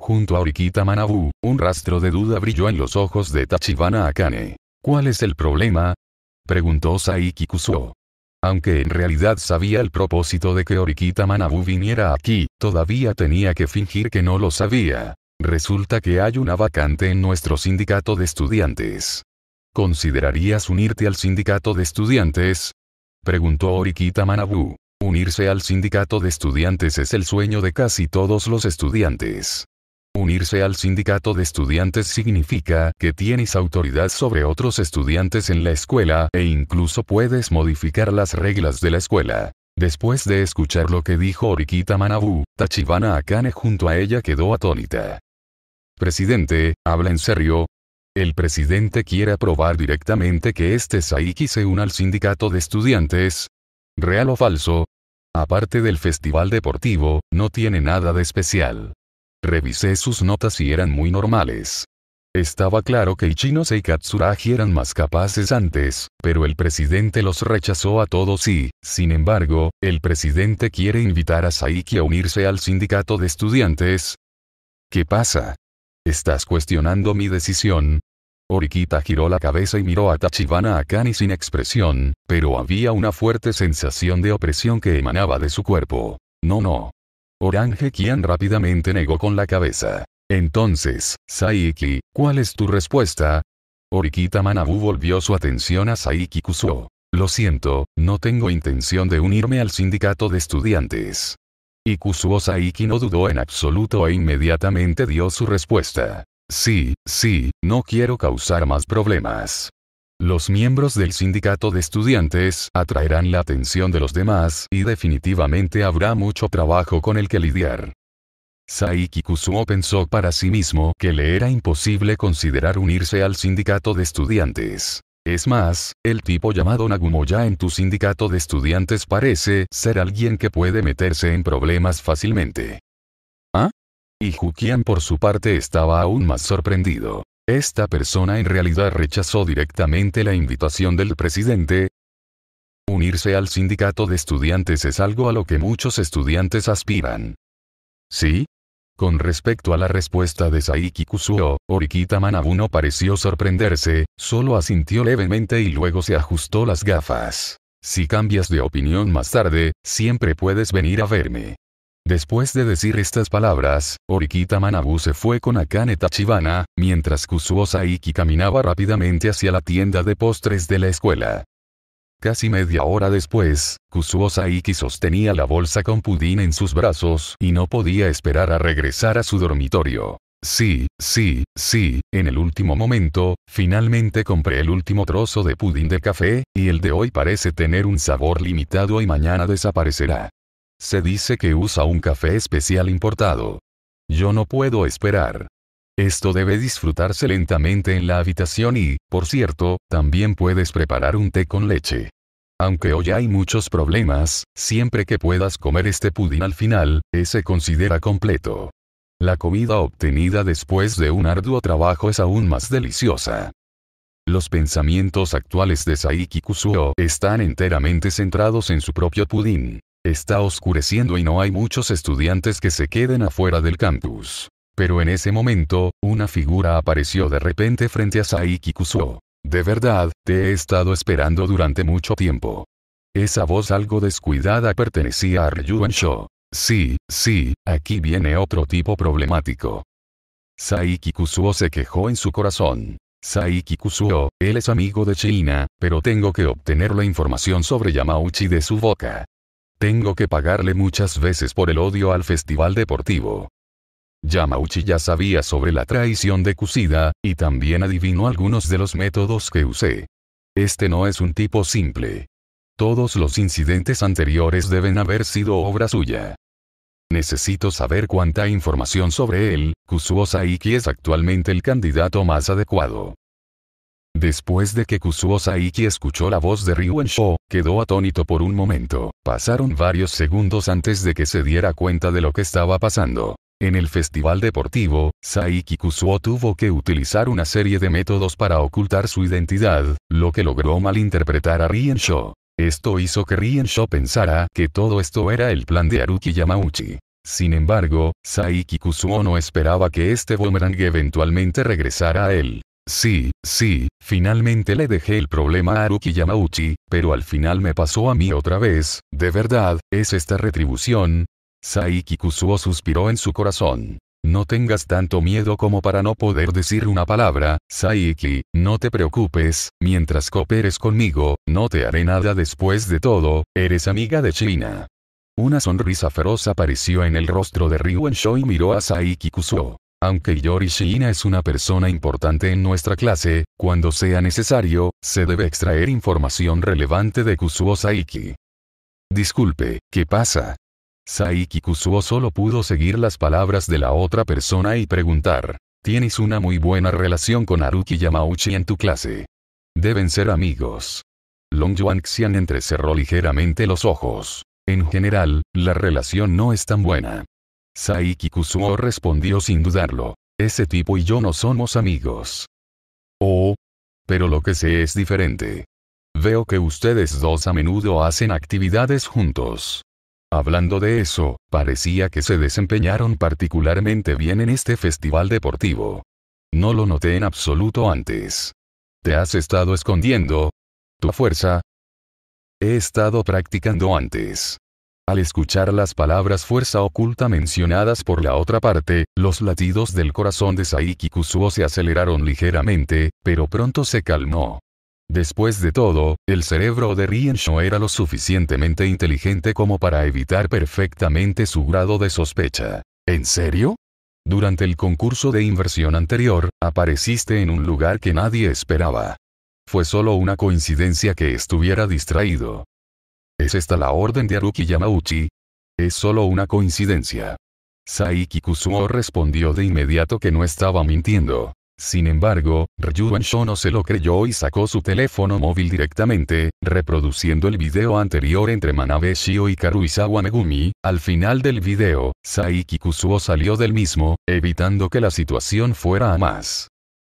Speaker 1: Junto a Orikita Manabu, un rastro de duda brilló en los ojos de Tachibana Akane. ¿Cuál es el problema? Preguntó Saiki Kusuo. Aunque en realidad sabía el propósito de que Orikita Manabu viniera aquí, todavía tenía que fingir que no lo sabía. Resulta que hay una vacante en nuestro sindicato de estudiantes. ¿Considerarías unirte al sindicato de estudiantes? Preguntó Orikita Manabu. Unirse al sindicato de estudiantes es el sueño de casi todos los estudiantes. Unirse al sindicato de estudiantes significa que tienes autoridad sobre otros estudiantes en la escuela e incluso puedes modificar las reglas de la escuela. Después de escuchar lo que dijo Orikita Manabu, Tachibana Akane junto a ella quedó atónita. Presidente, ¿habla en serio? El presidente quiere probar directamente que este Saiki se una al sindicato de estudiantes. ¿Real o falso? Aparte del festival deportivo, no tiene nada de especial. Revisé sus notas y eran muy normales. Estaba claro que Ichinose y Katsuragi eran más capaces antes, pero el presidente los rechazó a todos y, sin embargo, el presidente quiere invitar a Saiki a unirse al sindicato de estudiantes. ¿Qué pasa? ¿Estás cuestionando mi decisión? Orikita giró la cabeza y miró a Tachibana Akani sin expresión, pero había una fuerte sensación de opresión que emanaba de su cuerpo. No, no, Orange Kian rápidamente negó con la cabeza. Entonces, Saiki, ¿cuál es tu respuesta? Orikita Manabu volvió su atención a Saiki Kusuo. Lo siento, no tengo intención de unirme al sindicato de estudiantes. Y Kusuo Saiki no dudó en absoluto e inmediatamente dio su respuesta. Sí, sí, no quiero causar más problemas. Los miembros del sindicato de estudiantes atraerán la atención de los demás y definitivamente habrá mucho trabajo con el que lidiar. Saiki Kusuo pensó para sí mismo que le era imposible considerar unirse al sindicato de estudiantes. Es más, el tipo llamado Nagumo ya en tu sindicato de estudiantes parece ser alguien que puede meterse en problemas fácilmente. ¿Ah? Y por su parte estaba aún más sorprendido. Esta persona en realidad rechazó directamente la invitación del presidente. Unirse al sindicato de estudiantes es algo a lo que muchos estudiantes aspiran. ¿Sí? Con respecto a la respuesta de Saiki Kusuo, Orikita Manabu no pareció sorprenderse, solo asintió levemente y luego se ajustó las gafas. Si cambias de opinión más tarde, siempre puedes venir a verme. Después de decir estas palabras, Orikita Manabu se fue con Akane Tachibana, mientras Kusuo Saiki caminaba rápidamente hacia la tienda de postres de la escuela. Casi media hora después, Kusuo Saiki sostenía la bolsa con pudín en sus brazos y no podía esperar a regresar a su dormitorio. Sí, sí, sí, en el último momento, finalmente compré el último trozo de pudín de café, y el de hoy parece tener un sabor limitado y mañana desaparecerá. Se dice que usa un café especial importado. Yo no puedo esperar. Esto debe disfrutarse lentamente en la habitación y, por cierto, también puedes preparar un té con leche. Aunque hoy hay muchos problemas, siempre que puedas comer este pudín al final, ese considera completo. La comida obtenida después de un arduo trabajo es aún más deliciosa. Los pensamientos actuales de Saiki Kusuo están enteramente centrados en su propio pudín. Está oscureciendo y no hay muchos estudiantes que se queden afuera del campus. Pero en ese momento, una figura apareció de repente frente a Saiki Kusuo. De verdad, te he estado esperando durante mucho tiempo. Esa voz algo descuidada pertenecía a Ryuan Sí, sí, aquí viene otro tipo problemático. Saiki Kusuo se quejó en su corazón. Saiki Kusuo, él es amigo de China, pero tengo que obtener la información sobre Yamauchi de su boca. Tengo que pagarle muchas veces por el odio al festival deportivo. Yamauchi ya sabía sobre la traición de Kusida, y también adivinó algunos de los métodos que usé. Este no es un tipo simple. Todos los incidentes anteriores deben haber sido obra suya. Necesito saber cuánta información sobre él, Kusuo Saiki es actualmente el candidato más adecuado. Después de que Kusuo Saiki escuchó la voz de Ryu Sho, quedó atónito por un momento. Pasaron varios segundos antes de que se diera cuenta de lo que estaba pasando. En el festival deportivo, Saiki Kusuo tuvo que utilizar una serie de métodos para ocultar su identidad, lo que logró malinterpretar a Sho. Esto hizo que Sho pensara que todo esto era el plan de Aruki Yamauchi. Sin embargo, Saiki Kusuo no esperaba que este boomerang eventualmente regresara a él. Sí, sí, finalmente le dejé el problema a Aruki Yamauchi, pero al final me pasó a mí otra vez, de verdad, es esta retribución. Saiki Kusuo suspiró en su corazón. No tengas tanto miedo como para no poder decir una palabra, Saiki, no te preocupes, mientras cooperes conmigo, no te haré nada después de todo, eres amiga de China. Una sonrisa feroz apareció en el rostro de Ryu y miró a Saiki Kusuo. Aunque Yori es una persona importante en nuestra clase, cuando sea necesario, se debe extraer información relevante de Kusuo Saiki. Disculpe, ¿qué pasa? Saiki Kusuo solo pudo seguir las palabras de la otra persona y preguntar. Tienes una muy buena relación con Haruki Yamauchi en tu clase. Deben ser amigos. Long Yuan Xian entrecerró ligeramente los ojos. En general, la relación no es tan buena. Saiki Kusuo respondió sin dudarlo. Ese tipo y yo no somos amigos. Oh. Pero lo que sé es diferente. Veo que ustedes dos a menudo hacen actividades juntos. Hablando de eso, parecía que se desempeñaron particularmente bien en este festival deportivo. No lo noté en absoluto antes. ¿Te has estado escondiendo? ¿Tu fuerza? He estado practicando antes. Al escuchar las palabras fuerza oculta mencionadas por la otra parte, los latidos del corazón de Saiki Kusuo se aceleraron ligeramente, pero pronto se calmó. Después de todo, el cerebro de Sho era lo suficientemente inteligente como para evitar perfectamente su grado de sospecha. ¿En serio? Durante el concurso de inversión anterior, apareciste en un lugar que nadie esperaba. Fue solo una coincidencia que estuviera distraído. ¿Es esta la orden de Aruki Yamauchi? Es solo una coincidencia. Saiki Kusuo respondió de inmediato que no estaba mintiendo. Sin embargo, Ryuan no se lo creyó y sacó su teléfono móvil directamente, reproduciendo el video anterior entre Manabe Shio y Karuizawa Megumi. Al final del video, Saiki Kusuo salió del mismo, evitando que la situación fuera a más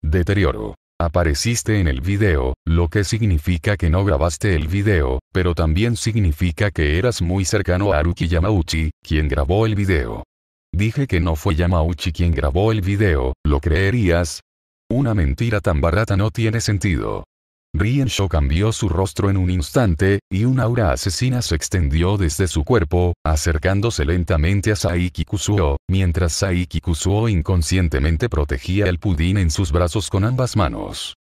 Speaker 1: deterioro. Apareciste en el video, lo que significa que no grabaste el video, pero también significa que eras muy cercano a Haruki Yamauchi, quien grabó el video. Dije que no fue Yamauchi quien grabó el video, ¿lo creerías? Una mentira tan barata no tiene sentido. Rien Shou cambió su rostro en un instante, y un aura asesina se extendió desde su cuerpo, acercándose lentamente a Saiki Kusuo, mientras Saiki Kusuo inconscientemente protegía el pudín en sus brazos con ambas manos.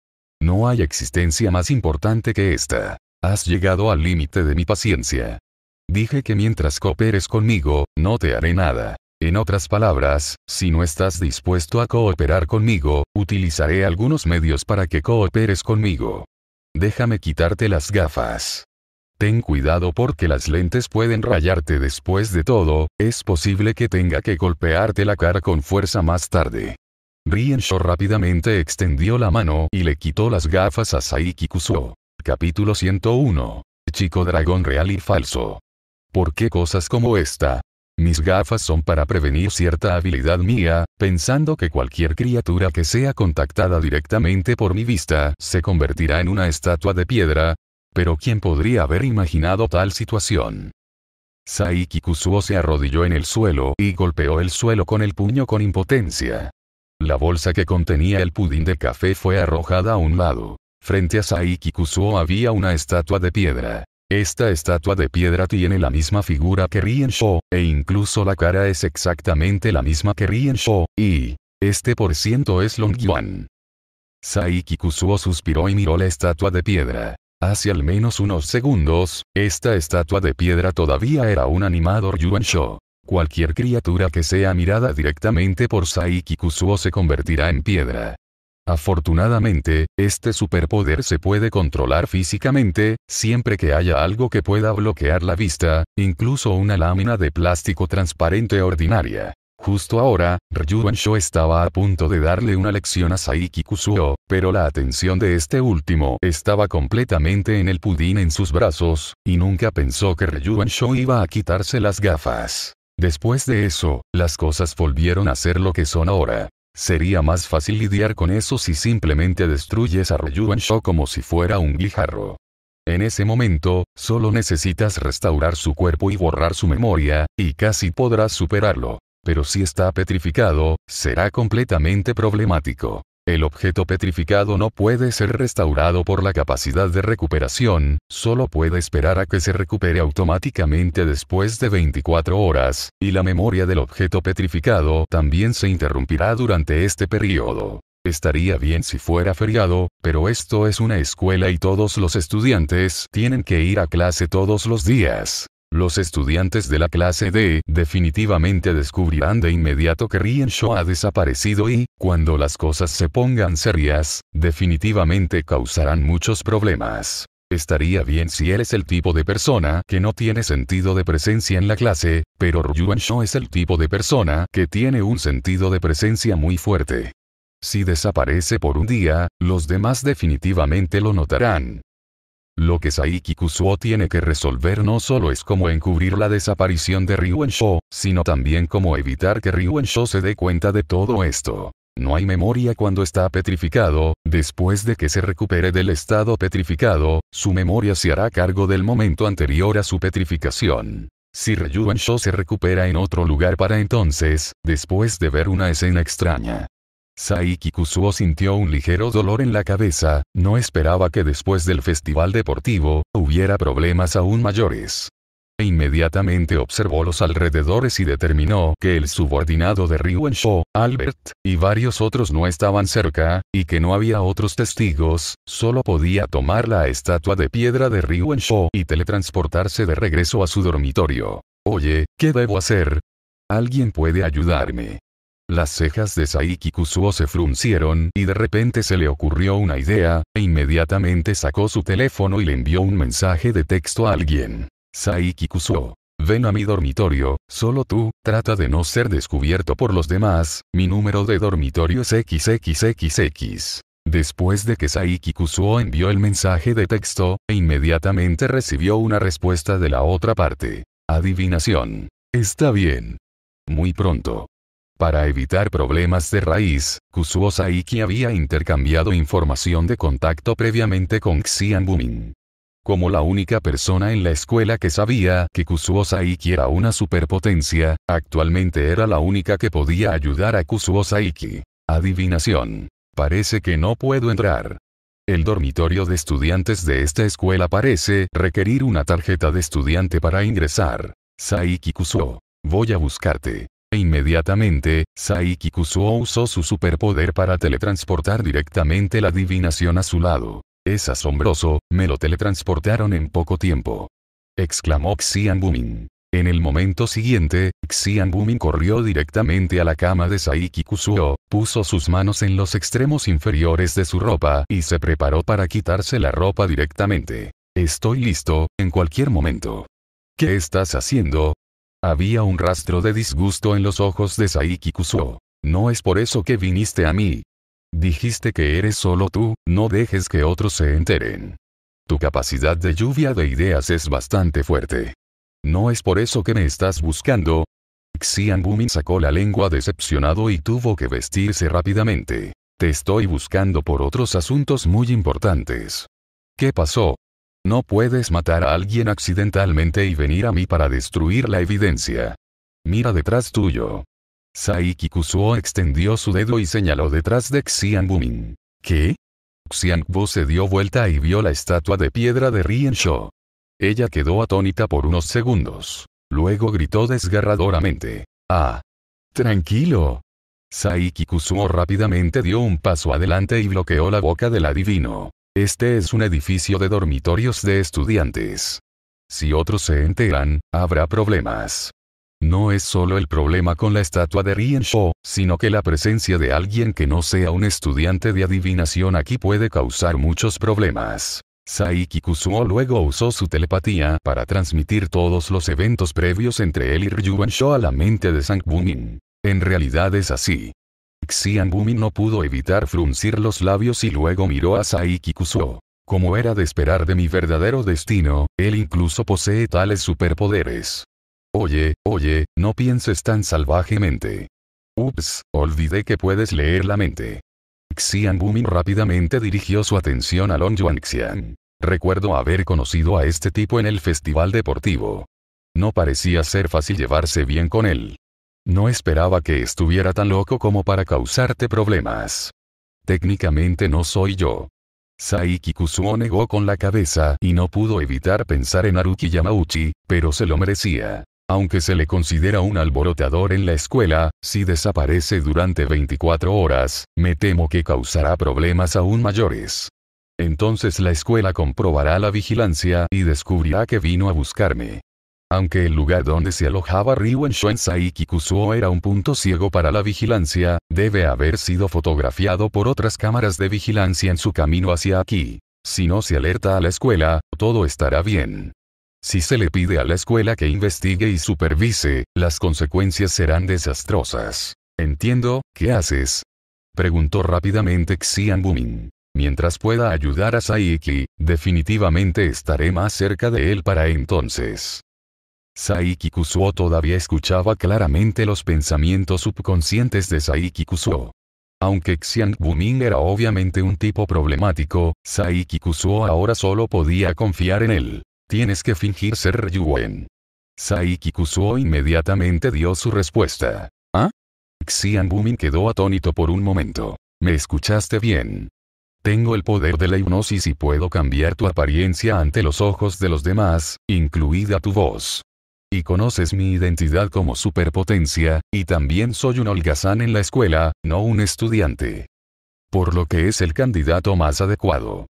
Speaker 1: No hay existencia más importante que esta. Has llegado al límite de mi paciencia. Dije que mientras cooperes conmigo, no te haré nada. En otras palabras, si no estás dispuesto a cooperar conmigo, utilizaré algunos medios para que cooperes conmigo. Déjame quitarte las gafas. Ten cuidado porque las lentes pueden rayarte después de todo, es posible que tenga que golpearte la cara con fuerza más tarde. Sho rápidamente extendió la mano y le quitó las gafas a Saiki Kusuo. Capítulo 101. Chico dragón real y falso. ¿Por qué cosas como esta, mis gafas son para prevenir cierta habilidad mía, pensando que cualquier criatura que sea contactada directamente por mi vista se convertirá en una estatua de piedra. Pero ¿quién podría haber imaginado tal situación? Saiki se arrodilló en el suelo y golpeó el suelo con el puño con impotencia. La bolsa que contenía el pudín de café fue arrojada a un lado. Frente a Saiki había una estatua de piedra. Esta estatua de piedra tiene la misma figura que Shou, e incluso la cara es exactamente la misma que Rien Shou, y este por ciento es Long Yuan. Saiki Kusuo suspiró y miró la estatua de piedra. Hace al menos unos segundos, esta estatua de piedra todavía era un animador Yuan Shou. Cualquier criatura que sea mirada directamente por Saiki Kusuo se convertirá en piedra. Afortunadamente, este superpoder se puede controlar físicamente, siempre que haya algo que pueda bloquear la vista, incluso una lámina de plástico transparente ordinaria. Justo ahora, Ryuan estaba a punto de darle una lección a Saiki Kusuo, pero la atención de este último estaba completamente en el pudín en sus brazos, y nunca pensó que Ryuan iba a quitarse las gafas. Después de eso, las cosas volvieron a ser lo que son ahora. Sería más fácil lidiar con eso si simplemente destruyes a Ryuansho como si fuera un guijarro. En ese momento, solo necesitas restaurar su cuerpo y borrar su memoria, y casi podrás superarlo. Pero si está petrificado, será completamente problemático. El objeto petrificado no puede ser restaurado por la capacidad de recuperación, solo puede esperar a que se recupere automáticamente después de 24 horas, y la memoria del objeto petrificado también se interrumpirá durante este periodo. Estaría bien si fuera feriado, pero esto es una escuela y todos los estudiantes tienen que ir a clase todos los días. Los estudiantes de la clase D definitivamente descubrirán de inmediato que Shaw ha desaparecido y, cuando las cosas se pongan serias, definitivamente causarán muchos problemas. Estaría bien si eres el tipo de persona que no tiene sentido de presencia en la clase, pero Shaw es el tipo de persona que tiene un sentido de presencia muy fuerte. Si desaparece por un día, los demás definitivamente lo notarán. Lo que Saiki Kusuo tiene que resolver no solo es cómo encubrir la desaparición de Ryuensho, sino también cómo evitar que Ryuensho se dé cuenta de todo esto. No hay memoria cuando está petrificado, después de que se recupere del estado petrificado, su memoria se hará cargo del momento anterior a su petrificación. Si Ryuensho se recupera en otro lugar para entonces, después de ver una escena extraña, Saiki Kusuo sintió un ligero dolor en la cabeza, no esperaba que después del festival deportivo, hubiera problemas aún mayores. E inmediatamente observó los alrededores y determinó que el subordinado de Ryuensho, Albert, y varios otros no estaban cerca, y que no había otros testigos, solo podía tomar la estatua de piedra de Ryuensho y teletransportarse de regreso a su dormitorio. Oye, ¿qué debo hacer? Alguien puede ayudarme. Las cejas de Saiki Kusuo se fruncieron y de repente se le ocurrió una idea, e inmediatamente sacó su teléfono y le envió un mensaje de texto a alguien. Saiki Kusuo. Ven a mi dormitorio, solo tú, trata de no ser descubierto por los demás, mi número de dormitorio es XXXX. Después de que Saiki Kusuo envió el mensaje de texto, e inmediatamente recibió una respuesta de la otra parte. Adivinación. Está bien. Muy pronto. Para evitar problemas de raíz, Kusuo Saiki había intercambiado información de contacto previamente con Xian Bumin. Como la única persona en la escuela que sabía que Kusuo Saiki era una superpotencia, actualmente era la única que podía ayudar a Kusuo Saiki. Adivinación. Parece que no puedo entrar. El dormitorio de estudiantes de esta escuela parece requerir una tarjeta de estudiante para ingresar. Saiki Kusuo. Voy a buscarte. E inmediatamente, Saiki Kusuo usó su superpoder para teletransportar directamente la divinación a su lado. Es asombroso, me lo teletransportaron en poco tiempo. Exclamó Xian Bumin. En el momento siguiente, Xian Bumin corrió directamente a la cama de Saiki Kusuo, puso sus manos en los extremos inferiores de su ropa y se preparó para quitarse la ropa directamente. Estoy listo, en cualquier momento. ¿Qué estás haciendo, había un rastro de disgusto en los ojos de Saiki Kusuo. No es por eso que viniste a mí. Dijiste que eres solo tú, no dejes que otros se enteren. Tu capacidad de lluvia de ideas es bastante fuerte. No es por eso que me estás buscando. Xian Bumin sacó la lengua decepcionado y tuvo que vestirse rápidamente. Te estoy buscando por otros asuntos muy importantes. ¿Qué pasó? No puedes matar a alguien accidentalmente y venir a mí para destruir la evidencia. Mira detrás tuyo. Saiki Kusuo extendió su dedo y señaló detrás de Xian Bumin. ¿Qué? Xian Bo se dio vuelta y vio la estatua de piedra de Rien Shou. Ella quedó atónita por unos segundos. Luego gritó desgarradoramente. ¡Ah! ¡Tranquilo! Saiki Kusuo rápidamente dio un paso adelante y bloqueó la boca del adivino. Este es un edificio de dormitorios de estudiantes. Si otros se enteran, habrá problemas. No es solo el problema con la estatua de Shou, sino que la presencia de alguien que no sea un estudiante de adivinación aquí puede causar muchos problemas. Saiki Kusuo luego usó su telepatía para transmitir todos los eventos previos entre él y Ryuan Shou a la mente de Sang Bumin. En realidad es así. Xian Bumi no pudo evitar fruncir los labios y luego miró a Saiki Kusuo. Como era de esperar de mi verdadero destino, él incluso posee tales superpoderes. Oye, oye, no pienses tan salvajemente. Ups, olvidé que puedes leer la mente. Xian Bumin rápidamente dirigió su atención a Long Xian. Recuerdo haber conocido a este tipo en el festival deportivo. No parecía ser fácil llevarse bien con él. No esperaba que estuviera tan loco como para causarte problemas. Técnicamente no soy yo. Saiki Kusuo negó con la cabeza y no pudo evitar pensar en Haruki Yamauchi, pero se lo merecía. Aunque se le considera un alborotador en la escuela, si desaparece durante 24 horas, me temo que causará problemas aún mayores. Entonces la escuela comprobará la vigilancia y descubrirá que vino a buscarme. Aunque el lugar donde se alojaba Shuen Saiki Kusuo era un punto ciego para la vigilancia, debe haber sido fotografiado por otras cámaras de vigilancia en su camino hacia aquí. Si no se alerta a la escuela, todo estará bien. Si se le pide a la escuela que investigue y supervise, las consecuencias serán desastrosas. Entiendo, ¿qué haces? Preguntó rápidamente Xian Bumin. Mientras pueda ayudar a Saiki, definitivamente estaré más cerca de él para entonces. Saiki Kusuo todavía escuchaba claramente los pensamientos subconscientes de Saiki Kusuo. Aunque Xiang Buming era obviamente un tipo problemático, Saiki Kusuo ahora solo podía confiar en él. Tienes que fingir ser Ryuwen. Saiki Kusuo inmediatamente dio su respuesta. ¿Ah? Xiang Bumin quedó atónito por un momento. ¿Me escuchaste bien? Tengo el poder de la hipnosis y puedo cambiar tu apariencia ante los ojos de los demás, incluida tu voz y conoces mi identidad como superpotencia, y también soy un holgazán en la escuela, no un estudiante. Por lo que es el candidato más adecuado.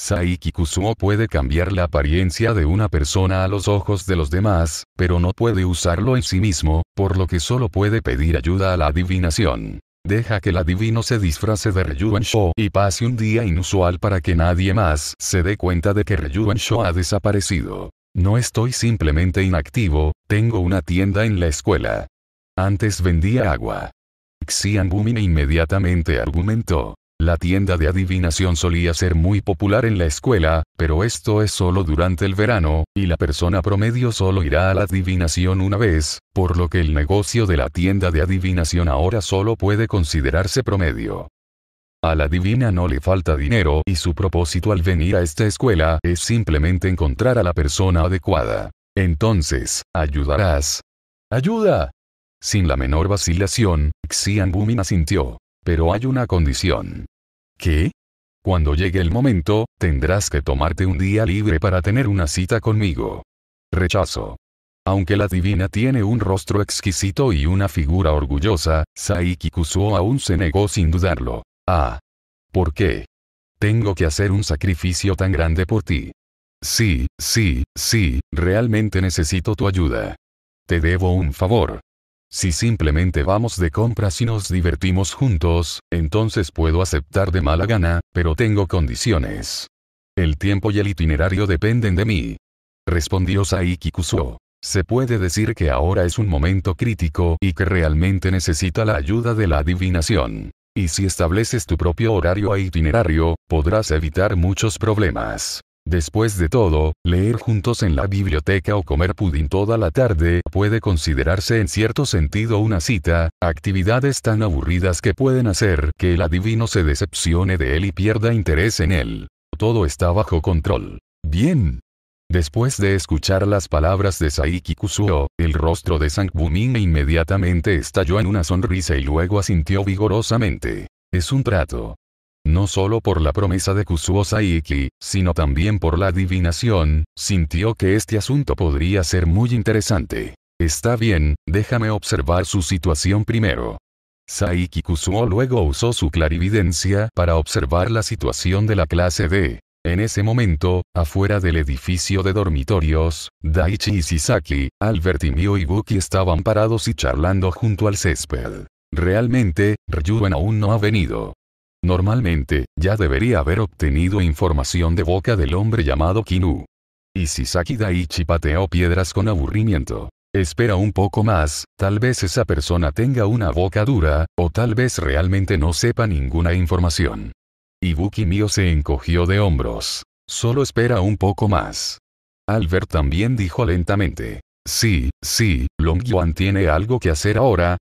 Speaker 1: Saiki Kusuo puede cambiar la apariencia de una persona a los ojos de los demás, pero no puede usarlo en sí mismo, por lo que solo puede pedir ayuda a la adivinación. Deja que el adivino se disfrace de Ryuan y pase un día inusual para que nadie más se dé cuenta de que Ryuan ha desaparecido. No estoy simplemente inactivo, tengo una tienda en la escuela. Antes vendía agua. Xian Bumin inmediatamente argumentó. La tienda de adivinación solía ser muy popular en la escuela, pero esto es solo durante el verano, y la persona promedio solo irá a la adivinación una vez, por lo que el negocio de la tienda de adivinación ahora solo puede considerarse promedio. A la divina no le falta dinero y su propósito al venir a esta escuela es simplemente encontrar a la persona adecuada. Entonces, ayudarás. ¡Ayuda! Sin la menor vacilación, Xian Bumin asintió. Pero hay una condición. ¿Qué? Cuando llegue el momento, tendrás que tomarte un día libre para tener una cita conmigo. Rechazo. Aunque la divina tiene un rostro exquisito y una figura orgullosa, Saiki Kusuo aún se negó sin dudarlo. Ah. ¿Por qué? Tengo que hacer un sacrificio tan grande por ti. Sí, sí, sí, realmente necesito tu ayuda. Te debo un favor. Si simplemente vamos de compras y nos divertimos juntos, entonces puedo aceptar de mala gana, pero tengo condiciones. El tiempo y el itinerario dependen de mí. Respondió Saiki Kusuo. Se puede decir que ahora es un momento crítico y que realmente necesita la ayuda de la adivinación y si estableces tu propio horario e itinerario, podrás evitar muchos problemas. Después de todo, leer juntos en la biblioteca o comer pudín toda la tarde puede considerarse en cierto sentido una cita, actividades tan aburridas que pueden hacer que el adivino se decepcione de él y pierda interés en él. Todo está bajo control. Bien, Después de escuchar las palabras de Saiki Kusuo, el rostro de Sang Bumin inmediatamente estalló en una sonrisa y luego asintió vigorosamente. Es un trato. No solo por la promesa de Kusuo Saiki, sino también por la adivinación, sintió que este asunto podría ser muy interesante. Está bien, déjame observar su situación primero. Saiki Kusuo luego usó su clarividencia para observar la situación de la clase D. En ese momento, afuera del edificio de dormitorios, Daichi y Sisaki, Albert y Mio Buki estaban parados y charlando junto al césped. Realmente, Ryuan aún no ha venido. Normalmente, ya debería haber obtenido información de boca del hombre llamado Kinu. Y Sisaki Daichi pateó piedras con aburrimiento. Espera un poco más, tal vez esa persona tenga una boca dura, o tal vez realmente no sepa ninguna información. Ibuki Mio se encogió de hombros. Solo espera un poco más. Albert también dijo lentamente. Sí, sí, Long Yuan tiene algo que hacer ahora.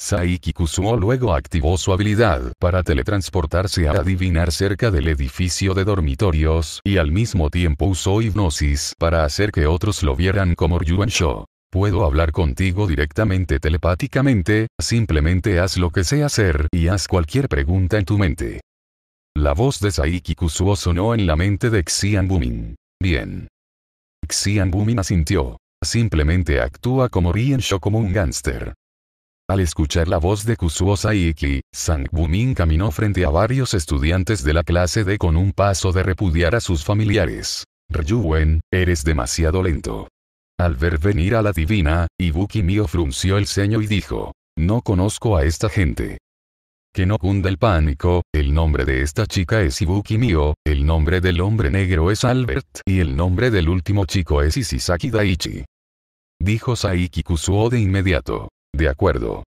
Speaker 1: Saiki Kusuo luego activó su habilidad para teletransportarse a adivinar cerca del edificio de dormitorios y al mismo tiempo usó hipnosis para hacer que otros lo vieran como Yuan Sho. Puedo hablar contigo directamente telepáticamente, simplemente haz lo que sé hacer y haz cualquier pregunta en tu mente. La voz de Saiki Kusuo sonó en la mente de Xian Bumin. Bien. Xian Bumin asintió. Simplemente actúa como Sho como un gángster. Al escuchar la voz de Kusuo Saiki, Sang Bumin caminó frente a varios estudiantes de la clase D con un paso de repudiar a sus familiares. Ryuwen, eres demasiado lento. Al ver venir a la divina, Ibuki Mio frunció el ceño y dijo, no conozco a esta gente. Que no cunda el pánico, el nombre de esta chica es Ibuki Mio, el nombre del hombre negro es Albert y el nombre del último chico es Isisaki Daichi. Dijo Saiki Kusuo de inmediato. De acuerdo.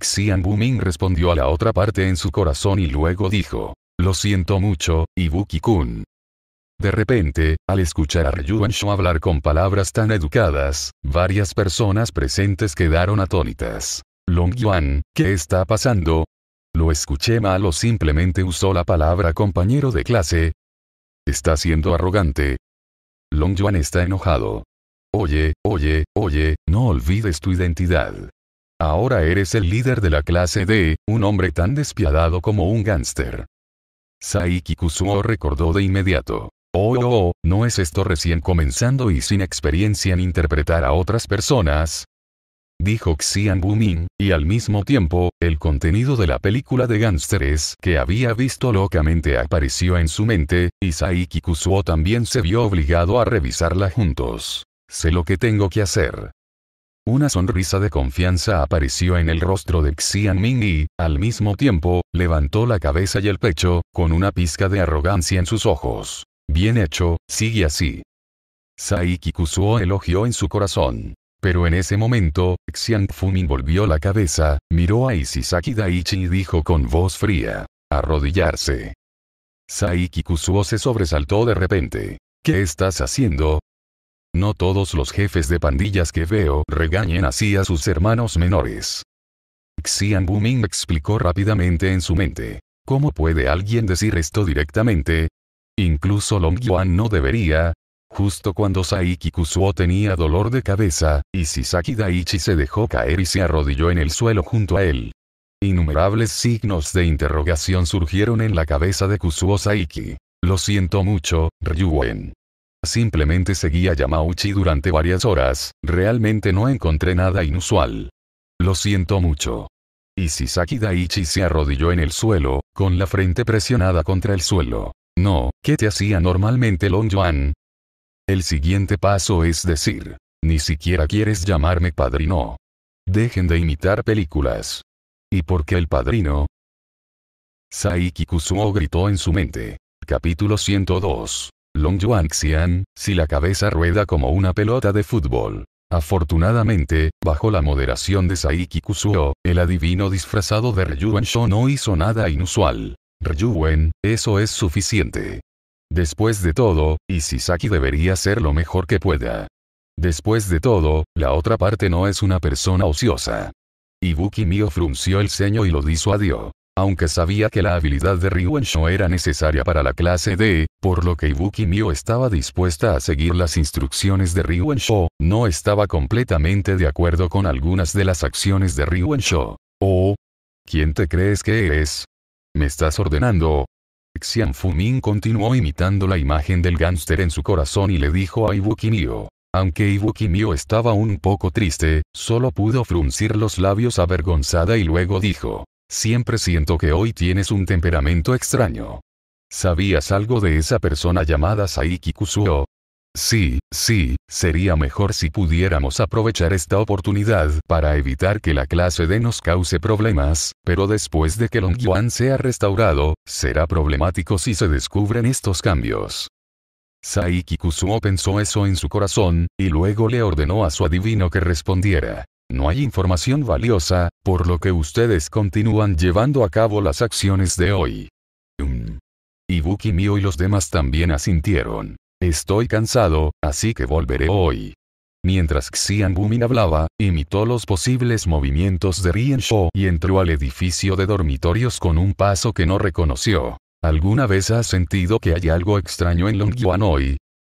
Speaker 1: Xian Buming respondió a la otra parte en su corazón y luego dijo. Lo siento mucho, Ibuki-kun. De repente, al escuchar a Ryuanshu hablar con palabras tan educadas, varias personas presentes quedaron atónitas. Long Yuan, ¿qué está pasando? Lo escuché mal o simplemente usó la palabra compañero de clase. Está siendo arrogante. Long Yuan está enojado. Oye, oye, oye, no olvides tu identidad. Ahora eres el líder de la clase D, un hombre tan despiadado como un gángster. Saiki Kusuo recordó de inmediato. Oh, oh, oh, ¿no es esto recién comenzando y sin experiencia en interpretar a otras personas? dijo Xian Ming, y al mismo tiempo, el contenido de la película de gánsteres que había visto locamente apareció en su mente, y Sai Kusuo también se vio obligado a revisarla juntos. Sé lo que tengo que hacer. Una sonrisa de confianza apareció en el rostro de Xian Ming y, al mismo tiempo, levantó la cabeza y el pecho, con una pizca de arrogancia en sus ojos. Bien hecho, sigue así. Sai Kusuo elogió en su corazón. Pero en ese momento, Xiang Fumin volvió la cabeza, miró a Isisaki Daichi y dijo con voz fría. Arrodillarse. Saiki Kusuo se sobresaltó de repente. ¿Qué estás haciendo? No todos los jefes de pandillas que veo regañen así a sus hermanos menores. Xian Buming explicó rápidamente en su mente. ¿Cómo puede alguien decir esto directamente? Incluso Long Yuan no debería, Justo cuando Saiki Kusuo tenía dolor de cabeza, Isisaki Daichi se dejó caer y se arrodilló en el suelo junto a él. Innumerables signos de interrogación surgieron en la cabeza de Kusuo Saiki. Lo siento mucho, Ryuen. Simplemente seguí a Yamauchi durante varias horas, realmente no encontré nada inusual. Lo siento mucho. Isisaki Daichi se arrodilló en el suelo, con la frente presionada contra el suelo. No, ¿qué te hacía normalmente Long Yuan? El siguiente paso es decir, ni siquiera quieres llamarme padrino. Dejen de imitar películas. ¿Y por qué el padrino? Saiki Kusuo gritó en su mente. Capítulo 102. Long Xian, si la cabeza rueda como una pelota de fútbol. Afortunadamente, bajo la moderación de Saiki Kusuo, el adivino disfrazado de Ryuan Shou no hizo nada inusual. Ryuan, eso es suficiente. Después de todo, Isisaki debería ser lo mejor que pueda. Después de todo, la otra parte no es una persona ociosa. Ibuki Mio frunció el ceño y lo disuadió. Aunque sabía que la habilidad de Ryuensho era necesaria para la clase D, por lo que Ibuki Mio estaba dispuesta a seguir las instrucciones de Ryuensho, no estaba completamente de acuerdo con algunas de las acciones de Ryuensho. Oh, ¿quién te crees que eres? ¿Me estás ordenando? Fumin continuó imitando la imagen del gánster en su corazón y le dijo a Ibuki Mio. Aunque Ibuki Mio estaba un poco triste, solo pudo fruncir los labios avergonzada y luego dijo. Siempre siento que hoy tienes un temperamento extraño. ¿Sabías algo de esa persona llamada Saiki Kusuo, Sí, sí, sería mejor si pudiéramos aprovechar esta oportunidad para evitar que la clase D nos cause problemas, pero después de que Long Yuan sea restaurado, será problemático si se descubren estos cambios. Saiki Kusuo pensó eso en su corazón, y luego le ordenó a su adivino que respondiera. No hay información valiosa, por lo que ustedes continúan llevando a cabo las acciones de hoy. Y um. Ibuki Mio y los demás también asintieron. Estoy cansado, así que volveré hoy. Mientras Xian Bumin hablaba, imitó los posibles movimientos de Rien Shou y entró al edificio de dormitorios con un paso que no reconoció. ¿Alguna vez has sentido que hay algo extraño en Longyuan hoy?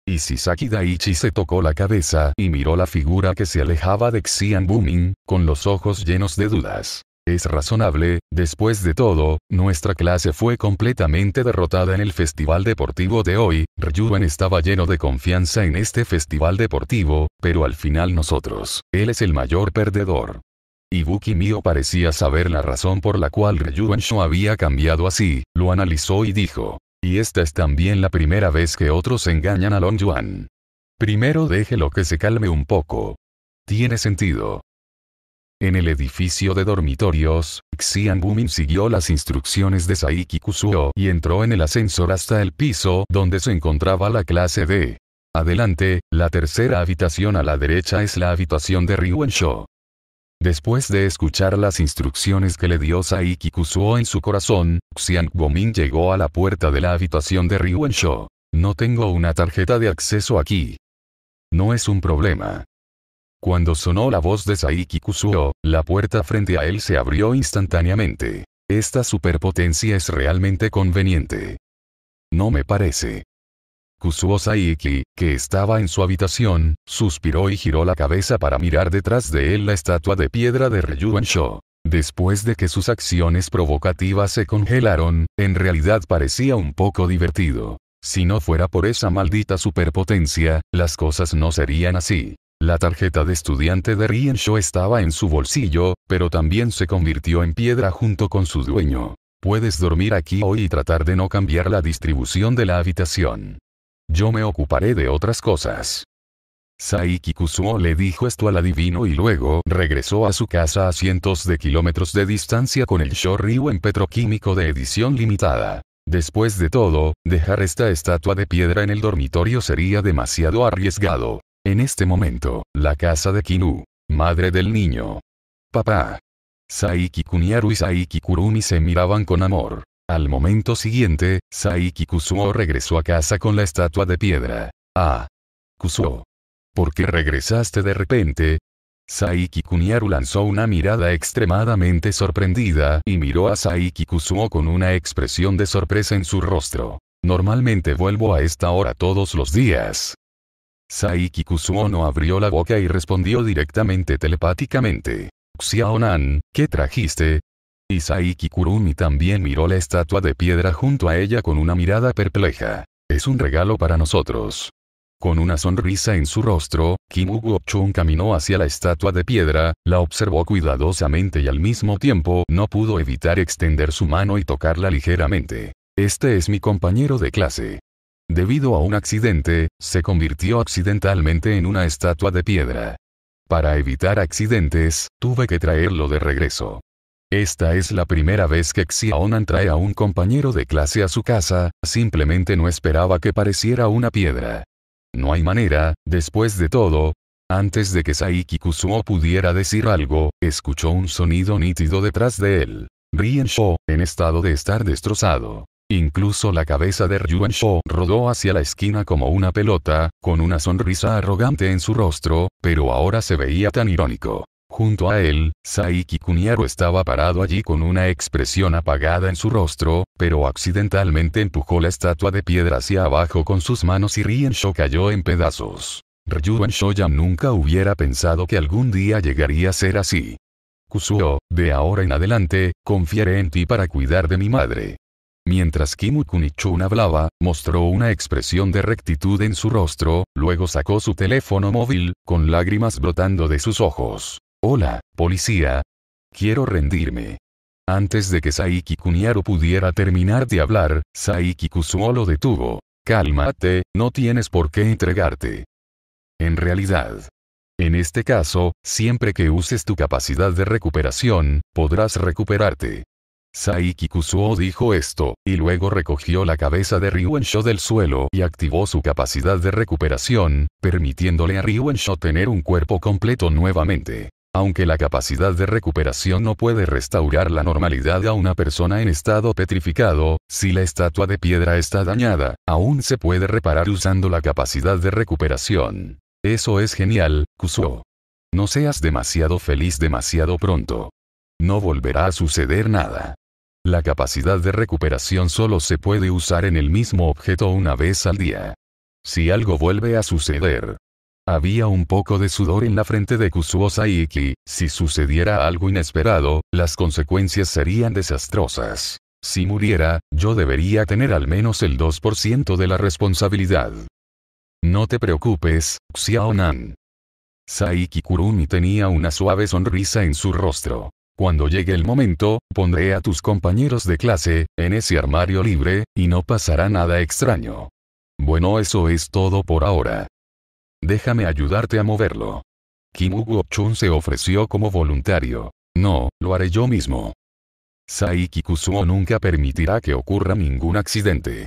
Speaker 1: Isisaki Daichi se tocó la cabeza y miró la figura que se alejaba de Xian Bumin, con los ojos llenos de dudas. Es razonable, después de todo, nuestra clase fue completamente derrotada en el festival deportivo de hoy, Ryuan estaba lleno de confianza en este festival deportivo, pero al final nosotros, él es el mayor perdedor. Ibuki Mio parecía saber la razón por la cual Ryuan Sho había cambiado así, lo analizó y dijo. Y esta es también la primera vez que otros engañan a Long Yuan. Primero déjelo que se calme un poco. Tiene sentido. En el edificio de dormitorios, Xian Bumin siguió las instrucciones de Saiki Kusuo y entró en el ascensor hasta el piso donde se encontraba la clase D. Adelante, la tercera habitación a la derecha es la habitación de Ryuensho. Después de escuchar las instrucciones que le dio Saiki Kusuo en su corazón, Xian Bumin llegó a la puerta de la habitación de Ryuensho. No tengo una tarjeta de acceso aquí. No es un problema. Cuando sonó la voz de Saiki Kusuo, la puerta frente a él se abrió instantáneamente. Esta superpotencia es realmente conveniente. No me parece. Kusuo Saiki, que estaba en su habitación, suspiró y giró la cabeza para mirar detrás de él la estatua de piedra de Ryuan Después de que sus acciones provocativas se congelaron, en realidad parecía un poco divertido. Si no fuera por esa maldita superpotencia, las cosas no serían así. La tarjeta de estudiante de Rienshaw estaba en su bolsillo, pero también se convirtió en piedra junto con su dueño. Puedes dormir aquí hoy y tratar de no cambiar la distribución de la habitación. Yo me ocuparé de otras cosas. Saiki Kusuo le dijo esto al adivino y luego regresó a su casa a cientos de kilómetros de distancia con el Shoryu en petroquímico de edición limitada. Después de todo, dejar esta estatua de piedra en el dormitorio sería demasiado arriesgado. En este momento, la casa de Kinu, madre del niño. Papá. Saiki Kuniaru y Saiki Kurumi se miraban con amor. Al momento siguiente, Saiki Kusuo regresó a casa con la estatua de piedra. Ah. Kusuo. ¿Por qué regresaste de repente? Saiki Kuniaru lanzó una mirada extremadamente sorprendida y miró a Saiki Kusuo con una expresión de sorpresa en su rostro. Normalmente vuelvo a esta hora todos los días, Saiki suono abrió la boca y respondió directamente telepáticamente. Xiaonan, ¿qué trajiste? Y Saiki Kurumi también miró la estatua de piedra junto a ella con una mirada perpleja. Es un regalo para nosotros. Con una sonrisa en su rostro, Kim Chun caminó hacia la estatua de piedra, la observó cuidadosamente y al mismo tiempo no pudo evitar extender su mano y tocarla ligeramente. Este es mi compañero de clase debido a un accidente, se convirtió accidentalmente en una estatua de piedra. Para evitar accidentes, tuve que traerlo de regreso. Esta es la primera vez que Xiaonan trae a un compañero de clase a su casa, simplemente no esperaba que pareciera una piedra. No hay manera, después de todo, antes de que Saiki Kusuo pudiera decir algo, escuchó un sonido nítido detrás de él. Rien Sho, en estado de estar destrozado. Incluso la cabeza de Ryuan rodó hacia la esquina como una pelota, con una sonrisa arrogante en su rostro, pero ahora se veía tan irónico. Junto a él, Saiki Kuniaro estaba parado allí con una expresión apagada en su rostro, pero accidentalmente empujó la estatua de piedra hacia abajo con sus manos y Shou cayó en pedazos. Ryuan ya nunca hubiera pensado que algún día llegaría a ser así. Kusuo, de ahora en adelante, confiaré en ti para cuidar de mi madre. Mientras Kimu Kunichun hablaba, mostró una expresión de rectitud en su rostro, luego sacó su teléfono móvil, con lágrimas brotando de sus ojos. Hola, policía. Quiero rendirme. Antes de que Saiki Kuniaro pudiera terminar de hablar, Saiki Kusuo lo detuvo. Cálmate, no tienes por qué entregarte. En realidad. En este caso, siempre que uses tu capacidad de recuperación, podrás recuperarte. Saiki Kusuo dijo esto, y luego recogió la cabeza de Ryuensho del suelo y activó su capacidad de recuperación, permitiéndole a Ryuensho tener un cuerpo completo nuevamente. Aunque la capacidad de recuperación no puede restaurar la normalidad a una persona en estado petrificado, si la estatua de piedra está dañada, aún se puede reparar usando la capacidad de recuperación. Eso es genial, Kusuo. No seas demasiado feliz demasiado pronto. No volverá a suceder nada. La capacidad de recuperación solo se puede usar en el mismo objeto una vez al día. Si algo vuelve a suceder. Había un poco de sudor en la frente de Kusuo Saiki, si sucediera algo inesperado, las consecuencias serían desastrosas. Si muriera, yo debería tener al menos el 2% de la responsabilidad. No te preocupes, Xiaonan. Saiki Kurumi tenía una suave sonrisa en su rostro. Cuando llegue el momento, pondré a tus compañeros de clase, en ese armario libre, y no pasará nada extraño. Bueno, eso es todo por ahora. Déjame ayudarte a moverlo. Kim Chun se ofreció como voluntario. No, lo haré yo mismo. Saiki Kusuo nunca permitirá que ocurra ningún accidente.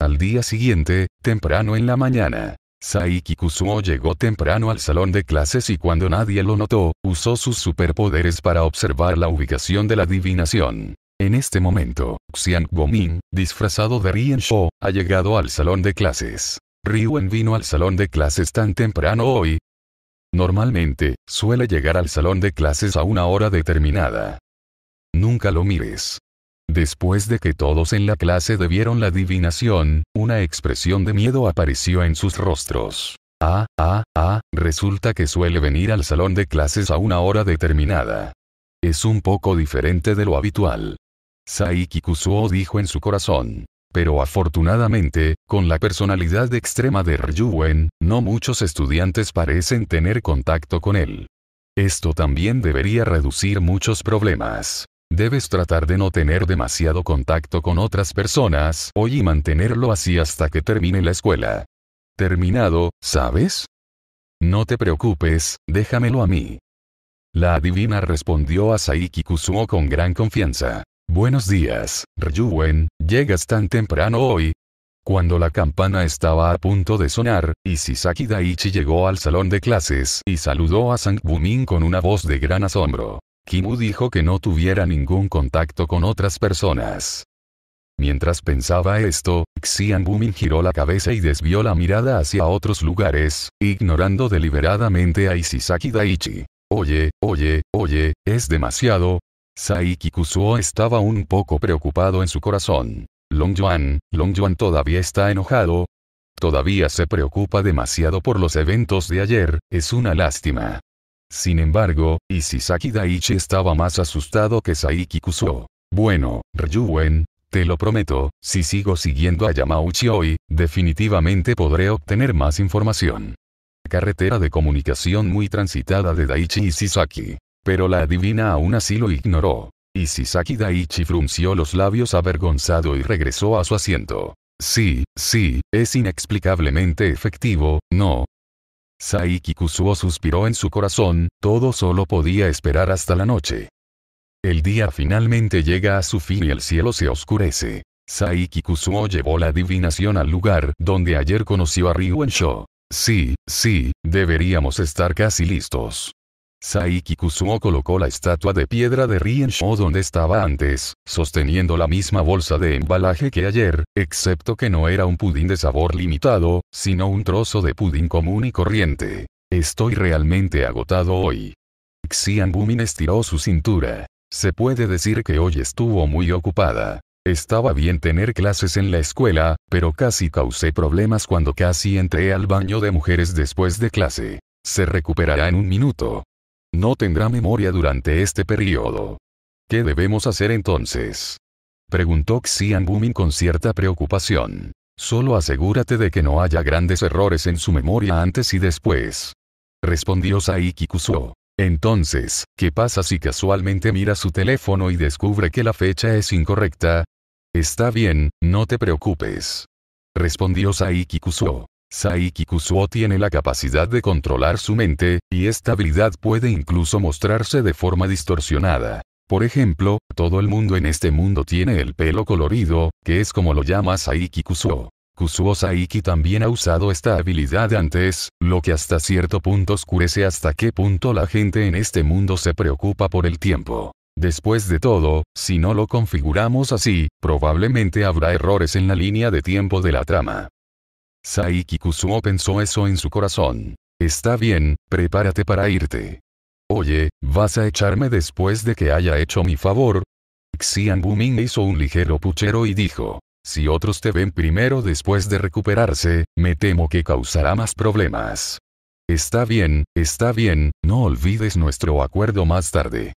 Speaker 1: Al día siguiente, temprano en la mañana, Saiki Kusumo llegó temprano al salón de clases y cuando nadie lo notó, usó sus superpoderes para observar la ubicación de la adivinación. En este momento, Xian Gomin, disfrazado de Rien Shou, ha llegado al salón de clases. en vino al salón de clases tan temprano hoy. Normalmente, suele llegar al salón de clases a una hora determinada. Nunca lo mires. Después de que todos en la clase debieron la adivinación, una expresión de miedo apareció en sus rostros. Ah, ah, ah, resulta que suele venir al salón de clases a una hora determinada. Es un poco diferente de lo habitual. Saiki Kusuo dijo en su corazón. Pero afortunadamente, con la personalidad extrema de Ryu-wen, no muchos estudiantes parecen tener contacto con él. Esto también debería reducir muchos problemas. Debes tratar de no tener demasiado contacto con otras personas hoy y mantenerlo así hasta que termine la escuela. Terminado, ¿sabes? No te preocupes, déjamelo a mí. La adivina respondió a Saiki Kusuo con gran confianza. Buenos días, Ryuwen, llegas tan temprano hoy. Cuando la campana estaba a punto de sonar, Isisaki Daichi llegó al salón de clases y saludó a Sang Bumin con una voz de gran asombro. Kimu dijo que no tuviera ningún contacto con otras personas. Mientras pensaba esto, Xian Bumin giró la cabeza y desvió la mirada hacia otros lugares, ignorando deliberadamente a Isisaki Daichi. Oye, oye, oye, es demasiado. Saiki Kusuo estaba un poco preocupado en su corazón. Long Yuan, Long Yuan todavía está enojado. Todavía se preocupa demasiado por los eventos de ayer, es una lástima. Sin embargo, Isisaki Daichi estaba más asustado que Saiki Kusuo. Bueno, Ryuwen, te lo prometo, si sigo siguiendo a Yamauchi hoy, definitivamente podré obtener más información. Carretera de comunicación muy transitada de Daichi Isisaki. Pero la adivina aún así lo ignoró. Isisaki Daichi frunció los labios avergonzado y regresó a su asiento. Sí, sí, es inexplicablemente efectivo, no, Saiki Kusuo suspiró en su corazón, todo solo podía esperar hasta la noche. El día finalmente llega a su fin y el cielo se oscurece. Saiki Kusuo llevó la adivinación al lugar donde ayer conoció a Ryu Sí, sí, deberíamos estar casi listos. Saiki Kusuo colocó la estatua de piedra de Riensho donde estaba antes, sosteniendo la misma bolsa de embalaje que ayer, excepto que no era un pudín de sabor limitado, sino un trozo de pudín común y corriente. Estoy realmente agotado hoy. Xian Bumin estiró su cintura. Se puede decir que hoy estuvo muy ocupada. Estaba bien tener clases en la escuela, pero casi causé problemas cuando casi entré al baño de mujeres después de clase. Se recuperará en un minuto. No tendrá memoria durante este periodo. ¿Qué debemos hacer entonces? Preguntó Xian Bumin con cierta preocupación. Solo asegúrate de que no haya grandes errores en su memoria antes y después. Respondió Saiki Entonces, ¿qué pasa si casualmente mira su teléfono y descubre que la fecha es incorrecta? Está bien, no te preocupes. Respondió Saiki Saiki Kusuo tiene la capacidad de controlar su mente, y esta habilidad puede incluso mostrarse de forma distorsionada. Por ejemplo, todo el mundo en este mundo tiene el pelo colorido, que es como lo llama Saiki Kusuo. Kusuo Saiki también ha usado esta habilidad antes, lo que hasta cierto punto oscurece hasta qué punto la gente en este mundo se preocupa por el tiempo. Después de todo, si no lo configuramos así, probablemente habrá errores en la línea de tiempo de la trama. Saiki Kusuo pensó eso en su corazón. Está bien, prepárate para irte. Oye, ¿vas a echarme después de que haya hecho mi favor? Xian Buming hizo un ligero puchero y dijo. Si otros te ven primero después de recuperarse, me temo que causará más problemas. Está bien, está bien, no olvides nuestro acuerdo más tarde.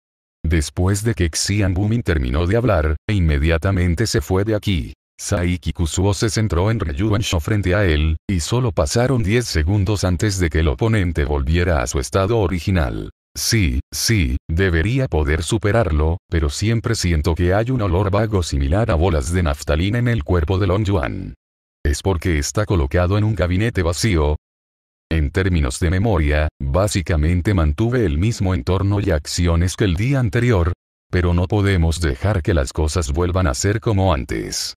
Speaker 1: Después de que Xian Bumin terminó de hablar, e inmediatamente se fue de aquí. Saiki Kusuo se centró en Ryuansho frente a él, y solo pasaron 10 segundos antes de que el oponente volviera a su estado original. Sí, sí, debería poder superarlo, pero siempre siento que hay un olor vago similar a bolas de naftalina en el cuerpo de Long Yuan. ¿Es porque está colocado en un gabinete vacío? En términos de memoria, básicamente mantuve el mismo entorno y acciones que el día anterior, pero no podemos dejar que las cosas vuelvan a ser como antes.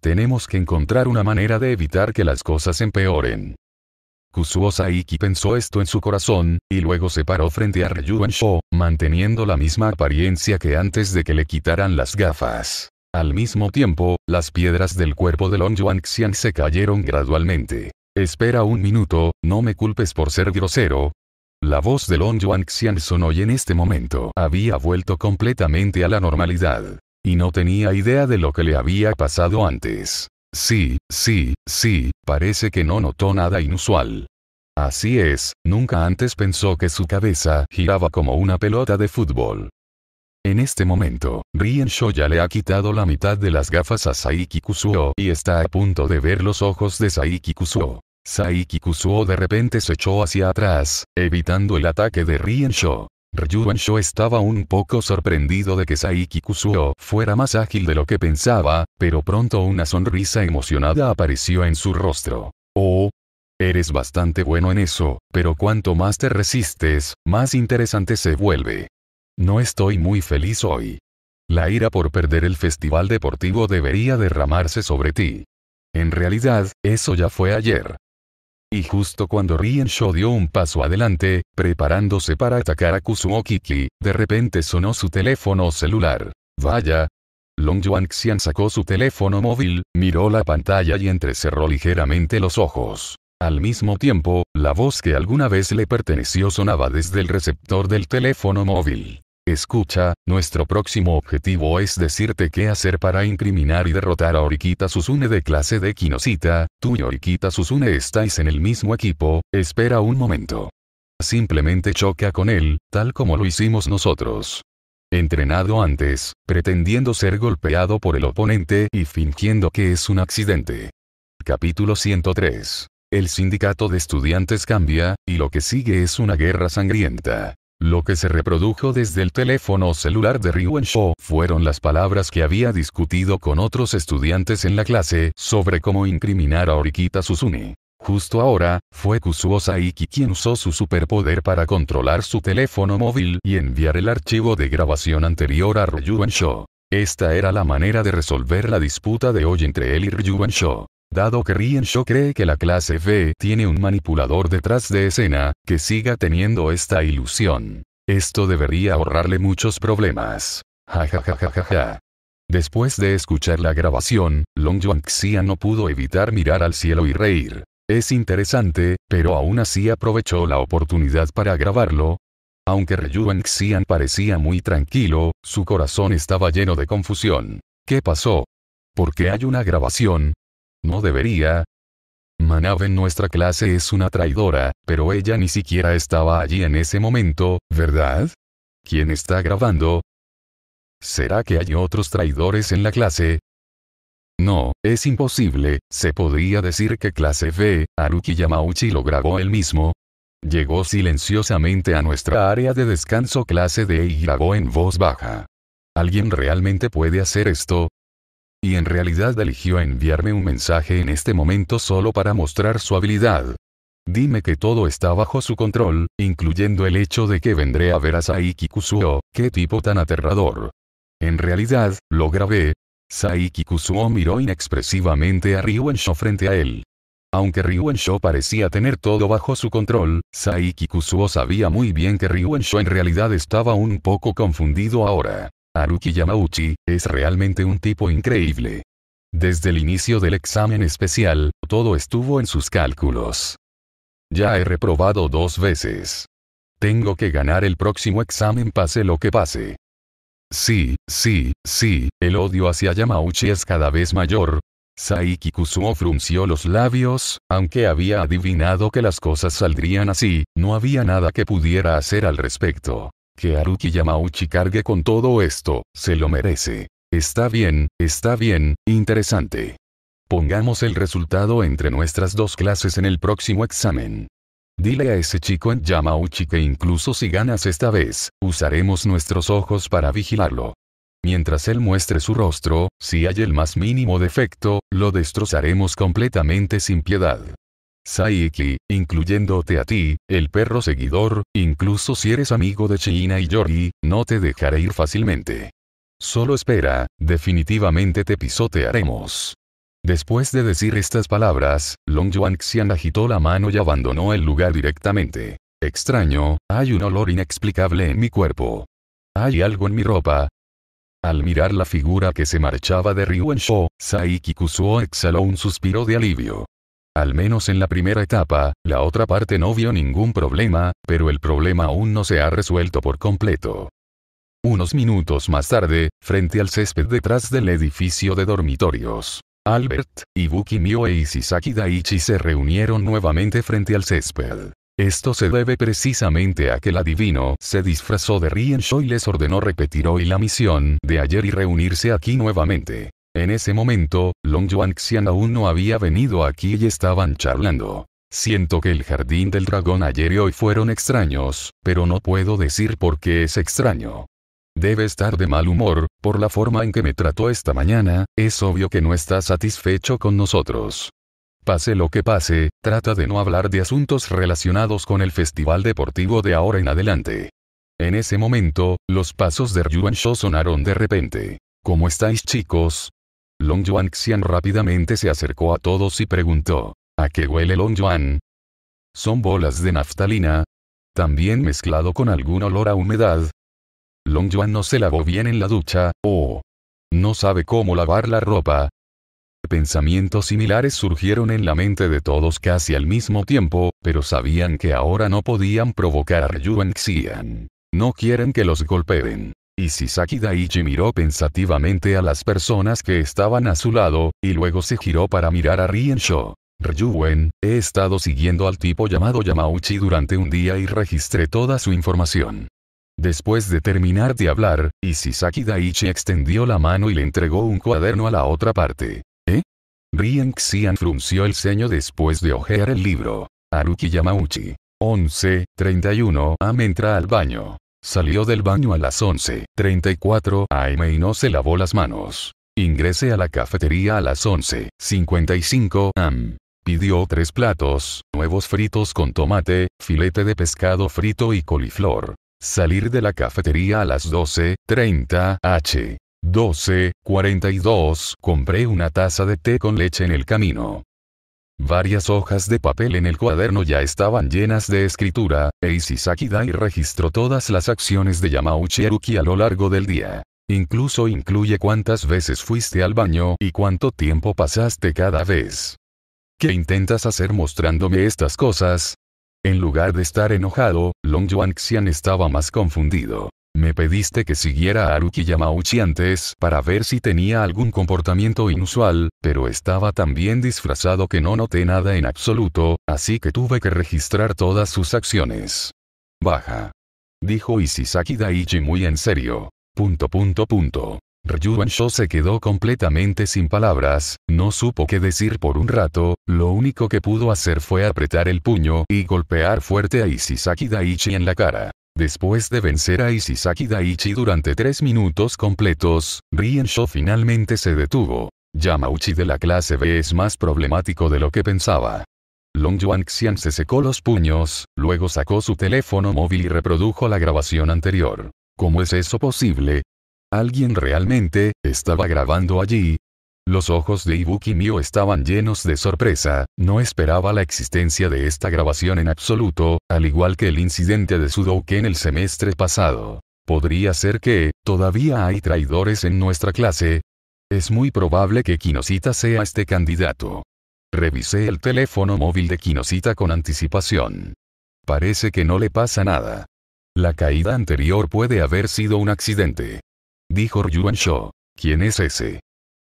Speaker 1: Tenemos que encontrar una manera de evitar que las cosas empeoren. Kusuo Saiki pensó esto en su corazón, y luego se paró frente a Ryuan manteniendo la misma apariencia que antes de que le quitaran las gafas. Al mismo tiempo, las piedras del cuerpo de Long Yuan Xian se cayeron gradualmente. Espera un minuto, no me culpes por ser grosero. La voz de Long Yuan Xian sonó y en este momento había vuelto completamente a la normalidad. Y no tenía idea de lo que le había pasado antes. Sí, sí, sí, parece que no notó nada inusual. Así es, nunca antes pensó que su cabeza giraba como una pelota de fútbol. En este momento, Rien ya le ha quitado la mitad de las gafas a Saiki Kusuo y está a punto de ver los ojos de Saiki Kusuo. Saiki Kusuo de repente se echó hacia atrás, evitando el ataque de Rien Sho. Ryuansho estaba un poco sorprendido de que Saiki Kusuo fuera más ágil de lo que pensaba, pero pronto una sonrisa emocionada apareció en su rostro. Oh, Eres bastante bueno en eso, pero cuanto más te resistes, más interesante se vuelve. No estoy muy feliz hoy. La ira por perder el festival deportivo debería derramarse sobre ti. En realidad, eso ya fue ayer. Y justo cuando Shou dio un paso adelante, preparándose para atacar a Kusuo de repente sonó su teléfono celular. Vaya. Long Yuan Xian sacó su teléfono móvil, miró la pantalla y entrecerró ligeramente los ojos. Al mismo tiempo, la voz que alguna vez le perteneció sonaba desde el receptor del teléfono móvil. Escucha, nuestro próximo objetivo es decirte qué hacer para incriminar y derrotar a Oriquita Susune de clase de Kinosita, tú y Oriquita Susune estáis en el mismo equipo, espera un momento. Simplemente choca con él, tal como lo hicimos nosotros. Entrenado antes, pretendiendo ser golpeado por el oponente y fingiendo que es un accidente. Capítulo 103. El sindicato de estudiantes cambia, y lo que sigue es una guerra sangrienta. Lo que se reprodujo desde el teléfono celular de Ryuensho fueron las palabras que había discutido con otros estudiantes en la clase sobre cómo incriminar a Orikita Susune. Justo ahora, fue Kusuo Saiki quien usó su superpoder para controlar su teléfono móvil y enviar el archivo de grabación anterior a Ryuan Sho. Esta era la manera de resolver la disputa de hoy entre él y Ryuan Sho. Dado que Rienshaw cree que la clase B tiene un manipulador detrás de escena, que siga teniendo esta ilusión. Esto debería ahorrarle muchos problemas. Ja ja ja ja ja Después de escuchar la grabación, Long Yuan Xian no pudo evitar mirar al cielo y reír. Es interesante, pero aún así aprovechó la oportunidad para grabarlo. Aunque Ryuan Xian parecía muy tranquilo, su corazón estaba lleno de confusión. ¿Qué pasó? ¿Por qué hay una grabación? No debería. Manav en nuestra clase es una traidora, pero ella ni siquiera estaba allí en ese momento, ¿verdad? ¿Quién está grabando? ¿Será que hay otros traidores en la clase? No, es imposible, se podría decir que clase B, Haruki Yamauchi lo grabó él mismo. Llegó silenciosamente a nuestra área de descanso clase D y grabó en voz baja. ¿Alguien realmente puede hacer esto? y en realidad eligió enviarme un mensaje en este momento solo para mostrar su habilidad. Dime que todo está bajo su control, incluyendo el hecho de que vendré a ver a Saiki Kusuo, qué tipo tan aterrador. En realidad, lo grabé. Saiki Kusuo miró inexpresivamente a Ryuensho frente a él. Aunque Ryuensho parecía tener todo bajo su control, Saiki Kusuo sabía muy bien que Ryuensho en realidad estaba un poco confundido ahora. Haruki Yamauchi, es realmente un tipo increíble. Desde el inicio del examen especial, todo estuvo en sus cálculos. Ya he reprobado dos veces. Tengo que ganar el próximo examen pase lo que pase. Sí, sí, sí, el odio hacia Yamauchi es cada vez mayor. Saiki Kusuo frunció los labios, aunque había adivinado que las cosas saldrían así, no había nada que pudiera hacer al respecto. Que Haruki Yamauchi cargue con todo esto, se lo merece. Está bien, está bien, interesante. Pongamos el resultado entre nuestras dos clases en el próximo examen. Dile a ese chico en Yamauchi que incluso si ganas esta vez, usaremos nuestros ojos para vigilarlo. Mientras él muestre su rostro, si hay el más mínimo defecto, lo destrozaremos completamente sin piedad. Saiki, incluyéndote a ti, el perro seguidor, incluso si eres amigo de China y Yori, no te dejaré ir fácilmente. Solo espera, definitivamente te pisotearemos. Después de decir estas palabras, Long Yuan Xian agitó la mano y abandonó el lugar directamente. Extraño, hay un olor inexplicable en mi cuerpo. Hay algo en mi ropa, al mirar la figura que se marchaba de Ryuensho, Saiki Kusuo exhaló un suspiro de alivio. Al menos en la primera etapa, la otra parte no vio ningún problema, pero el problema aún no se ha resuelto por completo. Unos minutos más tarde, frente al césped detrás del edificio de dormitorios, Albert, Ibuki Mio e Isisaki Daichi se reunieron nuevamente frente al césped. Esto se debe precisamente a que el adivino se disfrazó de Shou y les ordenó repetir hoy la misión de ayer y reunirse aquí nuevamente. En ese momento, Long Yuan Xian aún no había venido aquí y estaban charlando. Siento que el jardín del dragón ayer y hoy fueron extraños, pero no puedo decir por qué es extraño. Debe estar de mal humor, por la forma en que me trató esta mañana, es obvio que no está satisfecho con nosotros. Pase lo que pase, trata de no hablar de asuntos relacionados con el festival deportivo de ahora en adelante. En ese momento, los pasos de Yuan Shou sonaron de repente. ¿Cómo estáis chicos? Long Yuan Xian rápidamente se acercó a todos y preguntó, ¿a qué huele Long Yuan? ¿Son bolas de naftalina? ¿También mezclado con algún olor a humedad? Long Yuan no se lavó bien en la ducha, o no sabe cómo lavar la ropa. Pensamientos similares surgieron en la mente de todos casi al mismo tiempo, pero sabían que ahora no podían provocar a Yuan Xian. No quieren que los golpeen. Isisaki Daichi miró pensativamente a las personas que estaban a su lado, y luego se giró para mirar a Sho. Ryuwen, he estado siguiendo al tipo llamado Yamauchi durante un día y registré toda su información. Después de terminar de hablar, Isisaki Daichi extendió la mano y le entregó un cuaderno a la otra parte. ¿Eh? Rien Xian frunció el ceño después de ojear el libro. Haruki Yamauchi. 11, 31 Am entra al baño. Salió del baño a las 11.34 am y no se lavó las manos. Ingresé a la cafetería a las 11.55 am. Pidió tres platos, nuevos fritos con tomate, filete de pescado frito y coliflor. Salir de la cafetería a las 12.30 h. 12.42 Compré una taza de té con leche en el camino. Varias hojas de papel en el cuaderno ya estaban llenas de escritura, e Isisaki Dai registró todas las acciones de Yamauchi Haruki a lo largo del día. Incluso incluye cuántas veces fuiste al baño y cuánto tiempo pasaste cada vez. ¿Qué intentas hacer mostrándome estas cosas? En lugar de estar enojado, Long Yuan estaba más confundido. Me pediste que siguiera a Aruki Yamauchi antes para ver si tenía algún comportamiento inusual, pero estaba tan bien disfrazado que no noté nada en absoluto, así que tuve que registrar todas sus acciones. Baja. Dijo Isisaki Daichi muy en serio. Punto punto punto. se quedó completamente sin palabras, no supo qué decir por un rato, lo único que pudo hacer fue apretar el puño y golpear fuerte a Isisaki Daichi en la cara. Después de vencer a Isisaki Daichi durante tres minutos completos, Sho finalmente se detuvo. Yamauchi de la clase B es más problemático de lo que pensaba. Long Yuan Xian se secó los puños, luego sacó su teléfono móvil y reprodujo la grabación anterior. ¿Cómo es eso posible? ¿Alguien realmente estaba grabando allí? Los ojos de Ibuki Mio estaban llenos de sorpresa, no esperaba la existencia de esta grabación en absoluto, al igual que el incidente de en el semestre pasado. ¿Podría ser que, todavía hay traidores en nuestra clase? Es muy probable que Kinosita sea este candidato. Revisé el teléfono móvil de Kinosita con anticipación. Parece que no le pasa nada. La caída anterior puede haber sido un accidente. Dijo Ryuan ¿Quién es ese?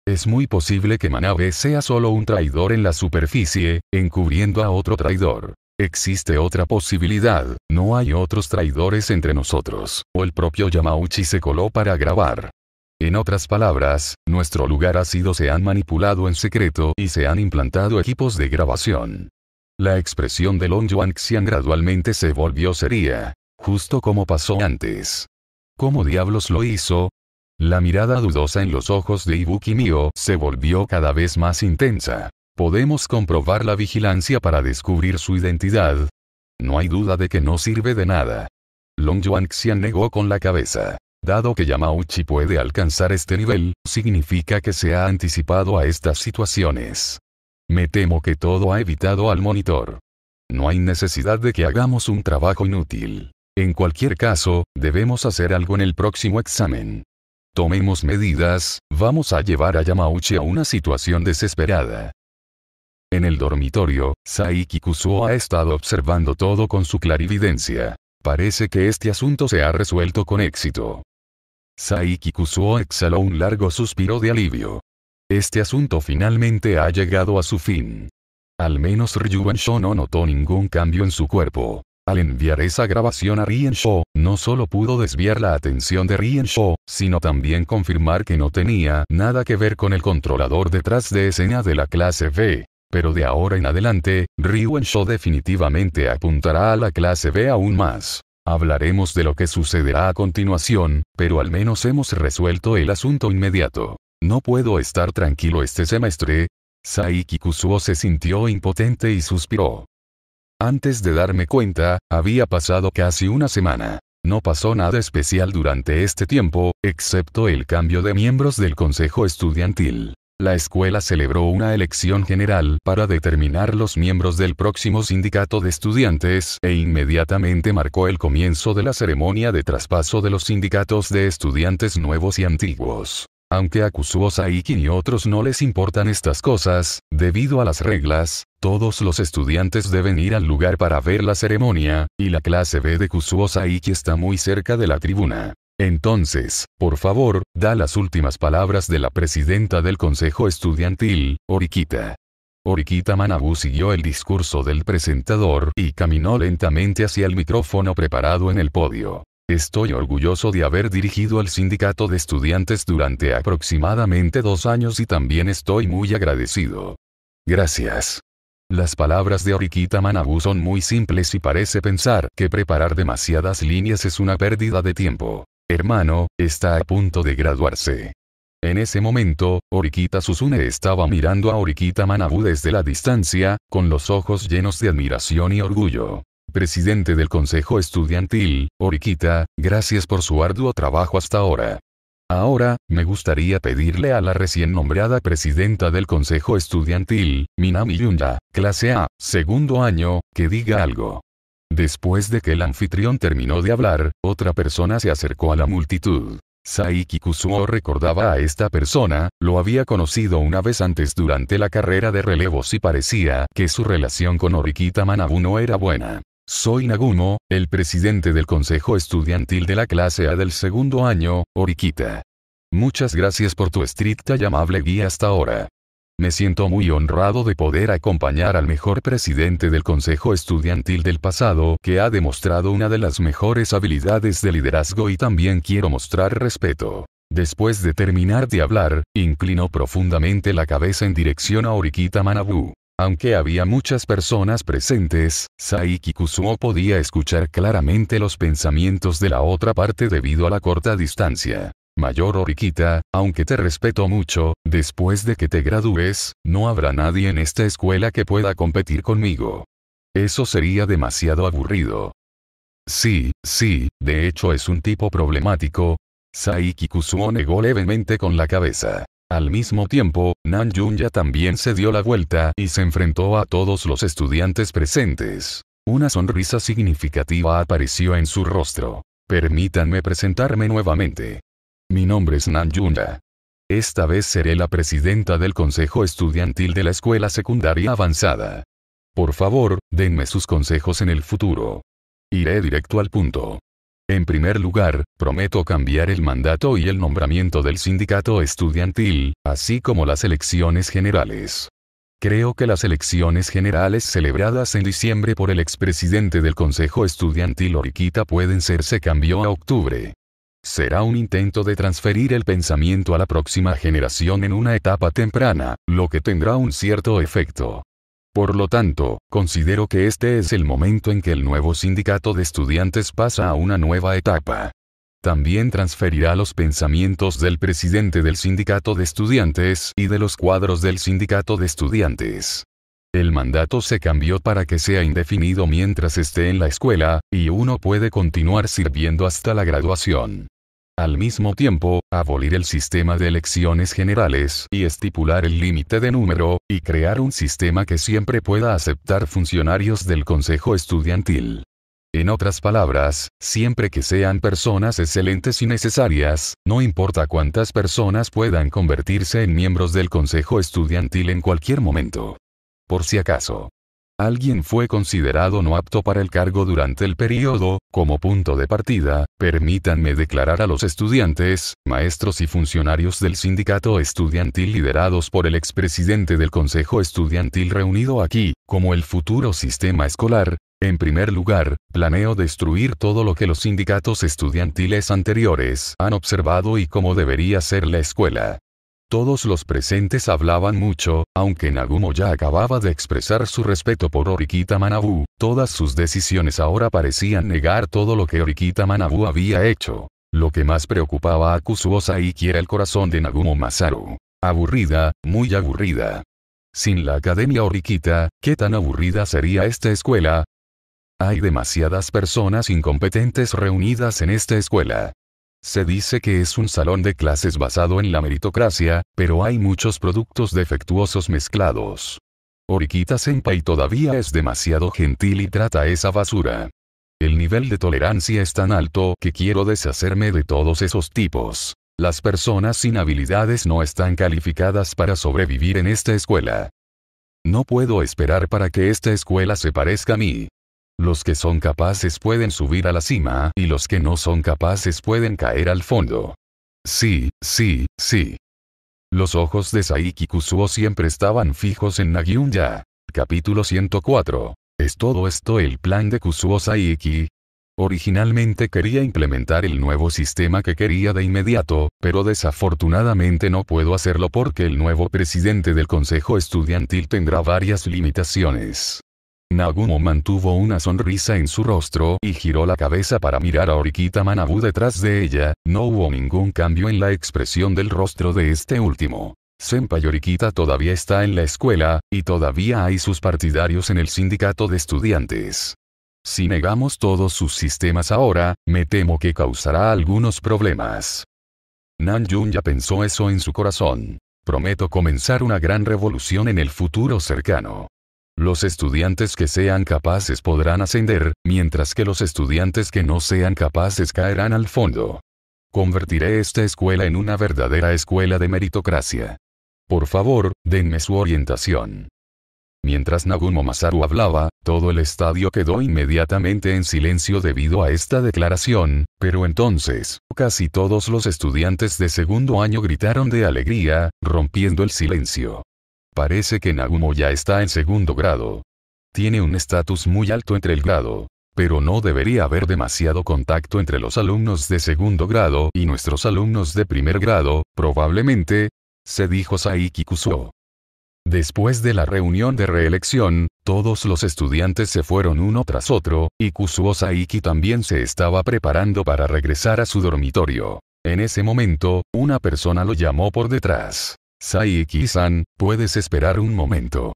Speaker 1: Es muy posible que Manabe sea solo un traidor en la superficie, encubriendo a otro traidor. Existe otra posibilidad, no hay otros traidores entre nosotros, o el propio Yamauchi se coló para grabar. En otras palabras, nuestro lugar ha sido se han manipulado en secreto y se han implantado equipos de grabación. La expresión de Long Yuan Xian gradualmente se volvió seria. Justo como pasó antes. ¿Cómo diablos lo hizo? La mirada dudosa en los ojos de Ibuki Mio se volvió cada vez más intensa. Podemos comprobar la vigilancia para descubrir su identidad. No hay duda de que no sirve de nada. Long Yuan Xian negó con la cabeza. Dado que Yamauchi puede alcanzar este nivel, significa que se ha anticipado a estas situaciones. Me temo que todo ha evitado al monitor. No hay necesidad de que hagamos un trabajo inútil. En cualquier caso, debemos hacer algo en el próximo examen. Tomemos medidas, vamos a llevar a Yamauchi a una situación desesperada. En el dormitorio, Saiki Kusuo ha estado observando todo con su clarividencia. Parece que este asunto se ha resuelto con éxito. Saiki Kusuo exhaló un largo suspiro de alivio. Este asunto finalmente ha llegado a su fin. Al menos Sho no notó ningún cambio en su cuerpo. Al enviar esa grabación a Shou, no solo pudo desviar la atención de Rien-Show, sino también confirmar que no tenía nada que ver con el controlador detrás de escena de la clase B. Pero de ahora en adelante, Shou definitivamente apuntará a la clase B aún más. Hablaremos de lo que sucederá a continuación, pero al menos hemos resuelto el asunto inmediato. No puedo estar tranquilo este semestre. Saiki Kusuo se sintió impotente y suspiró. Antes de darme cuenta, había pasado casi una semana. No pasó nada especial durante este tiempo, excepto el cambio de miembros del Consejo Estudiantil. La escuela celebró una elección general para determinar los miembros del próximo sindicato de estudiantes e inmediatamente marcó el comienzo de la ceremonia de traspaso de los sindicatos de estudiantes nuevos y antiguos. Aunque a Kusuo Saiki y otros no les importan estas cosas, debido a las reglas, todos los estudiantes deben ir al lugar para ver la ceremonia, y la clase B de Kusuo Saiki está muy cerca de la tribuna. Entonces, por favor, da las últimas palabras de la presidenta del Consejo Estudiantil, Orikita. Orikita Manabu siguió el discurso del presentador y caminó lentamente hacia el micrófono preparado en el podio. Estoy orgulloso de haber dirigido al sindicato de estudiantes durante aproximadamente dos años y también estoy muy agradecido. Gracias. Las palabras de Oriquita Manabu son muy simples y parece pensar que preparar demasiadas líneas es una pérdida de tiempo. Hermano, está a punto de graduarse. En ese momento, Oriquita Susune estaba mirando a Oriquita Manabu desde la distancia, con los ojos llenos de admiración y orgullo presidente del Consejo Estudiantil, Oriquita, gracias por su arduo trabajo hasta ahora. Ahora, me gustaría pedirle a la recién nombrada presidenta del Consejo Estudiantil, Minami Yunda, clase A, segundo año, que diga algo. Después de que el anfitrión terminó de hablar, otra persona se acercó a la multitud. Saiki Kusuo recordaba a esta persona, lo había conocido una vez antes durante la carrera de relevos y parecía que su relación con Orikita Manabu no era buena. Soy Nagumo, el presidente del Consejo Estudiantil de la clase A del segundo año, Oriquita. Muchas gracias por tu estricta y amable guía hasta ahora. Me siento muy honrado de poder acompañar al mejor presidente del Consejo Estudiantil del pasado que ha demostrado una de las mejores habilidades de liderazgo y también quiero mostrar respeto. Después de terminar de hablar, inclinó profundamente la cabeza en dirección a Oriquita Manabu. Aunque había muchas personas presentes, Saiki Kusuo podía escuchar claramente los pensamientos de la otra parte debido a la corta distancia. Mayor Oriquita, aunque te respeto mucho, después de que te gradúes, no habrá nadie en esta escuela que pueda competir conmigo. Eso sería demasiado aburrido. Sí, sí, de hecho es un tipo problemático. Saiki Kusuo negó levemente con la cabeza. Al mismo tiempo, Nan Yun-ya también se dio la vuelta y se enfrentó a todos los estudiantes presentes. Una sonrisa significativa apareció en su rostro. Permítanme presentarme nuevamente. Mi nombre es Nan Yunya. Esta vez seré la presidenta del Consejo Estudiantil de la Escuela Secundaria Avanzada. Por favor, denme sus consejos en el futuro. Iré directo al punto. En primer lugar, prometo cambiar el mandato y el nombramiento del sindicato estudiantil, así como las elecciones generales. Creo que las elecciones generales celebradas en diciembre por el expresidente del Consejo Estudiantil Oriquita pueden ser se cambió a octubre. Será un intento de transferir el pensamiento a la próxima generación en una etapa temprana, lo que tendrá un cierto efecto. Por lo tanto, considero que este es el momento en que el nuevo sindicato de estudiantes pasa a una nueva etapa. También transferirá los pensamientos del presidente del sindicato de estudiantes y de los cuadros del sindicato de estudiantes. El mandato se cambió para que sea indefinido mientras esté en la escuela, y uno puede continuar sirviendo hasta la graduación. Al mismo tiempo, abolir el sistema de elecciones generales y estipular el límite de número, y crear un sistema que siempre pueda aceptar funcionarios del Consejo Estudiantil. En otras palabras, siempre que sean personas excelentes y necesarias, no importa cuántas personas puedan convertirse en miembros del Consejo Estudiantil en cualquier momento. Por si acaso. Alguien fue considerado no apto para el cargo durante el periodo, como punto de partida, permítanme declarar a los estudiantes, maestros y funcionarios del sindicato estudiantil liderados por el expresidente del Consejo Estudiantil reunido aquí, como el futuro sistema escolar, en primer lugar, planeo destruir todo lo que los sindicatos estudiantiles anteriores han observado y cómo debería ser la escuela. Todos los presentes hablaban mucho, aunque Nagumo ya acababa de expresar su respeto por Orikita Manabu, todas sus decisiones ahora parecían negar todo lo que Orikita Manabu había hecho. Lo que más preocupaba a Kusuo Saiki era el corazón de Nagumo Masaru. Aburrida, muy aburrida. Sin la Academia Orikita, ¿qué tan aburrida sería esta escuela? Hay demasiadas personas incompetentes reunidas en esta escuela. Se dice que es un salón de clases basado en la meritocracia, pero hay muchos productos defectuosos mezclados. Oriquita Senpai todavía es demasiado gentil y trata esa basura. El nivel de tolerancia es tan alto que quiero deshacerme de todos esos tipos. Las personas sin habilidades no están calificadas para sobrevivir en esta escuela. No puedo esperar para que esta escuela se parezca a mí. Los que son capaces pueden subir a la cima y los que no son capaces pueden caer al fondo. Sí, sí, sí. Los ojos de Saiki Kusuo siempre estaban fijos en Nagyunya. Capítulo 104. ¿Es todo esto el plan de Kusuo Saiki? Originalmente quería implementar el nuevo sistema que quería de inmediato, pero desafortunadamente no puedo hacerlo porque el nuevo presidente del Consejo Estudiantil tendrá varias limitaciones. Nagumo mantuvo una sonrisa en su rostro y giró la cabeza para mirar a Orikita Manabu detrás de ella, no hubo ningún cambio en la expresión del rostro de este último. Senpai Orikita todavía está en la escuela, y todavía hay sus partidarios en el sindicato de estudiantes. Si negamos todos sus sistemas ahora, me temo que causará algunos problemas. Nan ya pensó eso en su corazón. Prometo comenzar una gran revolución en el futuro cercano. Los estudiantes que sean capaces podrán ascender, mientras que los estudiantes que no sean capaces caerán al fondo. Convertiré esta escuela en una verdadera escuela de meritocracia. Por favor, denme su orientación. Mientras Nagumo Masaru hablaba, todo el estadio quedó inmediatamente en silencio debido a esta declaración, pero entonces, casi todos los estudiantes de segundo año gritaron de alegría, rompiendo el silencio. Parece que Nagumo ya está en segundo grado. Tiene un estatus muy alto entre el grado. Pero no debería haber demasiado contacto entre los alumnos de segundo grado y nuestros alumnos de primer grado, probablemente, se dijo Saiki Kusuo. Después de la reunión de reelección, todos los estudiantes se fueron uno tras otro, y Kusuo Saiki también se estaba preparando para regresar a su dormitorio. En ese momento, una persona lo llamó por detrás. Saiki-san, puedes esperar un momento.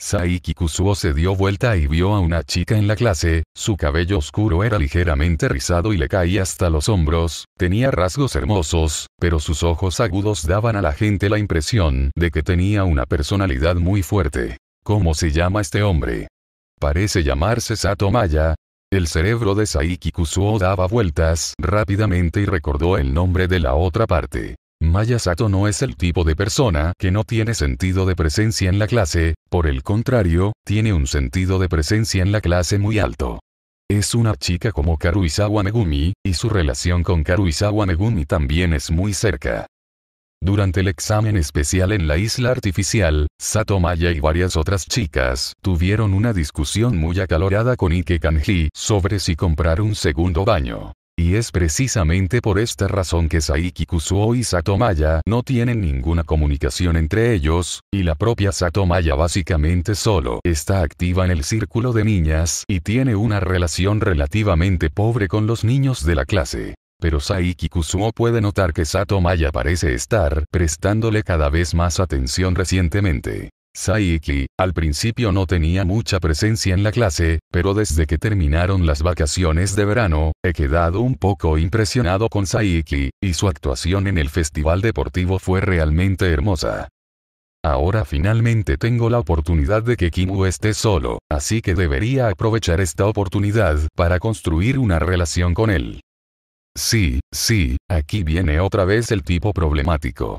Speaker 1: Saiki Kusuo se dio vuelta y vio a una chica en la clase, su cabello oscuro era ligeramente rizado y le caía hasta los hombros, tenía rasgos hermosos, pero sus ojos agudos daban a la gente la impresión de que tenía una personalidad muy fuerte. ¿Cómo se llama este hombre? Parece llamarse Satomaya. El cerebro de Saiki Kusuo daba vueltas rápidamente y recordó el nombre de la otra parte. Maya Sato no es el tipo de persona que no tiene sentido de presencia en la clase, por el contrario, tiene un sentido de presencia en la clase muy alto. Es una chica como Karuizawa Megumi, y su relación con Karuizawa Megumi también es muy cerca. Durante el examen especial en la isla artificial, Sato Maya y varias otras chicas tuvieron una discusión muy acalorada con Ike Kanji sobre si comprar un segundo baño. Y es precisamente por esta razón que Saiki Kusuo y Satomaya no tienen ninguna comunicación entre ellos, y la propia Satomaya básicamente solo está activa en el círculo de niñas y tiene una relación relativamente pobre con los niños de la clase. Pero Saiki Kusuo puede notar que Satomaya parece estar prestándole cada vez más atención recientemente. Saiki, al principio no tenía mucha presencia en la clase, pero desde que terminaron las vacaciones de verano, he quedado un poco impresionado con Saiki, y su actuación en el festival deportivo fue realmente hermosa. Ahora finalmente tengo la oportunidad de que Kimu esté solo, así que debería aprovechar esta oportunidad para construir una relación con él. Sí, sí, aquí viene otra vez el tipo problemático.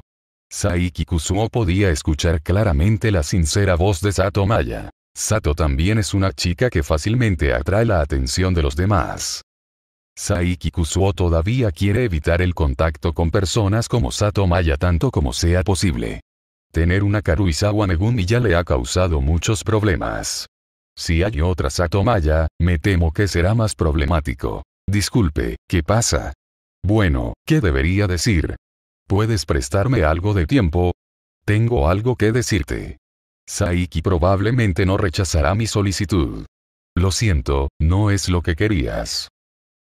Speaker 1: Saiki Kusuo podía escuchar claramente la sincera voz de Sato Maya. Sato también es una chica que fácilmente atrae la atención de los demás. Saiki Kusuo todavía quiere evitar el contacto con personas como Sato Maya tanto como sea posible. Tener una Karuizawa Megumi ya le ha causado muchos problemas. Si hay otra Sato Maya, me temo que será más problemático. Disculpe, ¿qué pasa? Bueno, ¿qué debería decir? ¿Puedes prestarme algo de tiempo? Tengo algo que decirte. Saiki probablemente no rechazará mi solicitud. Lo siento, no es lo que querías.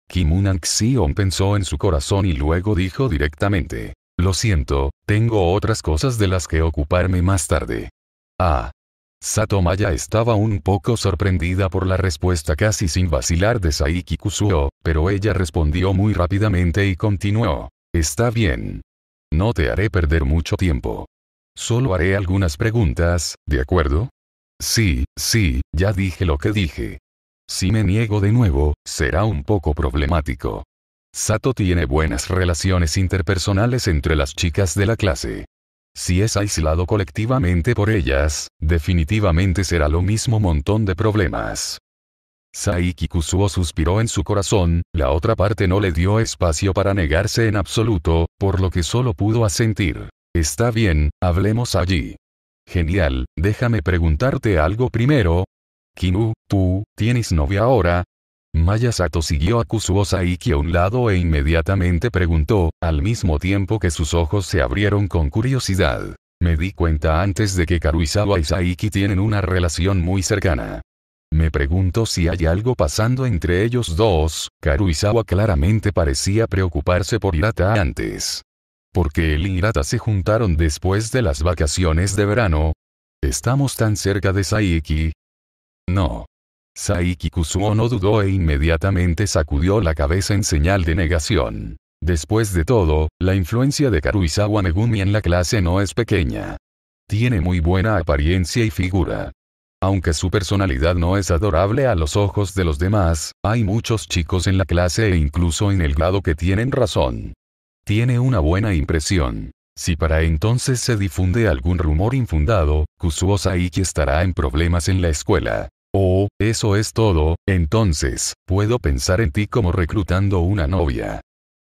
Speaker 1: Kimunan Xion pensó en su corazón y luego dijo directamente. Lo siento, tengo otras cosas de las que ocuparme más tarde. Ah. Satomaya estaba un poco sorprendida por la respuesta casi sin vacilar de Saiki Kusuo, pero ella respondió muy rápidamente y continuó. Está bien. No te haré perder mucho tiempo. Solo haré algunas preguntas, ¿de acuerdo? Sí, sí, ya dije lo que dije. Si me niego de nuevo, será un poco problemático. Sato tiene buenas relaciones interpersonales entre las chicas de la clase. Si es aislado colectivamente por ellas, definitivamente será lo mismo montón de problemas. Saiki Kusuo suspiró en su corazón, la otra parte no le dio espacio para negarse en absoluto, por lo que solo pudo asentir. Está bien, hablemos allí. Genial, déjame preguntarte algo primero. Kinu, ¿tú, tienes novia ahora? Mayasato siguió a Kusuo Saiki a un lado e inmediatamente preguntó, al mismo tiempo que sus ojos se abrieron con curiosidad. Me di cuenta antes de que Karuizawa y Saiki tienen una relación muy cercana. Me pregunto si hay algo pasando entre ellos dos, Karuizawa claramente parecía preocuparse por Hirata antes. Porque él y Hirata se juntaron después de las vacaciones de verano. ¿Estamos tan cerca de Saiki? No. Saiki Kusuo no dudó e inmediatamente sacudió la cabeza en señal de negación. Después de todo, la influencia de Karuizawa Megumi en la clase no es pequeña. Tiene muy buena apariencia y figura. Aunque su personalidad no es adorable a los ojos de los demás, hay muchos chicos en la clase e incluso en el grado que tienen razón. Tiene una buena impresión. Si para entonces se difunde algún rumor infundado, Kusuo Saiki estará en problemas en la escuela. Oh, eso es todo, entonces, puedo pensar en ti como reclutando una novia.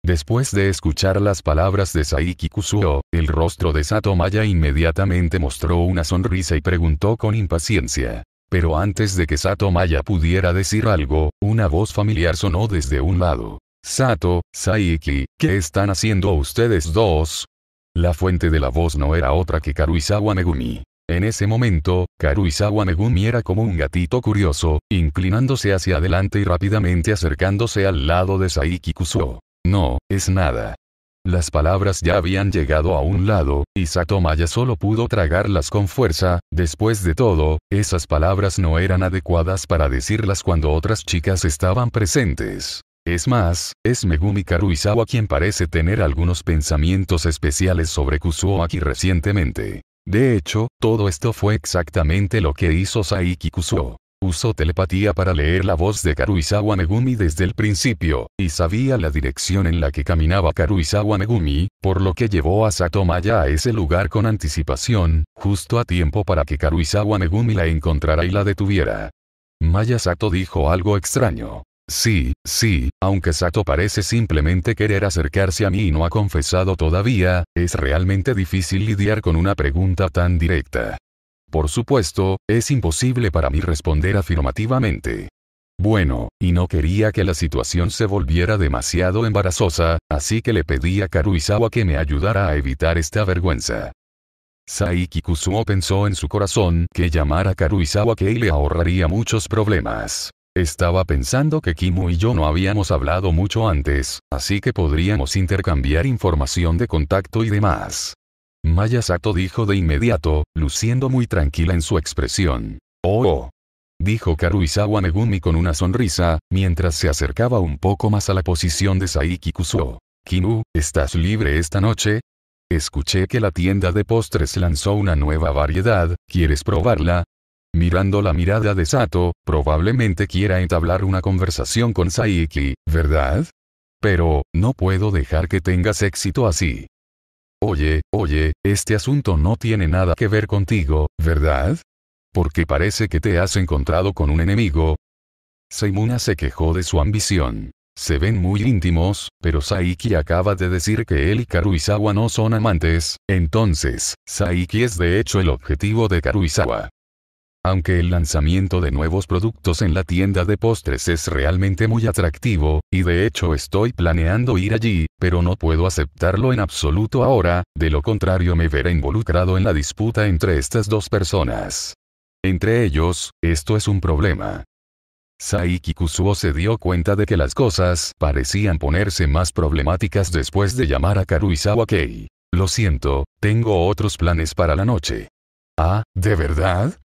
Speaker 1: Después de escuchar las palabras de Saiki Kusuo, el rostro de Satomaya inmediatamente mostró una sonrisa y preguntó con impaciencia. Pero antes de que Satomaya pudiera decir algo, una voz familiar sonó desde un lado. Sato, Saiki, ¿qué están haciendo ustedes dos? La fuente de la voz no era otra que Karuizawa Megumi. En ese momento, Karuizawa Megumi era como un gatito curioso, inclinándose hacia adelante y rápidamente acercándose al lado de Saiki Kusuo. No, es nada. Las palabras ya habían llegado a un lado, y Satomaya solo pudo tragarlas con fuerza, después de todo, esas palabras no eran adecuadas para decirlas cuando otras chicas estaban presentes. Es más, es Megumi Karuizawa quien parece tener algunos pensamientos especiales sobre aquí recientemente. De hecho, todo esto fue exactamente lo que hizo Saiki Kusuo. Usó telepatía para leer la voz de Karuizawa Megumi desde el principio, y sabía la dirección en la que caminaba Karuizawa Megumi, por lo que llevó a Sato Maya a ese lugar con anticipación, justo a tiempo para que Karuizawa Megumi la encontrara y la detuviera. Maya Sato dijo algo extraño. Sí, sí, aunque Sato parece simplemente querer acercarse a mí y no ha confesado todavía, es realmente difícil lidiar con una pregunta tan directa. Por supuesto, es imposible para mí responder afirmativamente. Bueno, y no quería que la situación se volviera demasiado embarazosa, así que le pedí a Karuizawa que me ayudara a evitar esta vergüenza. Saiki Kusuo pensó en su corazón que llamar a Karuizawa que le ahorraría muchos problemas. Estaba pensando que Kimu y yo no habíamos hablado mucho antes, así que podríamos intercambiar información de contacto y demás. Maya Sato dijo de inmediato, luciendo muy tranquila en su expresión. Oh, oh, Dijo Karuizawa Megumi con una sonrisa, mientras se acercaba un poco más a la posición de Saiki Kusuo. Kinu, ¿estás libre esta noche? Escuché que la tienda de postres lanzó una nueva variedad, ¿quieres probarla? Mirando la mirada de Sato, probablemente quiera entablar una conversación con Saiki, ¿verdad? Pero, no puedo dejar que tengas éxito así. Oye, oye, este asunto no tiene nada que ver contigo, ¿verdad? Porque parece que te has encontrado con un enemigo. Seimuna se quejó de su ambición. Se ven muy íntimos, pero Saiki acaba de decir que él y Karuizawa no son amantes, entonces, Saiki es de hecho el objetivo de Karuizawa. Aunque el lanzamiento de nuevos productos en la tienda de postres es realmente muy atractivo, y de hecho estoy planeando ir allí, pero no puedo aceptarlo en absoluto ahora, de lo contrario me veré involucrado en la disputa entre estas dos personas. Entre ellos, esto es un problema. Saiki Kusuo se dio cuenta de que las cosas parecían ponerse más problemáticas después de llamar a Karuizawa Kei. Lo siento, tengo otros planes para la noche. Ah, ¿de verdad?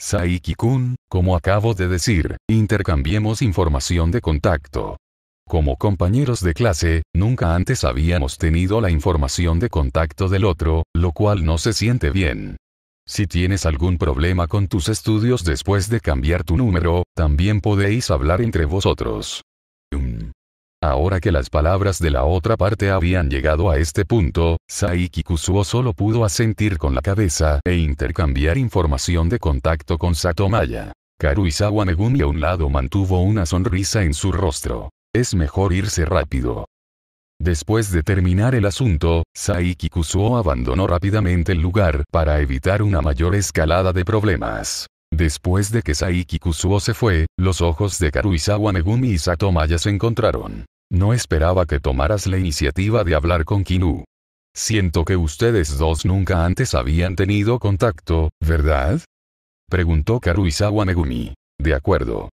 Speaker 1: Saiki-kun, como acabo de decir, intercambiemos información de contacto. Como compañeros de clase, nunca antes habíamos tenido la información de contacto del otro, lo cual no se siente bien. Si tienes algún problema con tus estudios después de cambiar tu número, también podéis hablar entre vosotros. Ahora que las palabras de la otra parte habían llegado a este punto, Saiki Kusuo solo pudo asentir con la cabeza e intercambiar información de contacto con Satomaya. Karuizawa Megumi a un lado mantuvo una sonrisa en su rostro. Es mejor irse rápido. Después de terminar el asunto, Saiki Kusuo abandonó rápidamente el lugar para evitar una mayor escalada de problemas. Después de que Saiki Kusuo se fue, los ojos de Karuizawa Megumi y Maya se encontraron. No esperaba que tomaras la iniciativa de hablar con Kinu. Siento que ustedes dos nunca antes habían tenido contacto, ¿verdad? Preguntó Karuizawa Megumi. De acuerdo.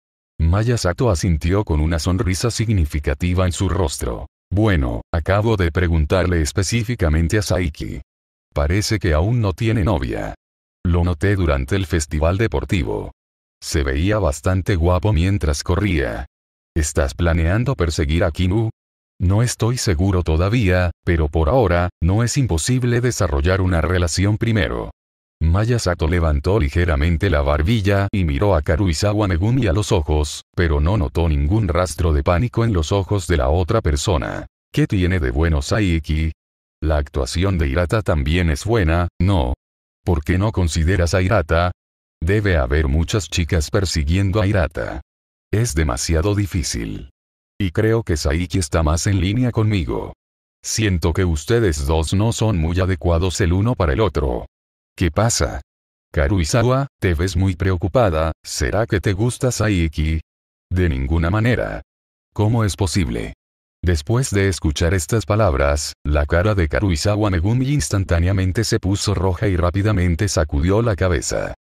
Speaker 1: Maya Sato asintió con una sonrisa significativa en su rostro. Bueno, acabo de preguntarle específicamente a Saiki. Parece que aún no tiene novia. Lo noté durante el festival deportivo. Se veía bastante guapo mientras corría. ¿Estás planeando perseguir a Kinu? No estoy seguro todavía, pero por ahora, no es imposible desarrollar una relación primero. Maya Sato levantó ligeramente la barbilla y miró a Karuizawa Megumi a los ojos, pero no notó ningún rastro de pánico en los ojos de la otra persona. ¿Qué tiene de bueno Saiki? La actuación de Hirata también es buena, ¿no? ¿Por qué no consideras a Irata? Debe haber muchas chicas persiguiendo a Irata. Es demasiado difícil. Y creo que Saiki está más en línea conmigo. Siento que ustedes dos no son muy adecuados el uno para el otro. ¿Qué pasa? Karuizawa, te ves muy preocupada, ¿será que te gusta Saiki? De ninguna manera. ¿Cómo es posible? Después de escuchar estas palabras, la cara de Karuizawa Megumi instantáneamente se puso roja y rápidamente sacudió la cabeza.